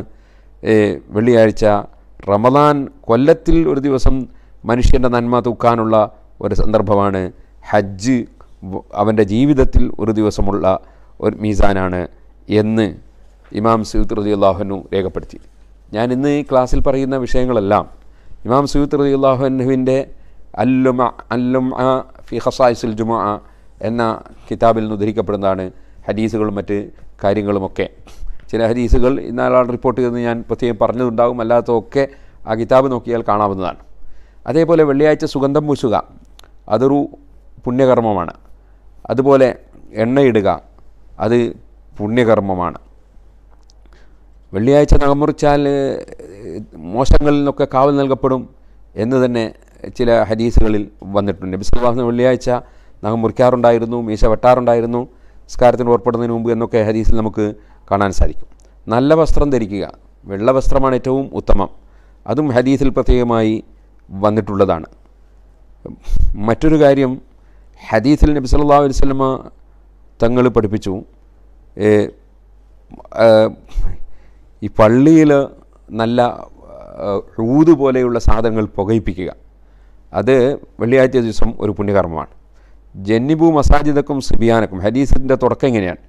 വെള്ളിയാഴ്ച റമലാൻ കൊല്ലത്തിൽ ഒരു ദിവസം മനുഷ്യൻ്റെ നന്മ തൂക്കാനുള്ള ഒരു സന്ദർഭമാണ് ഹജ്ജ് അവൻ്റെ ജീവിതത്തിൽ ഒരു ദിവസമുള്ള ഒരു മീസാനാണ് എന്ന് ഇമാം സയൂത്ത് റതി അള്ളാഹുനു രേഖപ്പെടുത്തി ഞാൻ ഇന്ന് ഈ ക്ലാസ്സിൽ പറയുന്ന വിഷയങ്ങളെല്ലാം ഇമാം സയൂത്ത് റതി അള്ളാഹുനുവിൻ്റെ അല്ലുമ അല്ലും ഫി ഹസായിസുൽ ജുമ എന്ന കിതാബിൽ നിന്ന് ഉദ്ധരിക്കപ്പെടുന്നതാണ് ഹദീസുകളും മറ്റ് കാര്യങ്ങളുമൊക്കെ ചില ഹദീസുകൾ ഇന്നാളാൾ റിപ്പോർട്ട് ചെയ്തെന്ന് ഞാൻ പ്രത്യേകം പറഞ്ഞതുണ്ടാകും അല്ലാത്തതൊക്കെ ആ കിതാബ് നോക്കിയാൽ കാണാവുന്നതാണ് അതേപോലെ വെള്ളിയാഴ്ച സുഗന്ധം പൂശുക അതൊരു പുണ്യകർമ്മമാണ് അതുപോലെ എണ്ണയിടുക അത് പുണ്യകർമ്മമാണ് വെള്ളിയാഴ്ച നഖമുറിച്ചാൽ മോശങ്ങളിൽ നിന്നൊക്കെ കാവൽ നൽകപ്പെടും എന്ന് തന്നെ ചില ഹദീസുകളിൽ വന്നിട്ടുണ്ട് നബിസ്ലാഹുന വെള്ളിയാഴ്ച നഖം മുറിക്കാറുണ്ടായിരുന്നു മീശ വെട്ടാറുണ്ടായിരുന്നു നിസ്കാരത്തിന് ഓർപ്പെടുന്നതിന് മുമ്പ് എന്നൊക്കെ ഹദീസിൽ നമുക്ക് കാണാൻ സാധിക്കും നല്ല വസ്ത്രം ധരിക്കുക വെള്ള വസ്ത്രമാണ് ഏറ്റവും ഉത്തമം അതും ഹദീസിൽ പ്രത്യേകമായി വന്നിട്ടുള്ളതാണ് മറ്റൊരു കാര്യം ഹദീസിൽ നബി സല്ലാ വസ്ലമ തങ്ങൾ പഠിപ്പിച്ചു ഈ പള്ളിയിൽ നല്ല ഊത് പോലെയുള്ള സാധനങ്ങൾ പുകയിപ്പിക്കുക അത് വെള്ളിയാഴ്ച ദിവസം ഒരു പുണ്യകർമ്മമാണ് ജന്നിബു മസാജിദക്കും സിബിയാനക്കും ഹരീസിൻ്റെ തുടക്കം ഇങ്ങനെയാണ്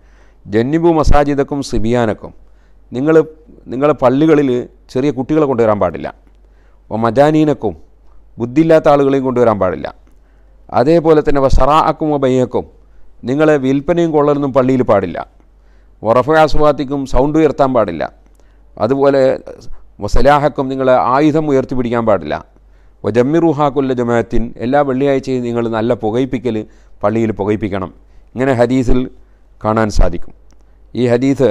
ജന്നിബു മസാജിദക്കും സിബിയാനക്കും നിങ്ങൾ നിങ്ങൾ പള്ളികളിൽ ചെറിയ കുട്ടികളെ കൊണ്ടുവരാൻ പാടില്ല മജാനീനക്കും ബുദ്ധിയില്ലാത്ത ആളുകളെയും കൊണ്ടുവരാൻ പാടില്ല അതേപോലെ തന്നെ വസറാക്കും ബയ്യക്കും നിങ്ങളെ വിൽപ്പനയും കൊള്ളലൊന്നും പള്ളിയിൽ പാടില്ല ഉറഫയാസ്വാദിക്കും സൗണ്ട് ഉയർത്താൻ പാടില്ല അതുപോലെ മുസലാഹക്കും നിങ്ങൾ ആയുധം പിടിക്കാൻ പാടില്ല വജമ്മിറുഹാക്കുല്ല ജമാഅത്തിൻ എല്ലാ വെള്ളിയാഴ്ചയും നിങ്ങൾ നല്ല പുകയിപ്പിക്കൽ പള്ളിയിൽ പുകയിപ്പിക്കണം ഇങ്ങനെ ഹദീസിൽ കാണാൻ സാധിക്കും ഈ ഹദീസ്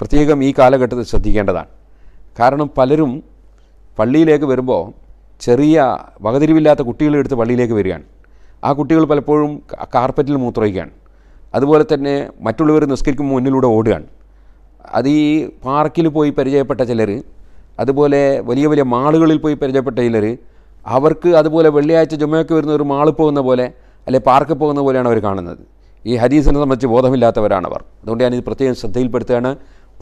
പ്രത്യേകം ഈ കാലഘട്ടത്തിൽ ശ്രദ്ധിക്കേണ്ടതാണ് കാരണം പലരും പള്ളിയിലേക്ക് വരുമ്പോൾ ചെറിയ വകതിരിവില്ലാത്ത കുട്ടികളെ എടുത്ത് പള്ളിയിലേക്ക് വരികയാണ് ആ കുട്ടികൾ പലപ്പോഴും കാർപ്പറ്റിൽ മൂത്രയ്ക്കുകയാണ് അതുപോലെ തന്നെ മറ്റുള്ളവർ നിസ്കരിക്കുമ്പോൾ മുന്നിലൂടെ ഓടുകയാണ് അത് ഈ പാർക്കിൽ പോയി പരിചയപ്പെട്ട ചിലർ അതുപോലെ വലിയ വലിയ മാളുകളിൽ പോയി പരിചയപ്പെട്ട ചിലർ അവർക്ക് അതുപോലെ വെള്ളിയാഴ്ച ജുമയൊക്കെ വരുന്ന ഒരു മാളിൽ പോകുന്ന പോലെ അല്ലെ പാർക്കിൽ പോകുന്ന പോലെയാണ് അവർ കാണുന്നത് ഈ ഹദീസിനെ സംബന്ധിച്ച് ബോധമില്ലാത്തവരാണ് അവർ അതുകൊണ്ട് ഞാനിത് പ്രത്യേകം ശ്രദ്ധയിൽപ്പെടുത്തുകയാണ്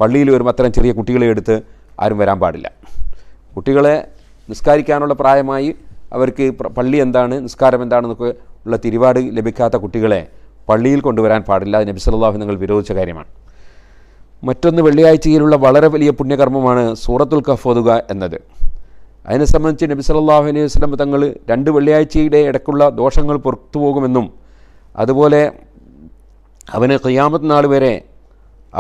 പള്ളിയിൽ വരുമ്പോൾ അത്തരം ചെറിയ കുട്ടികളെ എടുത്ത് ആരും വരാൻ പാടില്ല കുട്ടികളെ നിസ്കാരിക്കാനുള്ള പ്രായമായി അവർക്ക് പള്ളി എന്താണ് നിസ്കാരം എന്താണെന്നൊക്കെ ഉള്ള തിരിപാട് ലഭിക്കാത്ത കുട്ടികളെ പള്ളിയിൽ കൊണ്ടുവരാൻ പാടില്ല അത് നബിസല്ലാഹു നിങ്ങൾ വിരോധിച്ച കാര്യമാണ് മറ്റൊന്ന് വെള്ളിയാഴ്ചയിലുള്ള വളരെ വലിയ പുണ്യകർമ്മമാണ് സൂറത്തുൽ കഫ് ഓതുക എന്നത് അതിനെ സംബന്ധിച്ച് നബി സല്ലാഹു അലൈഹി വസ്ലം തങ്ങൾ രണ്ട് വെള്ളിയാഴ്ചയുടെ ഇടയ്ക്കുള്ള ദോഷങ്ങൾ പുറത്തു പോകുമെന്നും അതുപോലെ അവന് ഖിയാമത്ത് നാൾ വരെ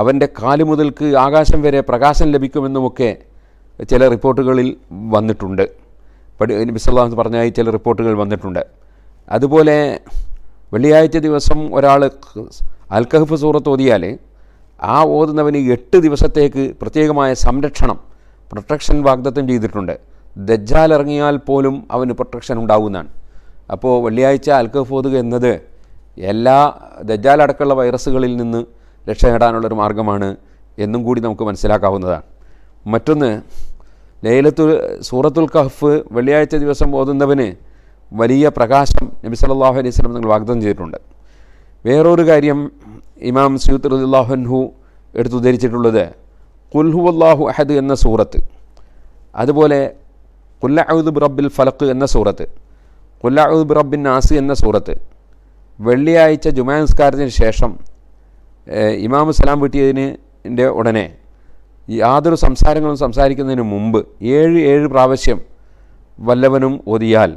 അവൻ്റെ കാലു മുതൽക്ക് ആകാശം വരെ പ്രകാശം ലഭിക്കുമെന്നുമൊക്കെ ചില റിപ്പോർട്ടുകളിൽ വന്നിട്ടുണ്ട് പഠി നബി സല്ലാഹു പറഞ്ഞായി ചില റിപ്പോർട്ടുകൾ വന്നിട്ടുണ്ട് അതുപോലെ വെള്ളിയാഴ്ച ദിവസം ഒരാൾ അൽക്കഹഫ് സൂറത്ത് ഓതിയാൽ ആ ഓതുന്നവന് എട്ട് ദിവസത്തേക്ക് പ്രത്യേകമായ സംരക്ഷണം പ്രൊട്ടക്ഷൻ വാഗ്ദത്തം ചെയ്തിട്ടുണ്ട് ദജ്ജാൽ ഇറങ്ങിയാൽ പോലും അവന് പ്രൊട്ടക്ഷൻ ഉണ്ടാവുന്നതാണ് അപ്പോൾ വെള്ളിയാഴ്ച അൽക്കഫോതുക എന്നത് എല്ലാ ദജ്ജാൽ അടക്കമുള്ള വൈറസുകളിൽ നിന്ന് രക്ഷ നേടാനുള്ളൊരു മാർഗ്ഗമാണ് എന്നും കൂടി നമുക്ക് മനസ്സിലാക്കാവുന്നതാണ് മറ്റൊന്ന് ലൈലത്തുൽ സൂറത്തുൽ കഹഫ് വെള്ളിയാഴ്ച ദിവസം ഓതുന്നവന് വലിയ പ്രകാശം നബി സല്ലാഹു അലൈഹി സ്വലം നിങ്ങൾ വാഗ്ദാനം ചെയ്തിട്ടുണ്ട് വേറൊരു കാര്യം ഇമാം സയ്യൂദ് എടുത്തു ധരിച്ചിട്ടുള്ളത് കുൽഹു അള്ളാഹു അഹദ് എന്ന സൂറത്ത് അതുപോലെ കുല്ലഅദ് റബ്ബിൽ ഫലക്ക് എന്ന സൂറത്ത് കുല്ലഅദ് റബ്ബിൻ നാസ് എന്ന സൂറത്ത് വെള്ളിയാഴ്ച ജുമാനസ്കാരത്തിന് ശേഷം ഇമാം സലാം വീട്ടിയതിൻ്റെ ഉടനെ യാതൊരു സംസാരങ്ങളും സംസാരിക്കുന്നതിന് മുമ്പ് ഏഴ് ഏഴ് പ്രാവശ്യം വല്ലവനും ഒതിയാൽ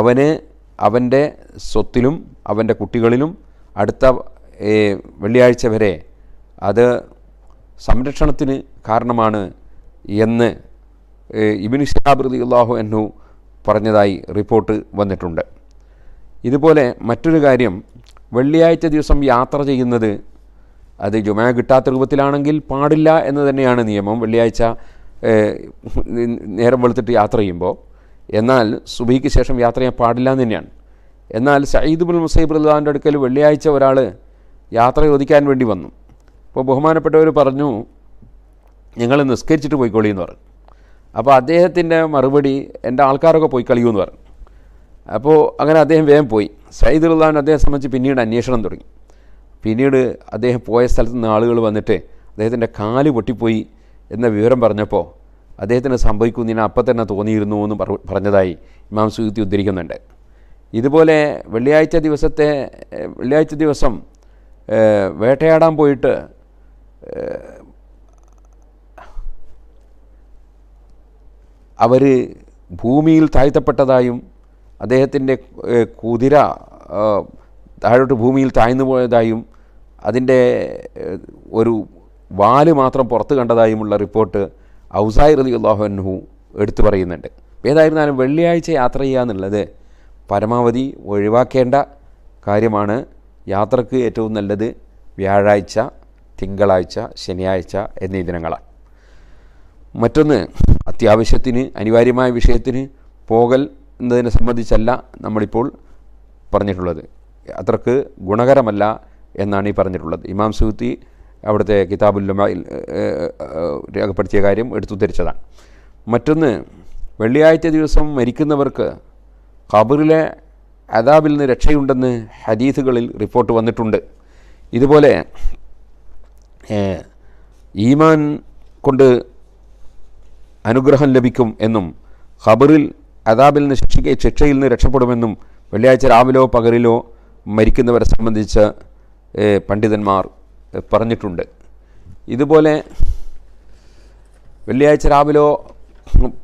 അവന് അവൻ്റെ സ്വത്തിലും അവൻ്റെ കുട്ടികളിലും അടുത്ത വെള്ളിയാഴ്ച വരെ അത് സംരക്ഷണത്തിന് കാരണമാണ് എന്ന് ഇബിന് ഷാബ് റലിയുള്ളാഹു എന്നു പറഞ്ഞതായി റിപ്പോർട്ട് വന്നിട്ടുണ്ട് ഇതുപോലെ മറ്റൊരു കാര്യം വെള്ളിയാഴ്ച ദിവസം യാത്ര ചെയ്യുന്നത് അത് ജുമ കിട്ടാത്ത രൂപത്തിലാണെങ്കിൽ പാടില്ല എന്ന് തന്നെയാണ് നിയമം വെള്ളിയാഴ്ച നേരം വെളുത്തിട്ട് യാത്ര ചെയ്യുമ്പോൾ എന്നാൽ സുബിക്ക് ശേഷം യാത്ര ചെയ്യാൻ പാടില്ല എന്ന് തന്നെയാണ് എന്നാൽ സയ്യിദ് ബുൽ മുസൈബ് റഹ്ലാൻ്റെ അടുക്കൽ വെള്ളിയാഴ്ച ഒരാൾ യാത്ര ചോദിക്കാൻ വേണ്ടി വന്നു അപ്പോൾ ബഹുമാനപ്പെട്ടവർ പറഞ്ഞു നിങ്ങൾ നിസ്കരിച്ചിട്ട് പോയിക്കൊളി എന്ന് പറഞ്ഞു അപ്പോൾ അദ്ദേഹത്തിൻ്റെ മറുപടി എൻ്റെ ആൾക്കാരൊക്കെ പോയി കളിയൂ എന്ന് പറഞ്ഞു അപ്പോൾ അങ്ങനെ അദ്ദേഹം വേഗം പോയി സയ്യിദ് റഹ്ലാൻ അദ്ദേഹം സംബന്ധിച്ച് പിന്നീട് അന്വേഷണം തുടങ്ങി പിന്നീട് അദ്ദേഹം പോയ സ്ഥലത്ത് നിന്ന് ആളുകൾ വന്നിട്ട് അദ്ദേഹത്തിൻ്റെ കാല് പൊട്ടിപ്പോയി എന്ന വിവരം പറഞ്ഞപ്പോൾ അദ്ദേഹത്തിന് സംഭവിക്കുന്നതിന് അപ്പം തന്നെ തോന്നിയിരുന്നു എന്ന് പറഞ്ഞതായി ഇമാം സുഹൃത്തി ഉദ്ധരിക്കുന്നുണ്ട് ഇതുപോലെ വെള്ളിയാഴ്ച ദിവസത്തെ വെള്ളിയാഴ്ച ദിവസം വേട്ടയാടാൻ പോയിട്ട് അവർ ഭൂമിയിൽ താഴ്ത്തപ്പെട്ടതായും അദ്ദേഹത്തിൻ്റെ കുതിര താഴോട്ട് ഭൂമിയിൽ താഴ്ന്നു പോയതായും അതിൻ്റെ ഒരു വാല് മാത്രം പുറത്ത് കണ്ടതായുമുള്ള റിപ്പോർട്ട് ഔസായി റതി അള്ളാഹു എടുത്തു പറയുന്നുണ്ട് ഏതായിരുന്നാലും വെള്ളിയാഴ്ച യാത്ര ചെയ്യുക എന്നുള്ളത് പരമാവധി ഒഴിവാക്കേണ്ട കാര്യമാണ് യാത്രക്ക് ഏറ്റവും നല്ലത് വ്യാഴാഴ്ച തിങ്കളാഴ്ച ശനിയാഴ്ച എന്നീ ദിനങ്ങളാണ് മറ്റൊന്ന് അത്യാവശ്യത്തിന് അനിവാര്യമായ വിഷയത്തിന് പോകൽ എന്നതിനെ സംബന്ധിച്ചല്ല നമ്മളിപ്പോൾ പറഞ്ഞിട്ടുള്ളത് അത്രക്ക് ഗുണകരമല്ല എന്നാണ് ഈ പറഞ്ഞിട്ടുള്ളത് ഇമാം സുഹൃത്തി അവിടുത്തെ കിതാബുല്ലമയിൽ രേഖപ്പെടുത്തിയ കാര്യം തിരിച്ചതാണ് മറ്റൊന്ന് വെള്ളിയാഴ്ച ദിവസം മരിക്കുന്നവർക്ക് ഖബറിലെ അദാബിൽ നിന്ന് രക്ഷയുണ്ടെന്ന് ഹദീസുകളിൽ റിപ്പോർട്ട് വന്നിട്ടുണ്ട് ഇതുപോലെ ഈമാൻ കൊണ്ട് അനുഗ്രഹം ലഭിക്കും എന്നും ഖബറിൽ അദാബിൽ നിന്ന് ശിക്ഷിക്ക ശിക്ഷയിൽ നിന്ന് രക്ഷപ്പെടുമെന്നും വെള്ളിയാഴ്ച രാവിലോ പകലിലോ മരിക്കുന്നവരെ സംബന്ധിച്ച് പണ്ഡിതന്മാർ പറഞ്ഞിട്ടുണ്ട് ഇതുപോലെ വെള്ളിയാഴ്ച രാവിലോ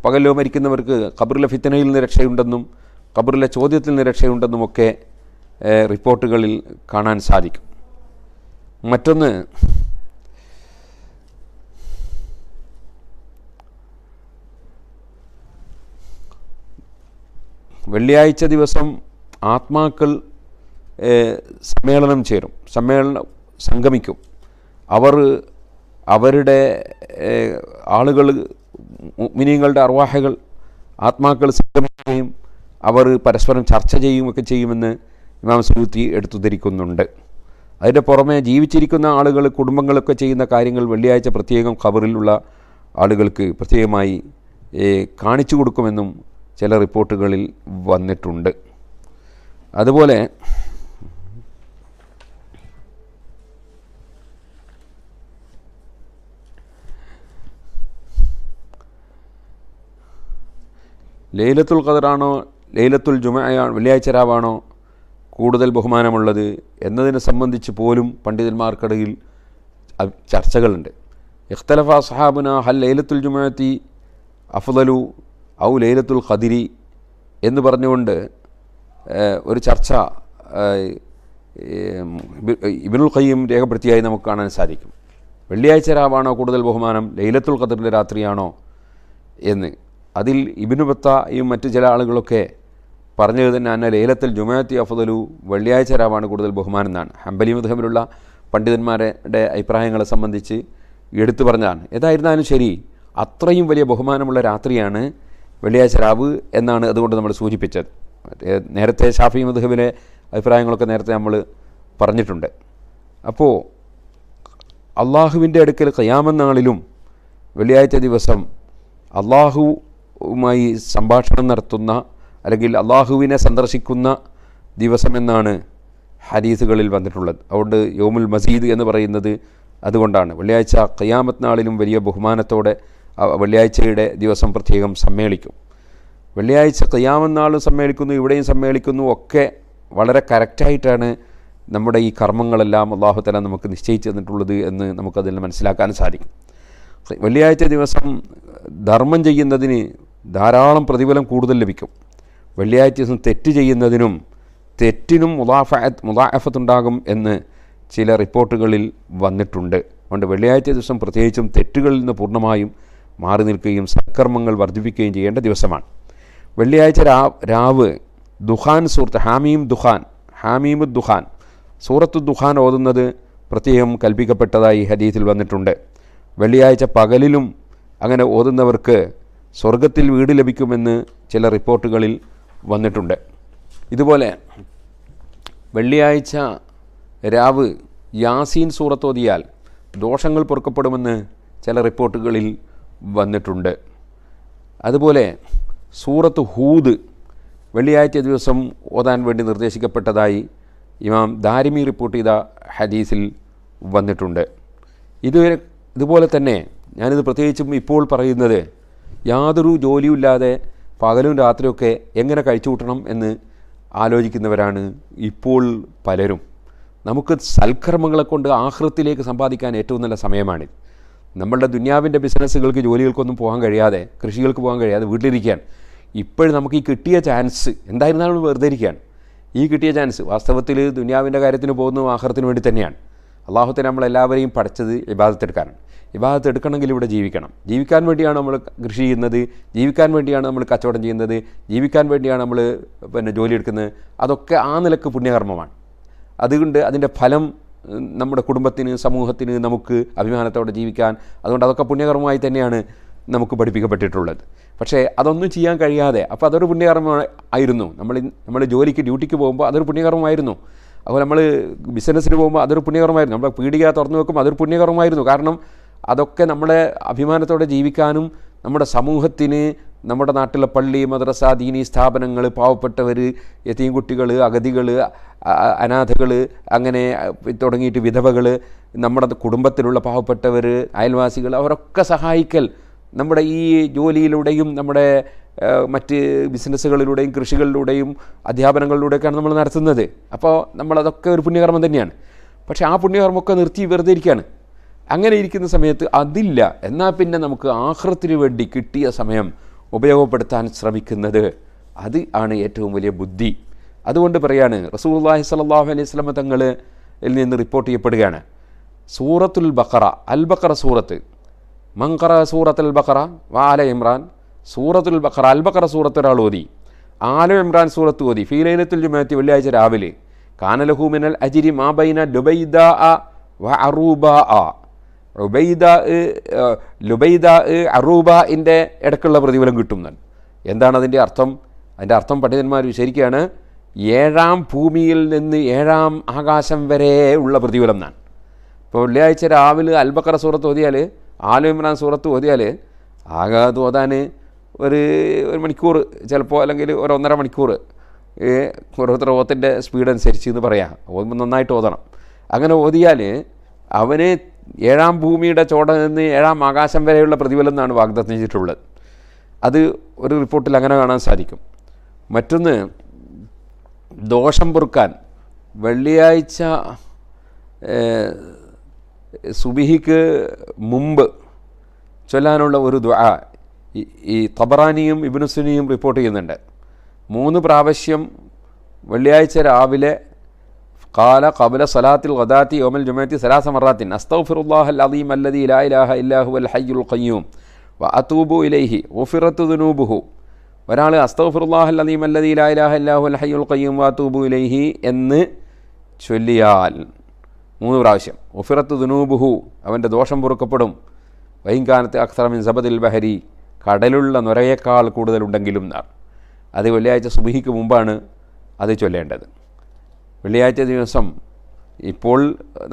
പകലിലോ മരിക്കുന്നവർക്ക് ഖബറിലെ ഫിത്തനയിൽ നിന്ന് രക്ഷയുണ്ടെന്നും ഖബറിലെ ചോദ്യത്തിൽ രക്ഷയുണ്ടെന്നുമൊക്കെ റിപ്പോർട്ടുകളിൽ കാണാൻ സാധിക്കും മറ്റൊന്ന് വെള്ളിയാഴ്ച ദിവസം ആത്മാക്കൾ സമ്മേളനം ചേരും സമ്മേളനം സംഗമിക്കും അവർ അവരുടെ ആളുകൾ മിനിങ്ങളുടെ അർവാഹകൾ ആത്മാക്കൾ സംഗമിക്കും അവർ പരസ്പരം ചർച്ച ചെയ്യുകയൊക്കെ ചെയ്യുമെന്ന് ഇമാം സുയൂത്തി എടുത്തുദ്ധരിക്കുന്നുണ്ട് അതിൻ്റെ പുറമെ ജീവിച്ചിരിക്കുന്ന ആളുകൾ കുടുംബങ്ങളൊക്കെ ചെയ്യുന്ന കാര്യങ്ങൾ വെള്ളിയാഴ്ച പ്രത്യേകം ഖബറിലുള്ള ആളുകൾക്ക് പ്രത്യേകമായി കാണിച്ചു കൊടുക്കുമെന്നും ചില റിപ്പോർട്ടുകളിൽ വന്നിട്ടുണ്ട് അതുപോലെ ലൈലത്തുൽ ഖദറാണോ ലൈലത്തുൽ ജുമയാ വെള്ളിയാഴ്ച രാവാണോ കൂടുതൽ ബഹുമാനമുള്ളത് എന്നതിനെ സംബന്ധിച്ച് പോലും പണ്ഡിതന്മാർക്കിടയിൽ ചർച്ചകളുണ്ട് ഇഖ്തലഫ സഹാബുന ഹൽ ലൈലത്തുൽ ജുമഅത്തി അഫ്ദലു ഔ ലൈലത്തുൽ ഖദിരി എന്ന് പറഞ്ഞുകൊണ്ട് ഒരു ചർച്ച ഇബിനുൽ ഖയ്യം രേഖപ്പെടുത്തിയായി നമുക്ക് കാണാൻ സാധിക്കും വെള്ളിയാഴ്ച രാവാണോ കൂടുതൽ ബഹുമാനം ലൈലത്തുൽ ഖദറിൻ്റെ രാത്രിയാണോ എന്ന് അതിൽ ഇബിനു ബത്തയും മറ്റു ചില ആളുകളൊക്കെ പറഞ്ഞത് തന്നെ അന്ന ലേലത്തിൽ ജുമയത്തി അഫുദലു വെള്ളിയാഴ്ച രാവാണ് കൂടുതൽ ബഹുമാനം എന്നാണ് ഹംബലി മുതമിലുള്ള പണ്ഡിതന്മാരുടെ അഭിപ്രായങ്ങളെ സംബന്ധിച്ച് എടുത്തു പറഞ്ഞതാണ് ഏതായിരുന്നാലും ശരി അത്രയും വലിയ ബഹുമാനമുള്ള രാത്രിയാണ് വെള്ളിയാഴ്ച രാവ് എന്നാണ് അതുകൊണ്ട് നമ്മൾ സൂചിപ്പിച്ചത് നേരത്തെ ഷാഫി മധുഹബിലെ അഭിപ്രായങ്ങളൊക്കെ നേരത്തെ നമ്മൾ പറഞ്ഞിട്ടുണ്ട് അപ്പോൾ അള്ളാഹുവിൻ്റെ അടുക്കൽ കയ്യാമെന്നാളിലും വെള്ളിയാഴ്ച ദിവസം അള്ളാഹുവുമായി സംഭാഷണം നടത്തുന്ന അല്ലെങ്കിൽ അള്ളാഹുവിനെ സന്ദർശിക്കുന്ന ദിവസമെന്നാണ് ഹദീസുകളിൽ വന്നിട്ടുള്ളത് അതുകൊണ്ട് യോമുൽ മസീദ് എന്ന് പറയുന്നത് അതുകൊണ്ടാണ് വെള്ളിയാഴ്ച ഖയാമത്ത് നാളിലും വലിയ ബഹുമാനത്തോടെ വെള്ളിയാഴ്ചയുടെ ദിവസം പ്രത്യേകം സമ്മേളിക്കും വെള്ളിയാഴ്ച കയ്യാമത് നാളും സമ്മേളിക്കുന്നു ഇവിടെയും സമ്മേളിക്കുന്നു ഒക്കെ വളരെ കറക്റ്റായിട്ടാണ് നമ്മുടെ ഈ കർമ്മങ്ങളെല്ലാം അള്ളാഹുത്തല നമുക്ക് നിശ്ചയിച്ചു തന്നിട്ടുള്ളത് എന്ന് നമുക്കതിൽ മനസ്സിലാക്കാൻ സാധിക്കും വെള്ളിയാഴ്ച ദിവസം ധർമ്മം ചെയ്യുന്നതിന് ധാരാളം പ്രതിഫലം കൂടുതൽ ലഭിക്കും വെള്ളിയാഴ്ച ദിവസം തെറ്റ് ചെയ്യുന്നതിനും തെറ്റിനും മുതാഫത്ത് മുതാഫത്തുണ്ടാകും എന്ന് ചില റിപ്പോർട്ടുകളിൽ വന്നിട്ടുണ്ട് അതുകൊണ്ട് വെള്ളിയാഴ്ച ദിവസം പ്രത്യേകിച്ചും തെറ്റുകളിൽ നിന്ന് പൂർണ്ണമായും മാറി നിൽക്കുകയും സൽക്കർമ്മങ്ങൾ വർദ്ധിപ്പിക്കുകയും ചെയ്യേണ്ട ദിവസമാണ് വെള്ളിയാഴ്ച രാവ് രാവ് ദുഹാൻ സൂറത്ത് ഹാമീം ദുഹാൻ ഹാമീമു ദുഹാൻ സൂറത്ത് ദുഹാൻ ഓതുന്നത് പ്രത്യേകം കൽപ്പിക്കപ്പെട്ടതായി ഹദീസിൽ വന്നിട്ടുണ്ട് വെള്ളിയാഴ്ച പകലിലും അങ്ങനെ ഓതുന്നവർക്ക് സ്വർഗത്തിൽ വീട് ലഭിക്കുമെന്ന് ചില റിപ്പോർട്ടുകളിൽ വന്നിട്ടുണ്ട് ഇതുപോലെ വെള്ളിയാഴ്ച രാവ് യാസീൻ സൂറത്തോതിയാൽ ദോഷങ്ങൾ പൊറുക്കപ്പെടുമെന്ന് ചില റിപ്പോർട്ടുകളിൽ വന്നിട്ടുണ്ട് അതുപോലെ സൂറത്ത് ഹൂദ് വെള്ളിയാഴ്ച ദിവസം ഓതാൻ വേണ്ടി നിർദ്ദേശിക്കപ്പെട്ടതായി ഇമാം ദാരിമി റിപ്പോർട്ട് ചെയ്ത ഹദീസിൽ വന്നിട്ടുണ്ട് ഇത് ഇതുപോലെ തന്നെ ഞാനിത് പ്രത്യേകിച്ചും ഇപ്പോൾ പറയുന്നത് യാതൊരു ജോലിയും ഇല്ലാതെ പകലും രാത്രിയൊക്കെ എങ്ങനെ കഴിച്ചു കൂട്ടണം എന്ന് ആലോചിക്കുന്നവരാണ് ഇപ്പോൾ പലരും നമുക്ക് സൽക്കർമ്മങ്ങളെ കൊണ്ട് ആഹൃത്തിലേക്ക് സമ്പാദിക്കാൻ ഏറ്റവും നല്ല സമയമാണ് നമ്മളുടെ ദുന്യാവിൻ്റെ ബിസിനസ്സുകൾക്ക് ജോലികൾക്കൊന്നും പോകാൻ കഴിയാതെ കൃഷികൾക്ക് പോകാൻ കഴിയാതെ വീട്ടിലിരിക്കാൻ ഇപ്പോഴും നമുക്ക് ഈ കിട്ടിയ ചാൻസ് എന്തായിരുന്നാലും വെറുതെ ഇരിക്കുകയാണ് ഈ കിട്ടിയ ചാൻസ് വാസ്തവത്തിൽ ദുന്യാവിൻ്റെ കാര്യത്തിന് പോകുന്നതും ആഹാരത്തിന് വേണ്ടി തന്നെയാണ് അള്ളാഹുത്തിന് നമ്മളെല്ലാവരെയും പഠിച്ചത് വിവാദത്തെടുക്കാനാണ് വിവാഹത്തെ എടുക്കണമെങ്കിൽ ഇവിടെ ജീവിക്കണം ജീവിക്കാൻ വേണ്ടിയാണ് നമ്മൾ കൃഷി ചെയ്യുന്നത് ജീവിക്കാൻ വേണ്ടിയാണ് നമ്മൾ കച്ചവടം ചെയ്യുന്നത് ജീവിക്കാൻ വേണ്ടിയാണ് നമ്മൾ പിന്നെ ജോലി എടുക്കുന്നത് അതൊക്കെ ആ നിലക്ക് പുണ്യകർമ്മമാണ് അതുകൊണ്ട് അതിൻ്റെ ഫലം നമ്മുടെ കുടുംബത്തിന് സമൂഹത്തിന് നമുക്ക് അഭിമാനത്തോടെ ജീവിക്കാൻ അതുകൊണ്ട് അതൊക്കെ പുണ്യകർമ്മമായി തന്നെയാണ് നമുക്ക് പഠിപ്പിക്കപ്പെട്ടിട്ടുള്ളത് പക്ഷേ അതൊന്നും ചെയ്യാൻ കഴിയാതെ അപ്പോൾ അതൊരു പുണ്യകർമ്മ ആയിരുന്നു നമ്മൾ നമ്മൾ ജോലിക്ക് ഡ്യൂട്ടിക്ക് പോകുമ്പോൾ അതൊരു പുണ്യകർമ്മമായിരുന്നു അപ്പോൾ നമ്മൾ ബിസിനസ്സിന് പോകുമ്പോൾ അതൊരു പുണ്യകർമ്മമായിരുന്നു നമ്മൾ പീടിക തുറന്നു വെക്കുമ്പോൾ അതൊരു പുണ്യകർമ്മമായിരുന്നു കാരണം അതൊക്കെ നമ്മളെ അഭിമാനത്തോടെ ജീവിക്കാനും നമ്മുടെ സമൂഹത്തിന് നമ്മുടെ നാട്ടിലെ പള്ളി മദ്രസ ദീനി സ്ഥാപനങ്ങൾ പാവപ്പെട്ടവർ എത്തിയും കുട്ടികൾ അഗതികൾ അനാഥകൾ അങ്ങനെ തുടങ്ങിയിട്ട് വിധവകൾ നമ്മുടെ കുടുംബത്തിലുള്ള പാവപ്പെട്ടവർ അയൽവാസികൾ അവരൊക്കെ സഹായിക്കൽ നമ്മുടെ ഈ ജോലിയിലൂടെയും നമ്മുടെ മറ്റ് ബിസിനസ്സുകളിലൂടെയും കൃഷികളിലൂടെയും അധ്യാപനങ്ങളിലൂടെയൊക്കെയാണ് നമ്മൾ നടത്തുന്നത് അപ്പോൾ നമ്മളതൊക്കെ ഒരു പുണ്യകർമ്മം തന്നെയാണ് പക്ഷേ ആ പുണ്യകർമ്മമൊക്കെ നിർത്തി വെറുതെ ഇരിക്കുകയാണ് അങ്ങനെ ഇരിക്കുന്ന സമയത്ത് അതില്ല എന്നാൽ പിന്നെ നമുക്ക് ആഹ്റത്തിന് വേണ്ടി കിട്ടിയ സമയം ഉപയോഗപ്പെടുത്താൻ ശ്രമിക്കുന്നത് അത് ആണ് ഏറ്റവും വലിയ ബുദ്ധി അതുകൊണ്ട് പറയാണ് റസൂല്ലാഹി സലാഹു അലൈഹി സ്വലമ തങ്ങളിൽ നിന്ന് റിപ്പോർട്ട് ചെയ്യപ്പെടുകയാണ് സൂറത്തുൽ ബക്കറ അൽ ബക്കറ സൂറത്ത് മങ്കറ സൂറത്ത് അൽ ബക്കറ വാല ഇമ്രാൻ സൂറത്തുൽ ബക്കറ അൽ ബക്കറ സൂറത്ത് ഒരാൾ ഓതി ആലു ഇമ്രാൻ സൂറത്ത് ഓതി ഫീലൈനത്തുൽ ജുമാത്തി വെള്ളിയാഴ്ച രാവിലെ കാനലഹൂമിനൽ അജിരി മാബൈന ഡുബൈദ അ വ അറൂബ ആ ഉബൈദ ലുബൈദ അറൂബ ഇൻ്റെ ഇടക്കുള്ള പ്രതിഫലം കിട്ടും എന്താണ് അതിൻ്റെ അർത്ഥം അതിൻ്റെ അർത്ഥം പണ്ഡിതന്മാർ വിശരിക്കുകയാണ് ഏഴാം ഭൂമിയിൽ നിന്ന് ഏഴാം ആകാശം വരെ ഉള്ള പ്രതിഫലം എന്നാണ് ഇപ്പോൾ വെള്ളിയാഴ്ച രാവിലെ അൽബക്കറ സൂറത്ത് ഓതിയാൽ ആലു ഇമ്രാൻ സൂറത്ത് ഓതിയാൽ ആകാത് ഓതാൻ ഒരു ഒരു മണിക്കൂർ ചിലപ്പോൾ അല്ലെങ്കിൽ ഒരു ഒന്നര മണിക്കൂർ ഓരോരുത്തർ ഓത്തിൻ്റെ സ്പീഡ് അനുസരിച്ച് എന്ന് പറയാം നന്നായിട്ട് ഓതണം അങ്ങനെ ഓതിയാൽ അവന് ഏഴാം ഭൂമിയുടെ ചോട നിന്ന് ഏഴാം ആകാശം വരെയുള്ള പ്രതിഫലം എന്നാണ് വാഗ്ദത്തം ചെയ്തിട്ടുള്ളത് അത് ഒരു റിപ്പോർട്ടിൽ അങ്ങനെ കാണാൻ സാധിക്കും മറ്റൊന്ന് ദോഷം പൊറുക്കാൻ വെള്ളിയാഴ്ച സുബിഹിക്ക് മുമ്പ് ചൊല്ലാനുള്ള ഒരു ദ്വാ ഈ തബറാനിയും ഇബിനുസുനിയും റിപ്പോർട്ട് ചെയ്യുന്നുണ്ട് മൂന്ന് പ്രാവശ്യം വെള്ളിയാഴ്ച രാവിലെ കാല കബുല സലാത്തിൽ ഖദാത്തി ഓമൽ ജുമത്തി സലാസ മറാത്തിൻ അസ്തഫിറുല്ലാഹൽ അലീം അല്ലദി ഇലാ ഇലാഹ ഇല്ലാഹു അൽ ഹയ്യുൽ ഖയ്യൂം വ അതൂബു ഇലൈഹി ഒഫിറത്തു ദുനൂബുഹു ഒരാൾ അസ്തഫിറുല്ലാഹൽ അലീം അല്ലദി ഇലാ ഇലാഹ ഇല്ലാഹു അൽ ഹയ്യുൽ ഖയ്യൂം വ അതൂബു ഇലൈഹി എന്ന് ചൊല്ലിയാൽ മൂന്ന് പ്രാവശ്യം ഒഫിറത്തു ദുനൂബുഹു അവൻ്റെ ദോഷം പൊറുക്കപ്പെടും വൈകാനത്ത് അക്സറമിൻ സബദിൽ ബഹരി കടലുള്ള നൊരയേക്കാൾ കൂടുതലുണ്ടെങ്കിലും എന്നാണ് അത് വെള്ളിയാഴ്ച സുബിഹിക്ക് മുമ്പാണ് അത് ചൊല്ലേണ്ടത് വെള്ളിയാഴ്ച ദിവസം ഇപ്പോൾ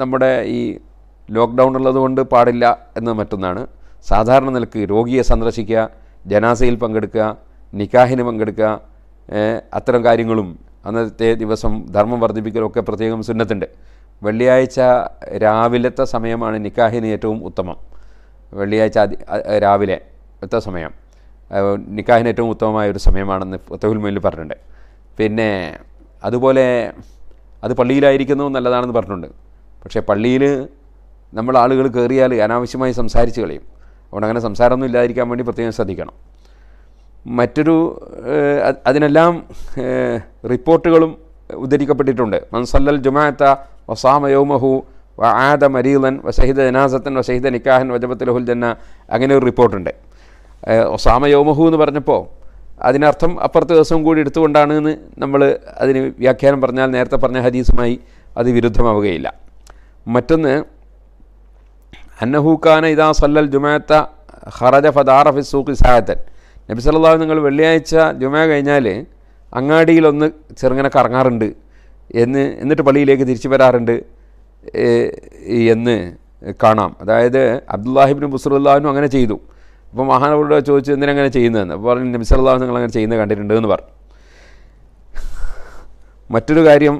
നമ്മുടെ ഈ ലോക്ക്ഡൗൺ ഉള്ളതുകൊണ്ട് പാടില്ല എന്ന് മറ്റൊന്നാണ് സാധാരണ നിലക്ക് രോഗിയെ സന്ദർശിക്കുക ജനാസയിൽ പങ്കെടുക്കുക നിക്കാഹിന് പങ്കെടുക്കുക അത്തരം കാര്യങ്ങളും അന്നത്തെ ദിവസം ധർമ്മം വർദ്ധിപ്പിക്കലൊക്കെ പ്രത്യേകം സുന്നത്തുണ്ട് വെള്ളിയാഴ്ച രാവിലത്തെ സമയമാണ് നിക്കാഹിന് ഏറ്റവും ഉത്തമം വെള്ളിയാഴ്ച രാവിലെ അത്ത സമയം നിക്കാഹിന് ഏറ്റവും ഉത്തമമായ ഒരു സമയമാണെന്ന് തൊഴിൽ മൊയിൽ പറഞ്ഞിട്ടുണ്ട് പിന്നെ അതുപോലെ അത് പള്ളിയിലായിരിക്കുന്നതും നല്ലതാണെന്ന് പറഞ്ഞിട്ടുണ്ട് പക്ഷേ പള്ളിയിൽ നമ്മൾ ആളുകൾ കയറിയാൽ അനാവശ്യമായി സംസാരിച്ച് കളയും അതുകൊണ്ട് അങ്ങനെ സംസാരമൊന്നും ഇല്ലാതിരിക്കാൻ വേണ്ടി പ്രത്യേകം ശ്രദ്ധിക്കണം മറ്റൊരു അതിനെല്ലാം റിപ്പോർട്ടുകളും ഉദ്ധരിക്കപ്പെട്ടിട്ടുണ്ട് മൻസല്ലൽ ജുമാത്ത വസാമയോമഹു ആദ മരീലൻ വസഹിദ ജനാസത്തൻ വസഹിദ നിക്കാഹൻ വജബത്ത് ലഹുൽ ജന്ന അങ്ങനെ ഒരു റിപ്പോർട്ടുണ്ട് ഒസാമ യൗമഹു എന്ന് പറഞ്ഞപ്പോൾ അതിനർത്ഥം അപ്പുറത്തെ ദിവസവും കൂടി എടുത്തുകൊണ്ടാണ് എന്ന് നമ്മൾ അതിന് വ്യാഖ്യാനം പറഞ്ഞാൽ നേരത്തെ പറഞ്ഞ ഹദീസുമായി അത് വിരുദ്ധമാവുകയില്ല മറ്റൊന്ന് അന്നഹൂക്കാന ഇതാ സല്ലൽ ജുമാത്ത ഹറജ ഫദാറ ഫിസൂഖ് സായത്തൻ നബി സല്ലാഹു നിങ്ങൾ വെള്ളിയാഴ്ച ജുമ കഴിഞ്ഞാൽ അങ്ങാടിയിലൊന്ന് ചെറുങ്ങനെ കറങ്ങാറുണ്ട് എന്ന് എന്നിട്ട് പള്ളിയിലേക്ക് തിരിച്ചു വരാറുണ്ട് എന്ന് കാണാം അതായത് അബ്ദുല്ലാഹിബിനും ബുസറുല്ലാഹിനും അങ്ങനെ ചെയ്തു അപ്പോൾ മഹാനവരോട് ചോദിച്ചു എന്തിനങ്ങനെ ചെയ്യുന്നതെന്ന് അപ്പോൾ പറഞ്ഞു നിമിസല്ലാസ് നിങ്ങൾ അങ്ങനെ ചെയ്യുന്നത് കണ്ടിട്ടുണ്ട് എന്ന് പറഞ്ഞു മറ്റൊരു കാര്യം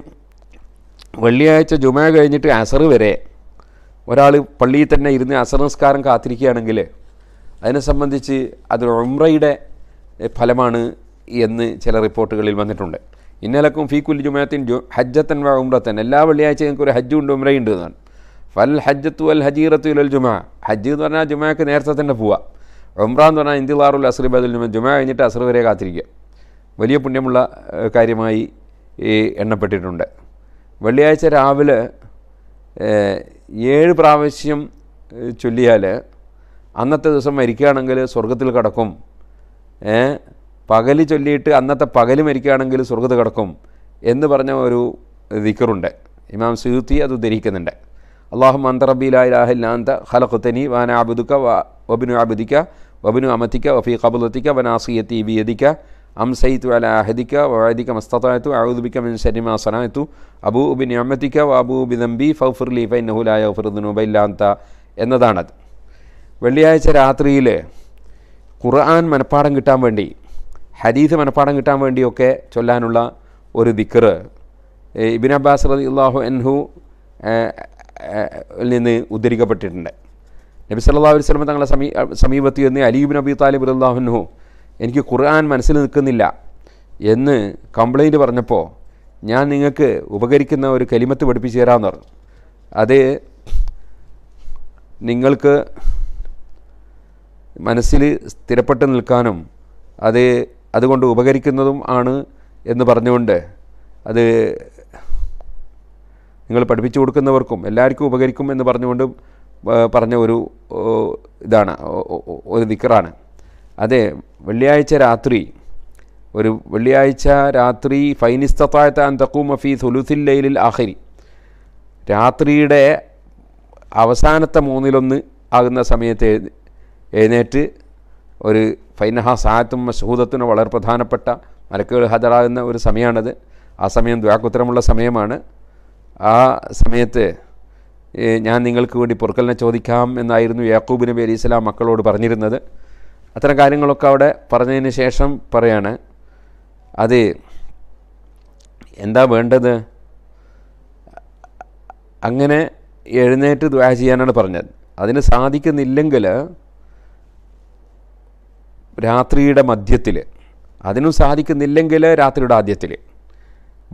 വെള്ളിയാഴ്ച ജുമ കഴിഞ്ഞിട്ട് അസർ വരെ ഒരാൾ പള്ളിയിൽ തന്നെ ഇരുന്ന് അസർ നിസ്കാരം കാത്തിരിക്കുകയാണെങ്കിൽ അതിനെ സംബന്ധിച്ച് അത് ഉംറയുടെ ഫലമാണ് എന്ന് ചില റിപ്പോർട്ടുകളിൽ വന്നിട്ടുണ്ട് ഇന്നലക്കും ഫീക്കുൽ ജുമാത്തിൻ ജു ഹജ്ജത്തൻ വ ഉംറത്തൻ എല്ലാ വെള്ളിയാഴ്ച ഞങ്ങൾക്ക് ഒരു ഹജ്ജുണ്ട് ഉംറയുണ്ട് എന്നാണ് ഫൽ ഹജ്ജത്തു അൽ ഹജീറത്തു അൽ ജുമാ ഹജ്ജ് എന്ന് പറഞ്ഞാൽ ജുമാക്ക് നേരത്തെ തന്നെ പോവാം ഉംറ എന്ന് പറഞ്ഞാൽ ഇന്ദിലാറുൽ അസറി ബദൽ ജുമ കഴിഞ്ഞിട്ട് അസർ വരെ കാത്തിരിക്കുക വലിയ പുണ്യമുള്ള കാര്യമായി ഈ എണ്ണപ്പെട്ടിട്ടുണ്ട് വെള്ളിയാഴ്ച രാവിലെ ഏഴ് പ്രാവശ്യം ചൊല്ലിയാൽ അന്നത്തെ ദിവസം മരിക്കുകയാണെങ്കിൽ സ്വർഗത്തിൽ കടക്കും പകൽ ചൊല്ലിയിട്ട് അന്നത്തെ പകൽ മരിക്കുകയാണെങ്കിൽ സ്വർഗത്ത് കടക്കും എന്ന് പറഞ്ഞ ഒരു ദിക്കറുണ്ട് ഇമാം സുയൂത്തി അത് ഉദ്ധരിക്കുന്നുണ്ട് അള്ളാഹു മന്ദറബി ലാ ഇലാഹില്ലാന്ത ഹലഖുത്തനി വാന അബുദുക്ക വാ വബിനു അബദിക്ക വബിനു അമത്തിക്ക വഫി കബുലത്തിക്ക വനാസിയത്തി അം അംസൈത്തു അല അഹദിക്ക വഴദിക്ക മസ്തത്തായത്തു അഴുദുബിക്ക മിൻ ഷരിമ സനായത്തു അബൂ ഉബിൻ അമത്തിക്ക വബൂ ബിദംബി ഫൗഫുർ ലീഫൈ നഹുലായ ഫുറുദ്നുബൈലാന്ത എന്നതാണത് വെള്ളിയാഴ്ച രാത്രിയിൽ ഖുർആൻ മനഃപ്പാടം കിട്ടാൻ വേണ്ടി ഹദീസ് മനഃപ്പാടം കിട്ടാൻ വേണ്ടിയൊക്കെ ചൊല്ലാനുള്ള ഒരു ദിക്കർ ഇബിൻ അബ്ബാസ് റതി അള്ളാഹു അൻഹു നിന്ന് ഉദ്ധരിക്കപ്പെട്ടിട്ടുണ്ട് നബി സല്ലാ അലൈഹി സ്വലമ തങ്ങളെ സമീ സമീപത്ത് എന്ന് അലീബിൻ അബി താലിബ് അള്ളാഹുനു എനിക്ക് ഖുർആൻ മനസ്സിൽ നിൽക്കുന്നില്ല എന്ന് കംപ്ലൈൻറ്റ് പറഞ്ഞപ്പോൾ ഞാൻ നിങ്ങൾക്ക് ഉപകരിക്കുന്ന ഒരു കലിമത്ത് പഠിപ്പിച്ചു തരാമെന്ന് പറഞ്ഞു അത് നിങ്ങൾക്ക് മനസ്സിൽ സ്ഥിരപ്പെട്ട് നിൽക്കാനും അത് അതുകൊണ്ട് ഉപകരിക്കുന്നതും ആണ് എന്ന് പറഞ്ഞുകൊണ്ട് അത് നിങ്ങൾ പഠിപ്പിച്ചു കൊടുക്കുന്നവർക്കും എല്ലാവർക്കും ഉപകരിക്കും എന്ന് പറഞ്ഞുകൊണ്ട് പറഞ്ഞ ഒരു ഇതാണ് ഒരു ദിക്കറാണ് അതെ വെള്ളിയാഴ്ച രാത്രി ഒരു വെള്ളിയാഴ്ച രാത്രി ഫൈനിസ്തത്താഴത്ത അന്തക്കൂ മഫി ലൈലിൽ ആഹരി രാത്രിയുടെ അവസാനത്തെ മൂന്നിലൊന്ന് ആകുന്ന സമയത്ത് എഴുന്നേറ്റ് ഒരു ഫൈനഹ സാത്തും മസൂദത്തിനും വളരെ പ്രധാനപ്പെട്ട മലക്കുകൾ ഹാജരാകുന്ന ഒരു സമയമാണത് ആ സമയം ദ്വാക്കുത്തരമുള്ള സമയമാണ് ആ സമയത്ത് ഞാൻ നിങ്ങൾക്ക് വേണ്ടി പൊറുക്കലിനെ ചോദിക്കാം എന്നായിരുന്നു യാക്കൂബ് നബി അലി ഇസ്ലാം മക്കളോട് പറഞ്ഞിരുന്നത് അത്തരം കാര്യങ്ങളൊക്കെ അവിടെ പറഞ്ഞതിന് ശേഷം പറയാണ് അത് എന്താ വേണ്ടത് അങ്ങനെ എഴുന്നേറ്റ് ദ്വാ ചെയ്യാനാണ് പറഞ്ഞത് അതിന് സാധിക്കുന്നില്ലെങ്കിൽ രാത്രിയുടെ മധ്യത്തിൽ അതിനും സാധിക്കുന്നില്ലെങ്കിൽ രാത്രിയുടെ ആദ്യത്തിൽ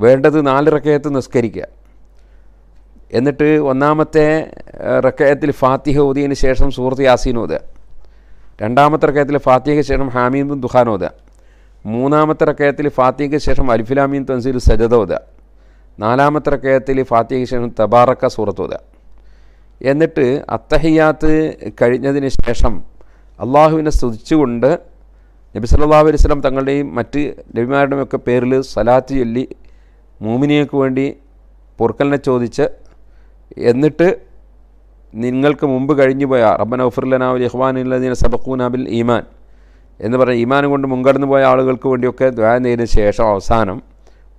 വേണ്ടത് നാലിറക്കയത്ത് നിസ്കരിക്കുക എന്നിട്ട് ഒന്നാമത്തെ റക്കയത്തിൽ ഫാത്തിഹ ഓതിയതിന് ശേഷം സൂറത്ത് യാസീൻ ഓതുക രണ്ടാമത്തെ റക്കയത്തിൽ ഫാത്തിഹയ്ക്ക് ശേഷം ഹാമീദും ദുഹാൻ ഓതുക മൂന്നാമത്തെ റക്കയത്തിൽ ഫാത്തിഹയ്ക്ക് ശേഷം അൽഫിലാമീൻ തൻസീൽ സജത ഓതുക നാലാമത്തെ റക്കയത്തിൽ ഫാത്തിഹയ്ക്ക് ശേഷം തബാറക്ക സൂറത്ത് ഓതുക എന്നിട്ട് അത്തഹിയാത്ത് കഴിഞ്ഞതിന് ശേഷം അള്ളാഹുവിനെ സ്തുതിച്ചുകൊണ്ട് നബി സല്ലാഹു അലൈഹി സ്വലം തങ്ങളുടെയും മറ്റ് നബിമാരുടെയും ഒക്കെ പേരിൽ സലാത്ത് ചൊല്ലി മൂമിനിയേക്ക് വേണ്ടി പൊറുക്കലിനെ ചോദിച്ച് എന്നിട്ട് നിങ്ങൾക്ക് മുമ്പ് കഴിഞ്ഞു പോയ റബ്ബന ഉഫുർലനാവൽ ഇഹ്വാനുല്ലദീന സബക്കൂനാബിൽ ഈമാൻ എന്ന് പറഞ്ഞ ഈമാനും കൊണ്ട് മുൻകടന്നു പോയ ആളുകൾക്ക് വേണ്ടിയൊക്കെ ദ്വാ നേരിന് ശേഷം അവസാനം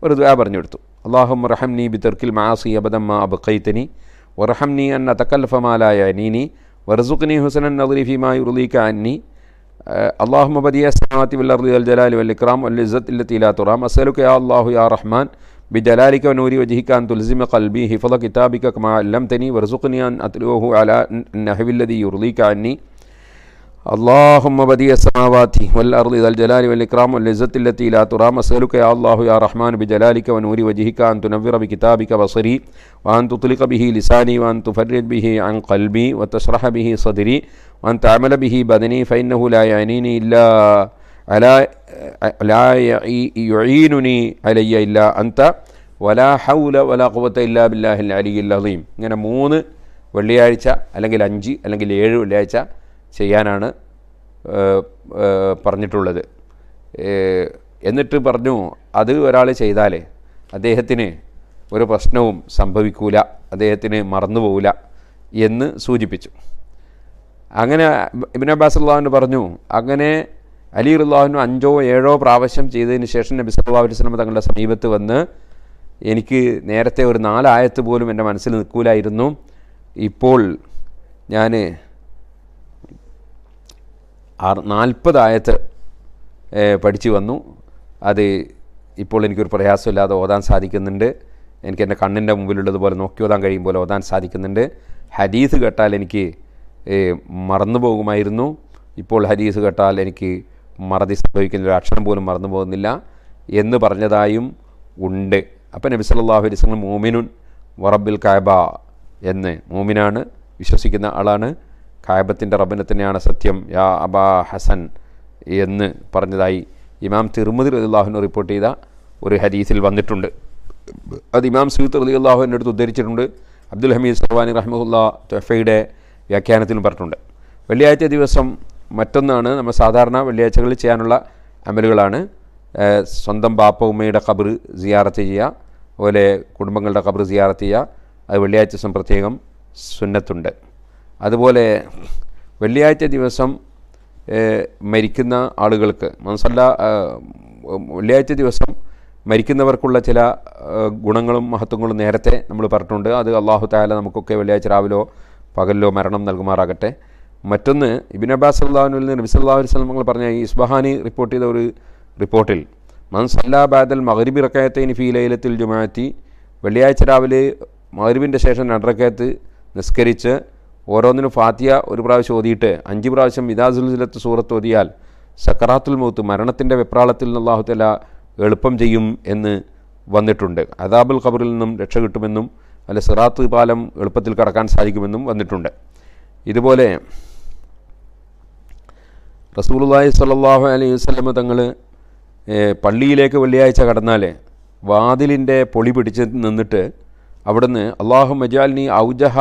ഒരു ദ്വാ പറഞ്ഞു കൊടുത്തു അള്ളാഹും റഹംനി ബിതർക്കിൽ മാസി മാ അബക്കൈത്തനി നീ അൻ തക്കൽഫമാലായ നീനി വർസുഖ്നി ഹുസനൻ നദറിഫിമായി ഉറുലീക്ക അന്നി അള്ളാഹു മബദിയ സമാത്തി വല്ലർലി അൽ ജലാലി വൽ ഇക്രാം അൽ ഇസ്സത്ത് ഇല്ലത്തിലാ തുറാം അസലുക്ക് യാ അള്ളാഹു യാ റഹ്മാൻ بجلالك ونور وجهك أن تلزم قلبي حفظ كتابك كما علمتني وارزقني أن أتلوه على النحو الذي يرضيك عني اللهم بديع السماوات والأرض ذا الجلال والإكرام والعزة التي لا ترام أسألك يا الله يا رحمن بجلالك ونور وجهك أن تنور بكتابك بصري وأن تطلق به لساني وأن تفرج به عن قلبي وتشرح به صدري وأن تعمل به بدني فإنه لا يعنيني إلا യുഈനുനി ഇല്ല വലാ ഹൗല വലാ ഇങ്ങനെ മൂന്ന് വെള്ളിയാഴ്ച അല്ലെങ്കിൽ അഞ്ച് അല്ലെങ്കിൽ ഏഴ് വെള്ളിയാഴ്ച ചെയ്യാനാണ് പറഞ്ഞിട്ടുള്ളത് എന്നിട്ട് പറഞ്ഞു അത് ഒരാൾ ചെയ്താൽ അദ്ദേഹത്തിന് ഒരു പ്രശ്നവും സംഭവിക്കൂല അദ്ദേഹത്തിന് മറന്നു പോകില്ല എന്ന് സൂചിപ്പിച്ചു അങ്ങനെ ഇബിൻ അബ്ബാസ് അള്ളാഹുവിന് പറഞ്ഞു അങ്ങനെ അലി റുല്ലാഹുനു അഞ്ചോ ഏഴോ പ്രാവശ്യം ചെയ്തതിന് ശേഷം നബി സല്ലാ അലുസ്ലം തങ്ങളുടെ സമീപത്ത് വന്ന് എനിക്ക് നേരത്തെ ഒരു നാലായത്ത് പോലും എൻ്റെ മനസ്സിൽ നിൽക്കൂലായിരുന്നു ഇപ്പോൾ ഞാൻ നാൽപ്പതായത്ത് പഠിച്ചു വന്നു അത് ഇപ്പോൾ എനിക്കൊരു പ്രയാസമില്ലാതെ ഓതാൻ സാധിക്കുന്നുണ്ട് എനിക്ക് എൻ്റെ കണ്ണിൻ്റെ മുമ്പിലുള്ളതുപോലെ നോക്കി ഓതാൻ കഴിയും പോലെ ഓതാൻ സാധിക്കുന്നുണ്ട് ഹദീസ് കേട്ടാൽ എനിക്ക് മറന്നു പോകുമായിരുന്നു ഇപ്പോൾ ഹദീസ് കേട്ടാൽ എനിക്ക് മറതി സംഭവിക്കുന്ന ഒരു അക്ഷരം പോലും മറന്നു പോകുന്നില്ല എന്ന് പറഞ്ഞതായും ഉണ്ട് അപ്പം നബി സല്ലാഹു അലൈഹി മോമിനുൻ വറബിൽ കായബ എന്ന് മോമിനാണ് വിശ്വസിക്കുന്ന ആളാണ് കായബത്തിൻ്റെ റബ്ബിനെ തന്നെയാണ് സത്യം യാ അബാ ഹസൻ എന്ന് പറഞ്ഞതായി ഇമാം തിരുമതി റലിള്ളാഹുവിന് റിപ്പോർട്ട് ചെയ്ത ഒരു ഹദീസിൽ വന്നിട്ടുണ്ട് അത് ഇമാം സീത്ത് റലി അള്ളാഹുവിൻ്റെ അടുത്ത് ഉദ്ധരിച്ചിട്ടുണ്ട് അബ്ദുൽ ഹമീദ് സർവാനി റഹ്മുല്ല തൊഫയുടെ വ്യാഖ്യാനത്തിലും പറഞ്ഞിട്ടുണ്ട് വെള്ളിയാഴ്ച ദിവസം മറ്റൊന്നാണ് നമ്മൾ സാധാരണ വെള്ളിയാഴ്ചകളിൽ ചെയ്യാനുള്ള അമലുകളാണ് സ്വന്തം ബാപ്പ ഉമ്മയുടെ കബർ സിയാറത്ത് ചെയ്യുക അതുപോലെ കുടുംബങ്ങളുടെ കബർ സിയാറത്ത് ചെയ്യുക അത് വെള്ളിയാഴ്ച ദിവസം പ്രത്യേകം സുന്നത്തുണ്ട് അതുപോലെ വെള്ളിയാഴ്ച ദിവസം മരിക്കുന്ന ആളുകൾക്ക് മനസ്സല്ല വെള്ളിയാഴ്ച ദിവസം മരിക്കുന്നവർക്കുള്ള ചില ഗുണങ്ങളും മഹത്വങ്ങളും നേരത്തെ നമ്മൾ പറഞ്ഞിട്ടുണ്ട് അത് അള്ളാഹു താല നമുക്കൊക്കെ വെള്ളിയാഴ്ച രാവിലോ പകലിലോ മരണം നൽകുമാറാകട്ടെ മറ്റൊന്ന് ഇബിൻ അബ്ബാസ് അള്ളാഹുനുൽ നബി സല്ലാഹു അലൈഹി സ്വലം പറഞ്ഞ ഈ ഇസ്ബഹാനി റിപ്പോർട്ട് ചെയ്ത ഒരു റിപ്പോർട്ടിൽ മൻ സല്ലാ ബാദൽ മഹരിബി ഇനി ഫീ ലൈലത്തിൽ ജുമാറ്റി വെള്ളിയാഴ്ച രാവിലെ മഹരിബിൻ്റെ ശേഷം നടറക്കയത്ത് നിസ്കരിച്ച് ഓരോന്നിനും ഫാത്തിയ ഒരു പ്രാവശ്യം ഓതിയിട്ട് അഞ്ച് പ്രാവശ്യം ഇതാസുൽജിലത്ത് സൂറത്ത് ഓതിയാൽ സക്കറാത്തുൽ മൗത്ത് മരണത്തിൻ്റെ വെപ്രാളത്തിൽ നിന്ന് അള്ളാഹുത്തല എളുപ്പം ചെയ്യും എന്ന് വന്നിട്ടുണ്ട് അദാബുൽ ഖബറിൽ നിന്നും രക്ഷ കിട്ടുമെന്നും അല്ലെ സിറാത്ത് പാലം എളുപ്പത്തിൽ കടക്കാൻ സാധിക്കുമെന്നും വന്നിട്ടുണ്ട് ഇതുപോലെ റസൂലുള്ളാഹി സ്വല്ലല്ലാഹു അലൈഹി വസല്ലം തങ്ങൾ പള്ളിയിലേക്ക് വെള്ളിയാഴ്ച കടന്നാൽ വാതിലിൻ്റെ പൊളി പിടിച്ച് നിന്നിട്ട് അവിടുന്ന് അള്ളാഹു മജാലിനി ഔജഹ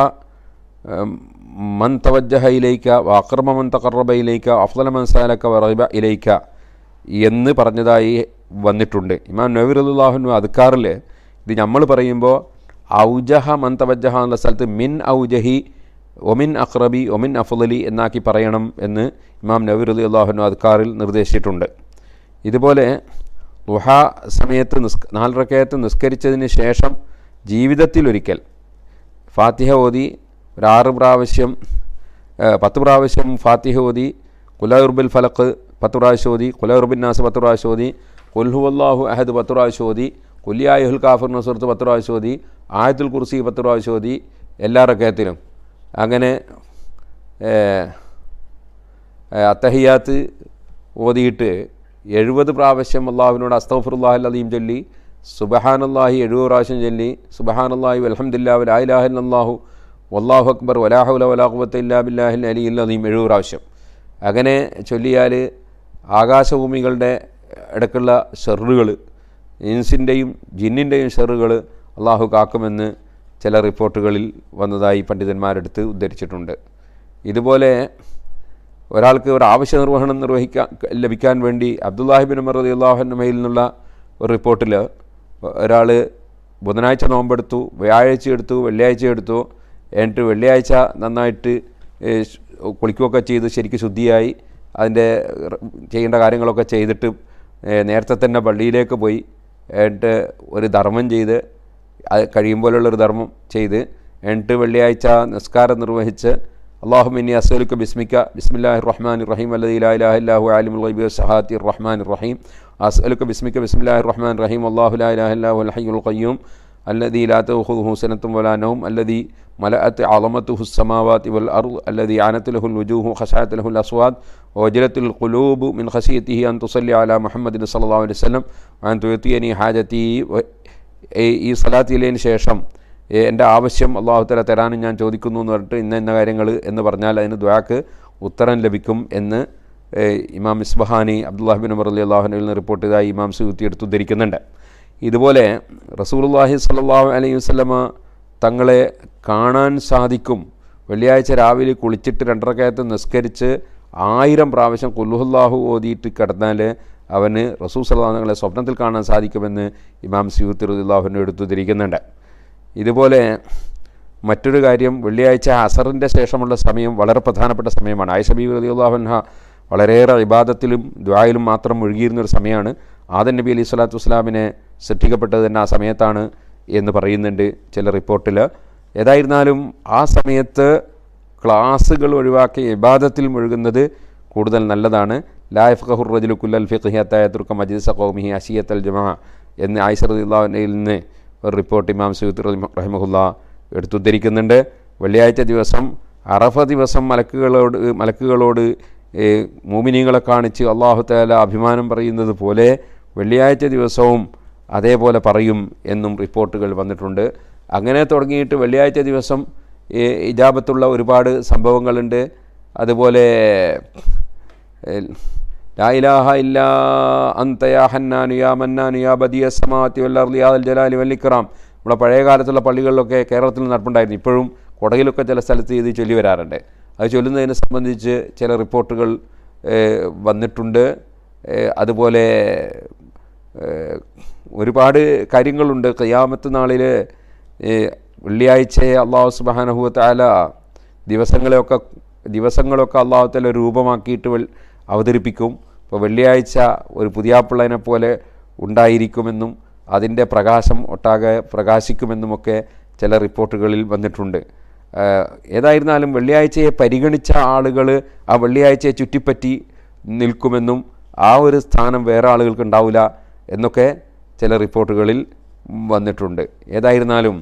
മൻ തവജ്ജഹ ഇലൈക്ക വാക്രമ മൻ തക്കറബ ഇലൈക്ക അഫ്സല മൻസാലക്ക വറബ ഇലൈക്ക എന്ന് പറഞ്ഞതായി വന്നിട്ടുണ്ട് ഇമാം നവീറുല്ലാഹുനു അദ്ക്കാറിൽ ഇത് നമ്മൾ പറയുമ്പോൾ ഔജഹ മൻ തവജ്ജഹ എന്നുള്ള സ്ഥലത്ത് മിൻ ഔജഹി ഒമിൻ അക്രബി ഒമിൻ അഫുദലി എന്നാക്കി പറയണം എന്ന് ഇമാം നബീർ അലി അള്ളാഹുനു അദ്ക്കാറിൽ നിർദ്ദേശിച്ചിട്ടുണ്ട് ഇതുപോലെ ഉഹ സമയത്ത് നിസ് നാലറക്കയത്ത് നിസ്കരിച്ചതിന് ശേഷം ജീവിതത്തിലൊരിക്കൽ ഫാത്തിഹ ഓതി ഒരാറ് ആറ് പ്രാവശ്യം പത്ത് പ്രാവശ്യം ഫാത്തിഹ ഓതി കുലഹുർബിൽ ഫലക്ക് പത്ത് പ്രാവശ്യം ഓതി കുലഹുർബിൻ നാസ് പത്ത് പ്രാവശ്യം ഓതി അള്ളാഹു അഹദ് പത്ത് പ്രാവശ്യം ഓതി കുല്യായുൽ കാഫുർ നസുർത്ത് പത്ത് പ്രാവശ്യം ഓതി ആയത്തുൽ കുർസി പത്ത് പ്രാവശ്യം ഓതി എല്ലാ റക്കയത്തിലും അങ്ങനെ അത്തഹിയാത്ത് ഓതിയിട്ട് എഴുപത് പ്രാവശ്യം അള്ളാഹുവിനോട് അസ്തഫുറുല്ലാഹി അലീം ചൊല്ലി അള്ളാഹി എഴുപത് പ്രാവശ്യം ചൊല്ലി അള്ളാഹി അലഹമുല്ലാ വലാഹിൻ അള്ളാഹു വല്ലാഹു അക്ബർ വലാഹുല വലാഹുബത്ത് ഇല്ലാ ബില്ലാഹിൻ അലി അലീം എഴുപത് പ്രാവശ്യം അങ്ങനെ ചൊല്ലിയാൽ ആകാശഭൂമികളുടെ ഇടക്കുള്ള ഷെറുകൾ ഇൻസിൻ്റെയും ജിന്നിൻ്റെയും ഷെറുകൾ അള്ളാഹു കാക്കുമെന്ന് ചില റിപ്പോർട്ടുകളിൽ വന്നതായി പണ്ഡിതന്മാരെടുത്ത് ഉദ്ധരിച്ചിട്ടുണ്ട് ഇതുപോലെ ഒരാൾക്ക് ഒരു ആവശ്യ നിർവഹണം നിർവഹിക്കാൻ ലഭിക്കാൻ വേണ്ടി അബ്ദുല്ലാഹിബിൻ ഉമർ റതി അള്ളാഹുനമയിൽ നിന്നുള്ള ഒരു റിപ്പോർട്ടിൽ ഒരാൾ ബുധനാഴ്ച നോമ്പെടുത്തു വ്യാഴാഴ്ച എടുത്തു വെള്ളിയാഴ്ച എടുത്തു എന്നിട്ട് വെള്ളിയാഴ്ച നന്നായിട്ട് കുളിക്കുകയൊക്കെ ചെയ്ത് ശരിക്ക് ശുദ്ധിയായി അതിൻ്റെ ചെയ്യേണ്ട കാര്യങ്ങളൊക്കെ ചെയ്തിട്ട് നേരത്തെ തന്നെ പള്ളിയിലേക്ക് പോയി എന്നിട്ട് ഒരു ധർമ്മം ചെയ്ത് കഴിയും പോലുള്ളൊരു ധർമ്മം ചെയ്ത് എന്നിട്ട് വെള്ളിയാഴ്ച നിസ്കാരം നിർവഹിച്ച് അള്ളാഹു മിനി അസോലിക്ക് ബിസ്മിക്ക ബിസ്മില്ലാഹി റഹ്മാൻ റഹീം അല്ലാഹു അലിമുൽ റബി ഷഹാത്തി റഹ്മാൻ റഹീം അസോലിക്ക് ബിസ്മിക്ക ബിസ്മില്ലാഹി റഹ്മാൻ റഹീം അള്ളാഹു ലാഹു അൽഹയ്യുൽ ഖയ്യൂം അല്ലദീ ലാത്തഹുദ് ഹുസനത്തും വലാനവും അല്ലദീ മലഅത്ത് അളമത്ത് ഹുസ്സമാവാത്തി വൽ അർ അല്ലദീ ആനത്തുലഹുൽ വുജൂഹു ഖസാത്തുലഹുൽ അസ്വാദ് വജലത്തുൽ ഖുലൂബ് മിൻ ഖസിയത്തിഹി അൻ തുസല്ലി അല മുഹമ്മദിൻ സല്ലല്ലാഹു അലൈഹി വസല്ലം അൻ തുയത്തിയനി ഹാജത്തി ഈ സലാത്തിയിലതിന് ശേഷം എൻ്റെ ആവശ്യം അള്ളാഹുത്തല തരാനും ഞാൻ ചോദിക്കുന്നു എന്ന് പറഞ്ഞിട്ട് ഇന്ന ഇന്ന കാര്യങ്ങൾ എന്ന് പറഞ്ഞാൽ അതിന് ദ്വാക്ക് ഉത്തരം ലഭിക്കും എന്ന് ഇമാം ഇസ്ബഹാനി അബ്ദുല്ലാഹിബിൻ ഉമർ അലി അള്ളാഹുനുവിൽ നിന്ന് റിപ്പോർട്ട് ചെയ്തായി ഇമാം സുഹൃത്തി എടുത്ത് ഉദ്ധരിക്കുന്നുണ്ട് ഇതുപോലെ റസൂലുല്ലാഹി സല്ലാഹു അലൈഹി വസ്ലമ തങ്ങളെ കാണാൻ സാധിക്കും വെള്ളിയാഴ്ച രാവിലെ കുളിച്ചിട്ട് രണ്ടരക്കയത്ത് നിസ്കരിച്ച് ആയിരം പ്രാവശ്യം കൊല്ലുഹുല്ലാഹു ഓതിയിട്ട് കിടന്നാൽ അവന് റസൂൽ സലാഹങ്ങളെ സ്വപ്നത്തിൽ കാണാൻ സാധിക്കുമെന്ന് ഇമാം സിയൂത്തി റുദുല്ലാഹുവിൻ്റെ എടുത്തു തിരിക്കുന്നുണ്ട് ഇതുപോലെ മറ്റൊരു കാര്യം വെള്ളിയാഴ്ച അസറിൻ്റെ ശേഷമുള്ള സമയം വളരെ പ്രധാനപ്പെട്ട സമയമാണ് ആയിഷബി റലിയുല്ലാഹുൻഹ വളരെയേറെ ഇബാദത്തിലും ദ്വായിലും മാത്രം ഒരു സമയമാണ് ആദൻ നബി അലി സ്വലാത്തു വസ്ലാമിനെ സൃഷ്ടിക്കപ്പെട്ടത് തന്നെ ആ സമയത്താണ് എന്ന് പറയുന്നുണ്ട് ചില റിപ്പോർട്ടിൽ ഏതായിരുന്നാലും ആ സമയത്ത് ക്ലാസ്സുകൾ ഒഴിവാക്കി ഇബാദത്തിൽ മുഴുകുന്നത് കൂടുതൽ നല്ലതാണ് ലായഫ് ഖഹുർ റജുലുക്കുല്ലൽ ഫിഖ്ഹിയത്തായ തുർക്ക മജിദ് സഖോമിഹി അഷിയത്തൽ ജമാ എന്ന് റളിയല്ലാഹു റദിള്ളാഹുവിൽ നിന്ന് ഒരു റിപ്പോർട്ട് ഇമാം സയ്യിദ് റഹിമഹുള്ള എടുത്തുദ്ധരിക്കുന്നുണ്ട് വെള്ളിയാഴ്ച ദിവസം അറഫ ദിവസം മലക്കുകളോട് മലക്കുകളോട് മൂമിനീങ്ങളെ കാണിച്ച് അള്ളാഹു താല അഭിമാനം പറയുന്നത് പോലെ വെള്ളിയാഴ്ച ദിവസവും അതേപോലെ പറയും എന്നും റിപ്പോർട്ടുകൾ വന്നിട്ടുണ്ട് അങ്ങനെ തുടങ്ങിയിട്ട് വെള്ളിയാഴ്ച ദിവസം ഇജാബത്തുള്ള ഒരുപാട് സംഭവങ്ങളുണ്ട് അതുപോലെ لا إله إلا أنت يا حنان يا منان يا بديع السماوات والأرض നമ്മുടെ പഴയ കാലത്തുള്ള പള്ളികളിലൊക്കെ കേരളത്തിൽ നടപ്പുണ്ടായിരുന്നു ഇപ്പോഴും കുടയിലൊക്കെ ചില സ്ഥലത്ത് ഇത് ചൊല്ലി വരാറുണ്ട് അത് ചൊല്ലുന്നതിനെ സംബന്ധിച്ച് ചില റിപ്പോർട്ടുകൾ വന്നിട്ടുണ്ട് അതുപോലെ ഒരുപാട് കാര്യങ്ങളുണ്ട് കയ്യാമത്ത് നാളിൽ വെള്ളിയാഴ്ചയെ അള്ളാഹു സുബാനഹുവത്താല ദിവസങ്ങളെയൊക്കെ ദിവസങ്ങളൊക്കെ അള്ളാഹുത്തല രൂപമാക്കിയിട്ട് അവതരിപ്പിക്കും ഇപ്പോൾ വെള്ളിയാഴ്ച ഒരു പുതിയാപ്പിള്ളനെ പോലെ ഉണ്ടായിരിക്കുമെന്നും അതിൻ്റെ പ്രകാശം ഒട്ടാകെ പ്രകാശിക്കുമെന്നുമൊക്കെ ചില റിപ്പോർട്ടുകളിൽ വന്നിട്ടുണ്ട് ഏതായിരുന്നാലും വെള്ളിയാഴ്ചയെ പരിഗണിച്ച ആളുകൾ ആ വെള്ളിയാഴ്ചയെ ചുറ്റിപ്പറ്റി നിൽക്കുമെന്നും ആ ഒരു സ്ഥാനം വേറെ ആളുകൾക്ക് ഉണ്ടാവില്ല എന്നൊക്കെ ചില റിപ്പോർട്ടുകളിൽ വന്നിട്ടുണ്ട് ഏതായിരുന്നാലും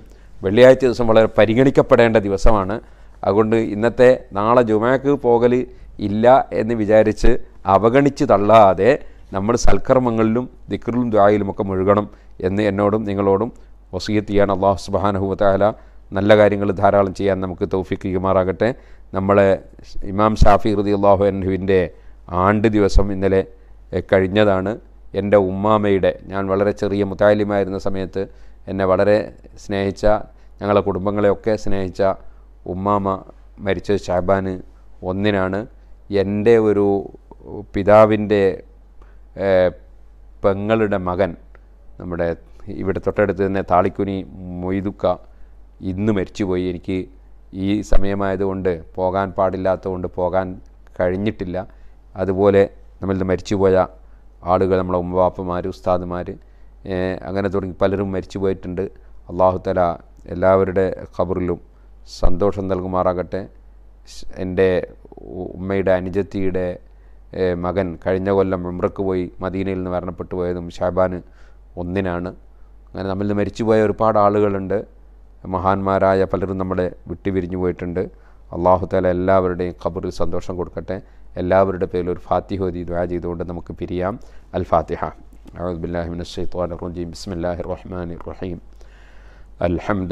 വെള്ളിയാഴ്ച ദിവസം വളരെ പരിഗണിക്കപ്പെടേണ്ട ദിവസമാണ് അതുകൊണ്ട് ഇന്നത്തെ നാളെ ജുമാക്ക് പോകൽ ഇല്ല എന്ന് വിചാരിച്ച് അവഗണിച്ച് തള്ളാതെ നമ്മൾ സൽക്കർമ്മങ്ങളിലും ദിക്റിലും ദ്വായിലുമൊക്കെ മുഴുകണം എന്ന് എന്നോടും നിങ്ങളോടും വസീത്ത് ചെയ്യാൻ അള്ളാഹു സുബാനഹുവത്താല നല്ല കാര്യങ്ങൾ ധാരാളം ചെയ്യാൻ നമുക്ക് തൗഫിക്ക് കുമാറാകട്ടെ നമ്മളെ ഇമാം ഷാഫി ഹൃദി അള്ളാഹു അൻഹുവിൻ്റെ ആണ്ട് ദിവസം ഇന്നലെ കഴിഞ്ഞതാണ് എൻ്റെ ഉമ്മാമയുടെ ഞാൻ വളരെ ചെറിയ മുത്താലിമായിരുന്ന സമയത്ത് എന്നെ വളരെ സ്നേഹിച്ച ഞങ്ങളെ കുടുംബങ്ങളെയൊക്കെ സ്നേഹിച്ച ഉമ്മാമ മരിച്ചത് ഷാബാന് ഒന്നിനാണ് എൻ്റെ ഒരു പിതാവിൻ്റെ പെങ്ങളുടെ മകൻ നമ്മുടെ ഇവിടെ തൊട്ടടുത്ത് തന്നെ താളിക്കുനി മൊയ്തുക്ക ഇന്ന് മരിച്ചുപോയി എനിക്ക് ഈ സമയമായതുകൊണ്ട് പോകാൻ പാടില്ലാത്തതുകൊണ്ട് പോകാൻ കഴിഞ്ഞിട്ടില്ല അതുപോലെ നമ്മളിൽ മരിച്ചുപോയ ആളുകൾ നമ്മളെ ഉമ്മവാപ്പമാർ ഉസ്താദ്മാർ അങ്ങനെ തുടങ്ങി പലരും മരിച്ചു പോയിട്ടുണ്ട് അള്ളാഹുത്തല എല്ലാവരുടെ ഖബറിലും സന്തോഷം നൽകുമാറാകട്ടെ എൻ്റെ ഉമ്മയുടെ അനുജത്തിയുടെ മകൻ കഴിഞ്ഞ കൊല്ലം ഉമ്രക്ക് പോയി മദീനയിൽ നിന്ന് മരണപ്പെട്ടു പോയതും ഷാബാന് ഒന്നിനാണ് അങ്ങനെ നമ്മിൽ നിന്ന് മരിച്ചുപോയ ഒരുപാട് ആളുകളുണ്ട് മഹാന്മാരായ പലരും നമ്മളെ വിട്ടുപിരിഞ്ഞു പോയിട്ടുണ്ട് അള്ളാഹു താല എല്ലാവരുടെയും ഖബറിൽ സന്തോഷം കൊടുക്കട്ടെ എല്ലാവരുടെ പേരിൽ ഒരു ഫാത്തിഹ ഓതി ദ്വാ ചെയ്തുകൊണ്ട് നമുക്ക് പിരിയാം അൽ ഫാത്തിഹ أعوذ بالله من الشيطان الرجيم بسم الله الرحمن الرحيم الحمد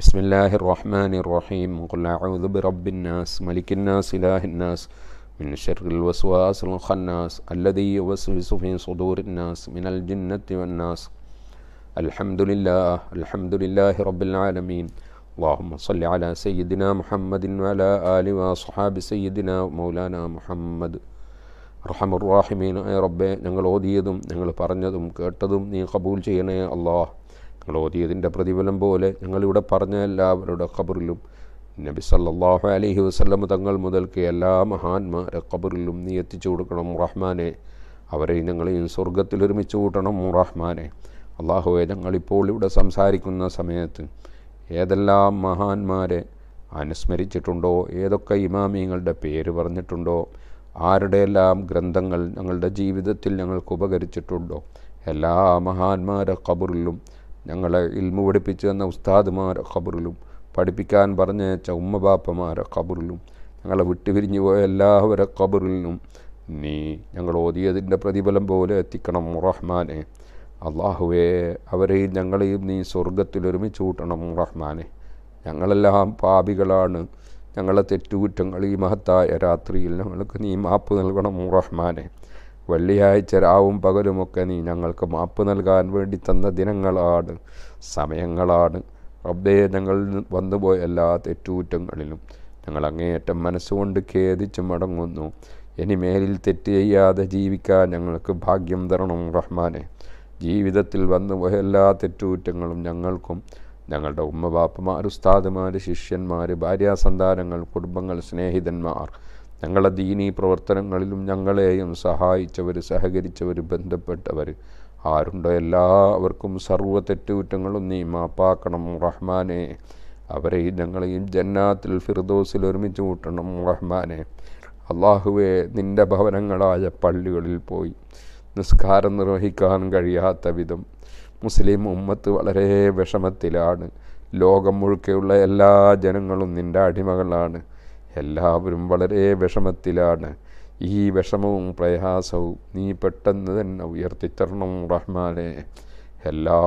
بسم الله الرحمن الرحيم قل أعوذ برب الناس ملك الناس إله الناس من شر الوسواس الخناس الذي يوسوس في صدور الناس من الجنة والناس الحمد لله الحمد لله رب العالمين اللهم صل على سيدنا محمد وعلى آله وأصحاب سيدنا مولانا محمد റഹമുറാഹിമീൻ റബ്ബെ ഞങ്ങൾ ഓതിയതും ഞങ്ങൾ പറഞ്ഞതും കേട്ടതും നീ കബൂൽ ചെയ്യണേ അള്ളാഹ് നിങ്ങൾ ഓതിയതിൻ്റെ പ്രതിഫലം പോലെ ഞങ്ങളിവിടെ പറഞ്ഞ എല്ലാവരുടെ ഖബറിലും നബി സല്ലാഹു അലഹി വസ്ലം തങ്ങൾ മുതൽക്ക് എല്ലാ മഹാന്മാരെ ഖബറിലും നീ എത്തിച്ചു കൊടുക്കണം റഹ്മാനെ അവരെ ഞങ്ങളെയും സ്വർഗത്തിൽ ഒരുമിച്ച് കൂട്ടണം റഹ്മാനെ അള്ളാഹുവെ ഞങ്ങളിപ്പോൾ ഇവിടെ സംസാരിക്കുന്ന സമയത്ത് ഏതെല്ലാം മഹാന്മാരെ അനുസ്മരിച്ചിട്ടുണ്ടോ ഏതൊക്കെ ഇമാമിയങ്ങളുടെ പേര് പറഞ്ഞിട്ടുണ്ടോ ആരുടെയെല്ലാം ഗ്രന്ഥങ്ങൾ ഞങ്ങളുടെ ജീവിതത്തിൽ ഞങ്ങൾക്ക് ഉപകരിച്ചിട്ടുണ്ടോ എല്ലാ മഹാന്മാരെ ഖബറിലും ഞങ്ങളെ ഇൽമ പഠിപ്പിച്ചു തന്ന ഉസ്താദുമാരെ ഖബറിലും പഠിപ്പിക്കാൻ പറഞ്ഞയച്ച ഉമ്മബാപ്പമാരെ ഖബറിലും ഞങ്ങളെ വിട്ടുപിരിഞ്ഞു പോയ എല്ലാവരെ ഖബറിലും നീ ഞങ്ങൾ ഓതിയതിൻ്റെ പ്രതിഫലം പോലെ എത്തിക്കണം റഹ്മാനെ അള്ളാഹുവേ അവരെയും ഞങ്ങളെയും നീ സ്വർഗത്തിൽ ഒരുമിച്ച് കൂട്ടണം റഹ്മാനെ ഞങ്ങളെല്ലാം പാപികളാണ് ഞങ്ങളെ തെറ്റുകുറ്റങ്ങൾ ഈ മഹത്തായ രാത്രിയിൽ ഞങ്ങൾക്ക് നീ മാപ്പ് നൽകണം റഹ്മാനെ വെള്ളിയാഴ്ച രാവും പകലുമൊക്കെ നീ ഞങ്ങൾക്ക് മാപ്പ് നൽകാൻ വേണ്ടി തന്ന ദിനങ്ങളാണ് സമയങ്ങളാണ് റബ്ബേ ഞങ്ങൾ വന്നുപോയ എല്ലാ തെറ്റൂറ്റങ്ങളിലും ഞങ്ങൾ അങ്ങേയറ്റം മനസ്സുകൊണ്ട് ഖേദിച്ച് മടങ്ങുന്നു ഇനി മേലിൽ തെറ്റ് ചെയ്യാതെ ജീവിക്കാൻ ഞങ്ങൾക്ക് ഭാഗ്യം തരണം റഹ്മാനെ ജീവിതത്തിൽ വന്നുപോയ എല്ലാ തെറ്റൂറ്റങ്ങളും ഞങ്ങൾക്കും ഞങ്ങളുടെ ഉമ്മ ബാപ്പമാർ ഉസ്താദുമാർ ശിഷ്യന്മാർ ഭാര്യാസന്താനങ്ങൾ കുടുംബങ്ങൾ സ്നേഹിതന്മാർ ഞങ്ങളുടെ ദീനീ പ്രവർത്തനങ്ങളിലും ഞങ്ങളെയും സഹായിച്ചവർ സഹകരിച്ചവർ ബന്ധപ്പെട്ടവർ ആരുണ്ടോ എല്ലാവർക്കും സർവ്വ തെറ്റുകുറ്റങ്ങളും നീ മാപ്പാക്കണം റഹ്മാനെ അവരെയും ഞങ്ങളെയും ജന്നാത്തിൽ ഫിർദോസിൽ ഒരുമിച്ച് കൂട്ടണം റഹ്മാനെ അള്ളാഹുവെ നിൻ്റെ ഭവനങ്ങളായ പള്ളികളിൽ പോയി നിസ്കാരം നിർവഹിക്കാൻ കഴിയാത്ത വിധം മുസ്ലിം ഉമ്മത്ത് വളരെ വിഷമത്തിലാണ് ലോകം മുഴുക്കെയുള്ള എല്ലാ ജനങ്ങളും നിൻ്റെ അടിമകളാണ് എല്ലാവരും വളരെ വിഷമത്തിലാണ് ഈ വിഷമവും പ്രയാസവും നീ പെട്ടെന്ന് തന്നെ ഉയർത്തിത്തരണം റഹ്മാനെ എല്ലാ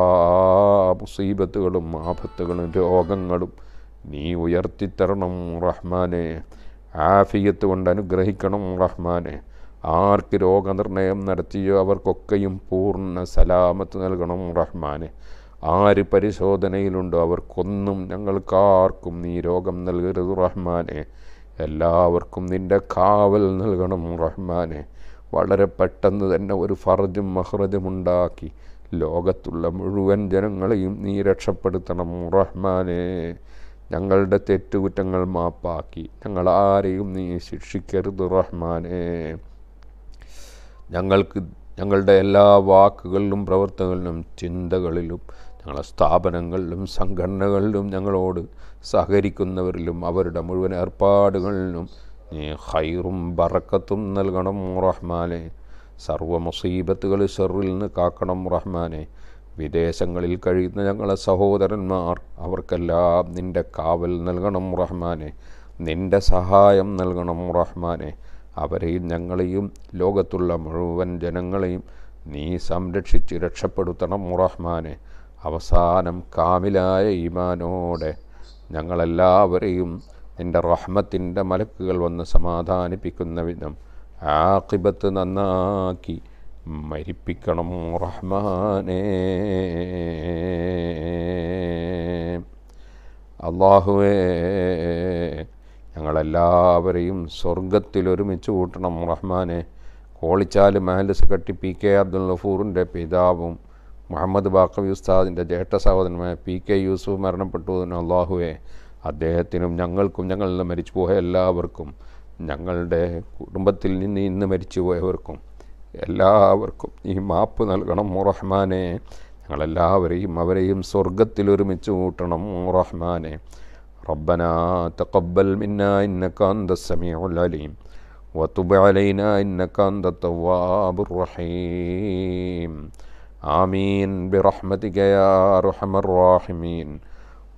മുസീബത്തുകളും ആപത്തുകളും രോഗങ്ങളും നീ ഉയർത്തിത്തരണം റഹ്മാനെ ആഫിയത്ത് കൊണ്ട് അനുഗ്രഹിക്കണം റഹ്മാനെ ആർക്ക് രോഗനിർണയം നടത്തിയോ അവർക്കൊക്കെയും പൂർണ്ണ സലാമത്ത് നൽകണം റഹ്മാനെ ആര് പരിശോധനയിലുണ്ടോ അവർക്കൊന്നും ഞങ്ങൾക്കാർക്കും നീ രോഗം നൽകരുത് റഹ്മാനെ എല്ലാവർക്കും നിൻ്റെ കാവൽ നൽകണം റഹ്മാനെ വളരെ പെട്ടെന്ന് തന്നെ ഒരു ഫറജും മഹ്റജും ഉണ്ടാക്കി ലോകത്തുള്ള മുഴുവൻ ജനങ്ങളെയും നീ രക്ഷപ്പെടുത്തണം റഹ്മാനെ ഞങ്ങളുടെ തെറ്റുകുറ്റങ്ങൾ മാപ്പാക്കി ഞങ്ങൾ ആരെയും നീ ശിക്ഷിക്കരുത് റഹ്മാനെ ഞങ്ങൾക്ക് ഞങ്ങളുടെ എല്ലാ വാക്കുകളിലും പ്രവർത്തനങ്ങളിലും ചിന്തകളിലും ഞങ്ങളെ സ്ഥാപനങ്ങളിലും സംഘടനകളിലും ഞങ്ങളോട് സഹകരിക്കുന്നവരിലും അവരുടെ മുഴുവൻ ഏർപ്പാടുകളിലും നീ ഹൈറും ബറക്കത്തും നൽകണം റഹ്മാനെ സർവ മുസീബത്തുകൾ ഷെറിൽ നിന്ന് കാക്കണം റഹ്മാനെ വിദേശങ്ങളിൽ കഴിയുന്ന ഞങ്ങളെ സഹോദരന്മാർ അവർക്കെല്ലാം നിൻ്റെ കാവൽ നൽകണം റഹ്മാനെ നിൻ്റെ സഹായം നൽകണം റഹ്മാനെ അവരെയും ഞങ്ങളെയും ലോകത്തുള്ള മുഴുവൻ ജനങ്ങളെയും നീ സംരക്ഷിച്ച് രക്ഷപ്പെടുത്തണം റഹ്മാനെ അവസാനം കാമിലായ ഈമാനോടെ ഞങ്ങളെല്ലാവരെയും നിൻ്റെ റഹ്മത്തിൻ്റെ മലക്കുകൾ വന്ന് സമാധാനിപ്പിക്കുന്ന വിധം ആക്കിബത്ത് നന്നാക്കി മരിപ്പിക്കണം റഹ്മാനേ അള്ളാഹുവേ ഞങ്ങളെല്ലാവരെയും സ്വർഗത്തിൽ ഒരുമിച്ച് കൂട്ടണം റഹ്മാനെ കോളിച്ചാൽ മഹലിസ് കട്ടി പി കെ അബ്ദുൽ ഗഫൂറിൻ്റെ പിതാവും മുഹമ്മദ് ബാക്കവി ഉസ്താദിൻ്റെ ജ്യേഷ്ഠ സഹോദരനായ പി കെ യൂസുഫ് മരണപ്പെട്ടുവെന്ന് അള്ളാഹുവെ അദ്ദേഹത്തിനും ഞങ്ങൾക്കും ഞങ്ങളിൽ നിന്ന് മരിച്ചുപോയ എല്ലാവർക്കും ഞങ്ങളുടെ കുടുംബത്തിൽ നിന്ന് ഇന്ന് മരിച്ചുപോയവർക്കും എല്ലാവർക്കും ഈ മാപ്പ് നൽകണം റഹ്മാനെ ഞങ്ങളെല്ലാവരെയും അവരെയും സ്വർഗത്തിൽ ഒരുമിച്ച് കൂട്ടണം റഹ്മാനെ റബ്ബന തഖബ്ബൽ മിന്ന ഇന്നക അന്ത സമീഉൽ അലീം വതുബ് അലൈന ഇന്നക അന്ത റഹീം آمين برحمتك يا أرحم الراحمين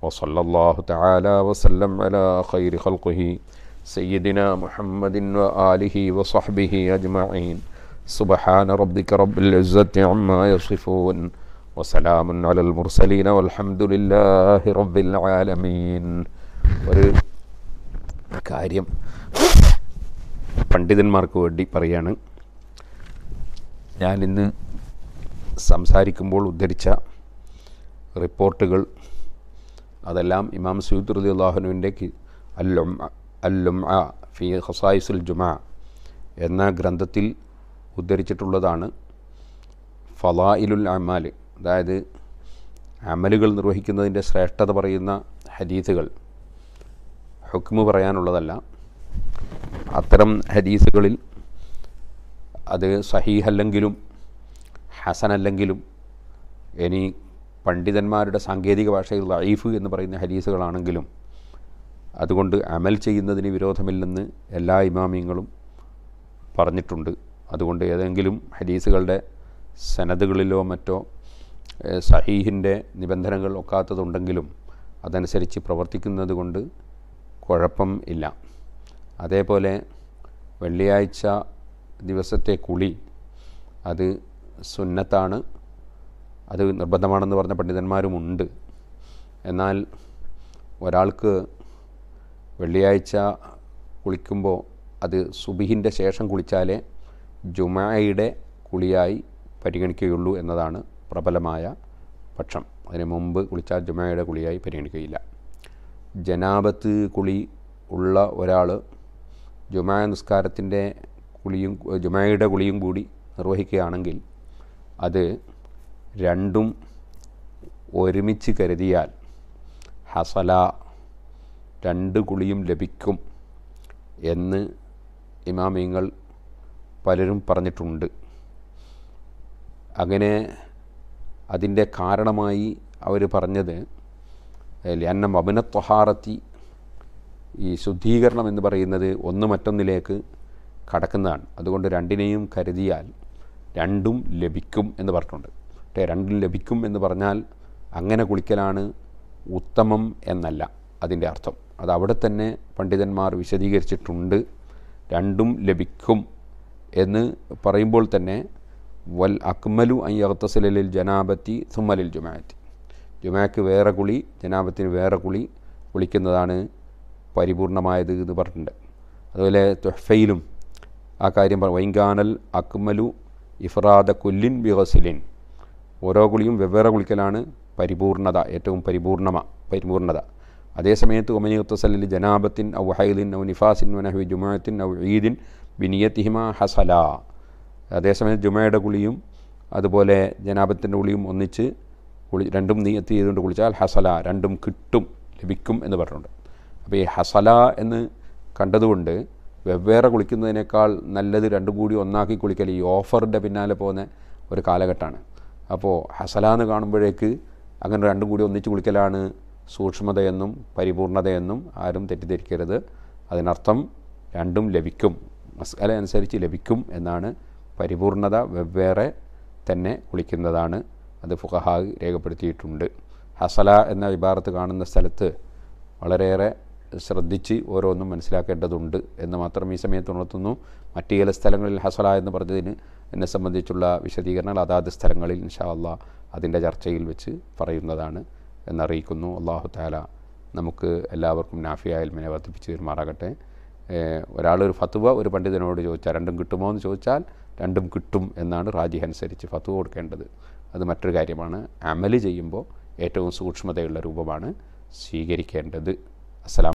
وصلى الله تعالى وسلم على خير خلقه سيدنا محمد وآله وصحبه أجمعين سبحان ربك رب العزة عما يصفون وسلام على المرسلين والحمد لله رب العالمين ഒരു കാര്യം പണ്ഡിതന്മാർക്ക് വേണ്ടി പറയാണ് ഞാനിന്ന് സംസാരിക്കുമ്പോൾ ഉദ്ധരിച്ച റിപ്പോർട്ടുകൾ അതെല്ലാം ഇമാം സയ്യിദ് റലി അള്ളാഹുനുവിൻ്റെ അല്ലും അല്ലും അ ഫി ഹസായിസുൽ ജുമാ എന്ന ഗ്രന്ഥത്തിൽ ഉദ്ധരിച്ചിട്ടുള്ളതാണ് ഫലായിലുൽ അമാൽ അതായത് അമലുകൾ നിർവഹിക്കുന്നതിൻ്റെ ശ്രേഷ്ഠത പറയുന്ന ഹദീസുകൾ ഹുക്മ് പറയാനുള്ളതല്ല അത്തരം ഹദീസുകളിൽ അത് സഹീഹല്ലെങ്കിലും ഹസനല്ലെങ്കിലും ഇനി പണ്ഡിതന്മാരുടെ സാങ്കേതിക ഭാഷയിൽ ലൈഫ് എന്ന് പറയുന്ന ഹരീസുകളാണെങ്കിലും അതുകൊണ്ട് അമൽ ചെയ്യുന്നതിന് വിരോധമില്ലെന്ന് എല്ലാ ഇമാമിയങ്ങളും പറഞ്ഞിട്ടുണ്ട് അതുകൊണ്ട് ഏതെങ്കിലും ഹരീസുകളുടെ സനദുകളിലോ മറ്റോ സഹീഹിൻ്റെ നിബന്ധനകൾ ഒക്കാത്തതുണ്ടെങ്കിലും അതനുസരിച്ച് പ്രവർത്തിക്കുന്നത് കൊണ്ട് കുഴപ്പം ഇല്ല അതേപോലെ വെള്ളിയാഴ്ച ദിവസത്തെ കുളി അത് സുന്നത്താണ് അത് നിർബന്ധമാണെന്ന് പറഞ്ഞ പണ്ഡിതന്മാരുമുണ്ട് എന്നാൽ ഒരാൾക്ക് വെള്ളിയാഴ്ച കുളിക്കുമ്പോൾ അത് സുബിഹിൻ്റെ ശേഷം കുളിച്ചാലേ ജുമായയുടെ കുളിയായി പരിഗണിക്കുകയുള്ളൂ എന്നതാണ് പ്രബലമായ പക്ഷം അതിന് മുമ്പ് കുളിച്ചാൽ ജുമായയുടെ കുളിയായി പരിഗണിക്കുകയില്ല ജനാപത്ത് കുളി ഉള്ള ഒരാൾ ജുമായ നിസ്കാരത്തിൻ്റെ കുളിയും ജുമായയുടെ കുളിയും കൂടി നിർവഹിക്കുകയാണെങ്കിൽ അത് രണ്ടും ഒരുമിച്ച് കരുതിയാൽ ഹസല രണ്ട് കുളിയും ലഭിക്കും എന്ന് ഇമാമിങ്ങൾ പലരും പറഞ്ഞിട്ടുണ്ട് അങ്ങനെ അതിൻ്റെ കാരണമായി അവർ പറഞ്ഞത് അന്നം അബിന ഈ ശുദ്ധീകരണം എന്ന് പറയുന്നത് ഒന്ന് മറ്റൊന്നിലേക്ക് കടക്കുന്നതാണ് അതുകൊണ്ട് രണ്ടിനെയും കരുതിയാൽ രണ്ടും ലഭിക്കും എന്ന് പറഞ്ഞിട്ടുണ്ട് പക്ഷേ രണ്ടും ലഭിക്കും എന്ന് പറഞ്ഞാൽ അങ്ങനെ കുളിക്കലാണ് ഉത്തമം എന്നല്ല അതിൻ്റെ അർത്ഥം അത് അവിടെ തന്നെ പണ്ഡിതന്മാർ വിശദീകരിച്ചിട്ടുണ്ട് രണ്ടും ലഭിക്കും എന്ന് പറയുമ്പോൾ തന്നെ വൽ അക്മലു അൻ അയ്യത്തസലിൽ ജനാബത്തി സുമലിൽ ജുമാറ്റി ജുമാക്ക് വേറെ കുളി ജനാബത്തിന് വേറെ കുളി കുളിക്കുന്നതാണ് പരിപൂർണമായത് എന്ന് പറഞ്ഞിട്ടുണ്ട് അതുപോലെ തൊഹ്ഫയിലും ആ കാര്യം പറ വൈങ്കാനൽ അക്മലു ഇഫ്രാദ കുല്ലിൻ ബിഹസുലിൻ ഓരോ കുളിയും വെവ്വേറെ കുളിക്കലാണ് പരിപൂർണത ഏറ്റവും പരിപൂർണമ പരിപൂർണത അതേസമയത്ത് ഒമനി ഉത്തസലിൽ ജനാബത്തിൻ ഔ ഹൈദിൻ ഔ നിഫാസിൻ വനഹു ജുമാത്തിൻ ഔ ഈദിൻ ബിനിയത്തിഹിമ ഹസല അതേസമയത്ത് ജുമയുടെ കുളിയും അതുപോലെ ജനാബത്തിൻ്റെ കുളിയും ഒന്നിച്ച് കുളി രണ്ടും നീയത്ത് ചെയ്തുകൊണ്ട് കുളിച്ചാൽ ഹസല രണ്ടും കിട്ടും ലഭിക്കും എന്ന് പറഞ്ഞിട്ടുണ്ട് അപ്പോൾ ഈ ഹസല എന്ന് കണ്ടതുകൊണ്ട് വെവ്വേറെ കുളിക്കുന്നതിനേക്കാൾ നല്ലത് രണ്ടും കൂടി ഒന്നാക്കി കുളിക്കൽ ഈ ഓഫറിൻ്റെ പിന്നാലെ പോകുന്ന ഒരു കാലഘട്ടമാണ് അപ്പോൾ ഹസലാന്ന് കാണുമ്പോഴേക്ക് അങ്ങനെ രണ്ടും കൂടി ഒന്നിച്ച് കുളിക്കലാണ് സൂക്ഷ്മതയെന്നും പരിപൂർണതയെന്നും ആരും തെറ്റിദ്ധരിക്കരുത് അതിനർത്ഥം രണ്ടും ലഭിക്കും മസ്കല അനുസരിച്ച് ലഭിക്കും എന്നാണ് പരിപൂർണത വെവ്വേറെ തന്നെ കുളിക്കുന്നതാണ് അത് ഫുഹാഹ് രേഖപ്പെടുത്തിയിട്ടുണ്ട് ഹസല എന്ന വിഭാഗത്ത് കാണുന്ന സ്ഥലത്ത് വളരെയേറെ ശ്രദ്ധിച്ച് ഓരോന്നും മനസ്സിലാക്കേണ്ടതുണ്ട് എന്ന് മാത്രം ഈ സമയത്ത് ഉണർത്തുന്നു മറ്റു ചില സ്ഥലങ്ങളിൽ ഹസല എന്ന് പറഞ്ഞതിന് എന്നെ സംബന്ധിച്ചുള്ള വിശദീകരണങ്ങൾ അതാത് സ്ഥലങ്ങളിൽ ഇൻഷാ അതിൻ്റെ ചർച്ചയിൽ വെച്ച് പറയുന്നതാണ് എന്നറിയിക്കുന്നു അള്ളാഹു താല നമുക്ക് എല്ലാവർക്കും നാഫിയ എൽമിനെ വർദ്ധിപ്പിച്ച് ഒരാൾ ഒരു ഫത്തുവ ഒരു പണ്ഡിതനോട് ചോദിച്ചാൽ രണ്ടും കിട്ടുമോ എന്ന് ചോദിച്ചാൽ രണ്ടും കിട്ടും എന്നാണ് റാജി അനുസരിച്ച് ഫത്തുവ കൊടുക്കേണ്ടത് അത് മറ്റൊരു കാര്യമാണ് അമല് ചെയ്യുമ്പോൾ ഏറ്റവും സൂക്ഷ്മതയുള്ള രൂപമാണ് സ്വീകരിക്കേണ്ടത് അസ്സലാം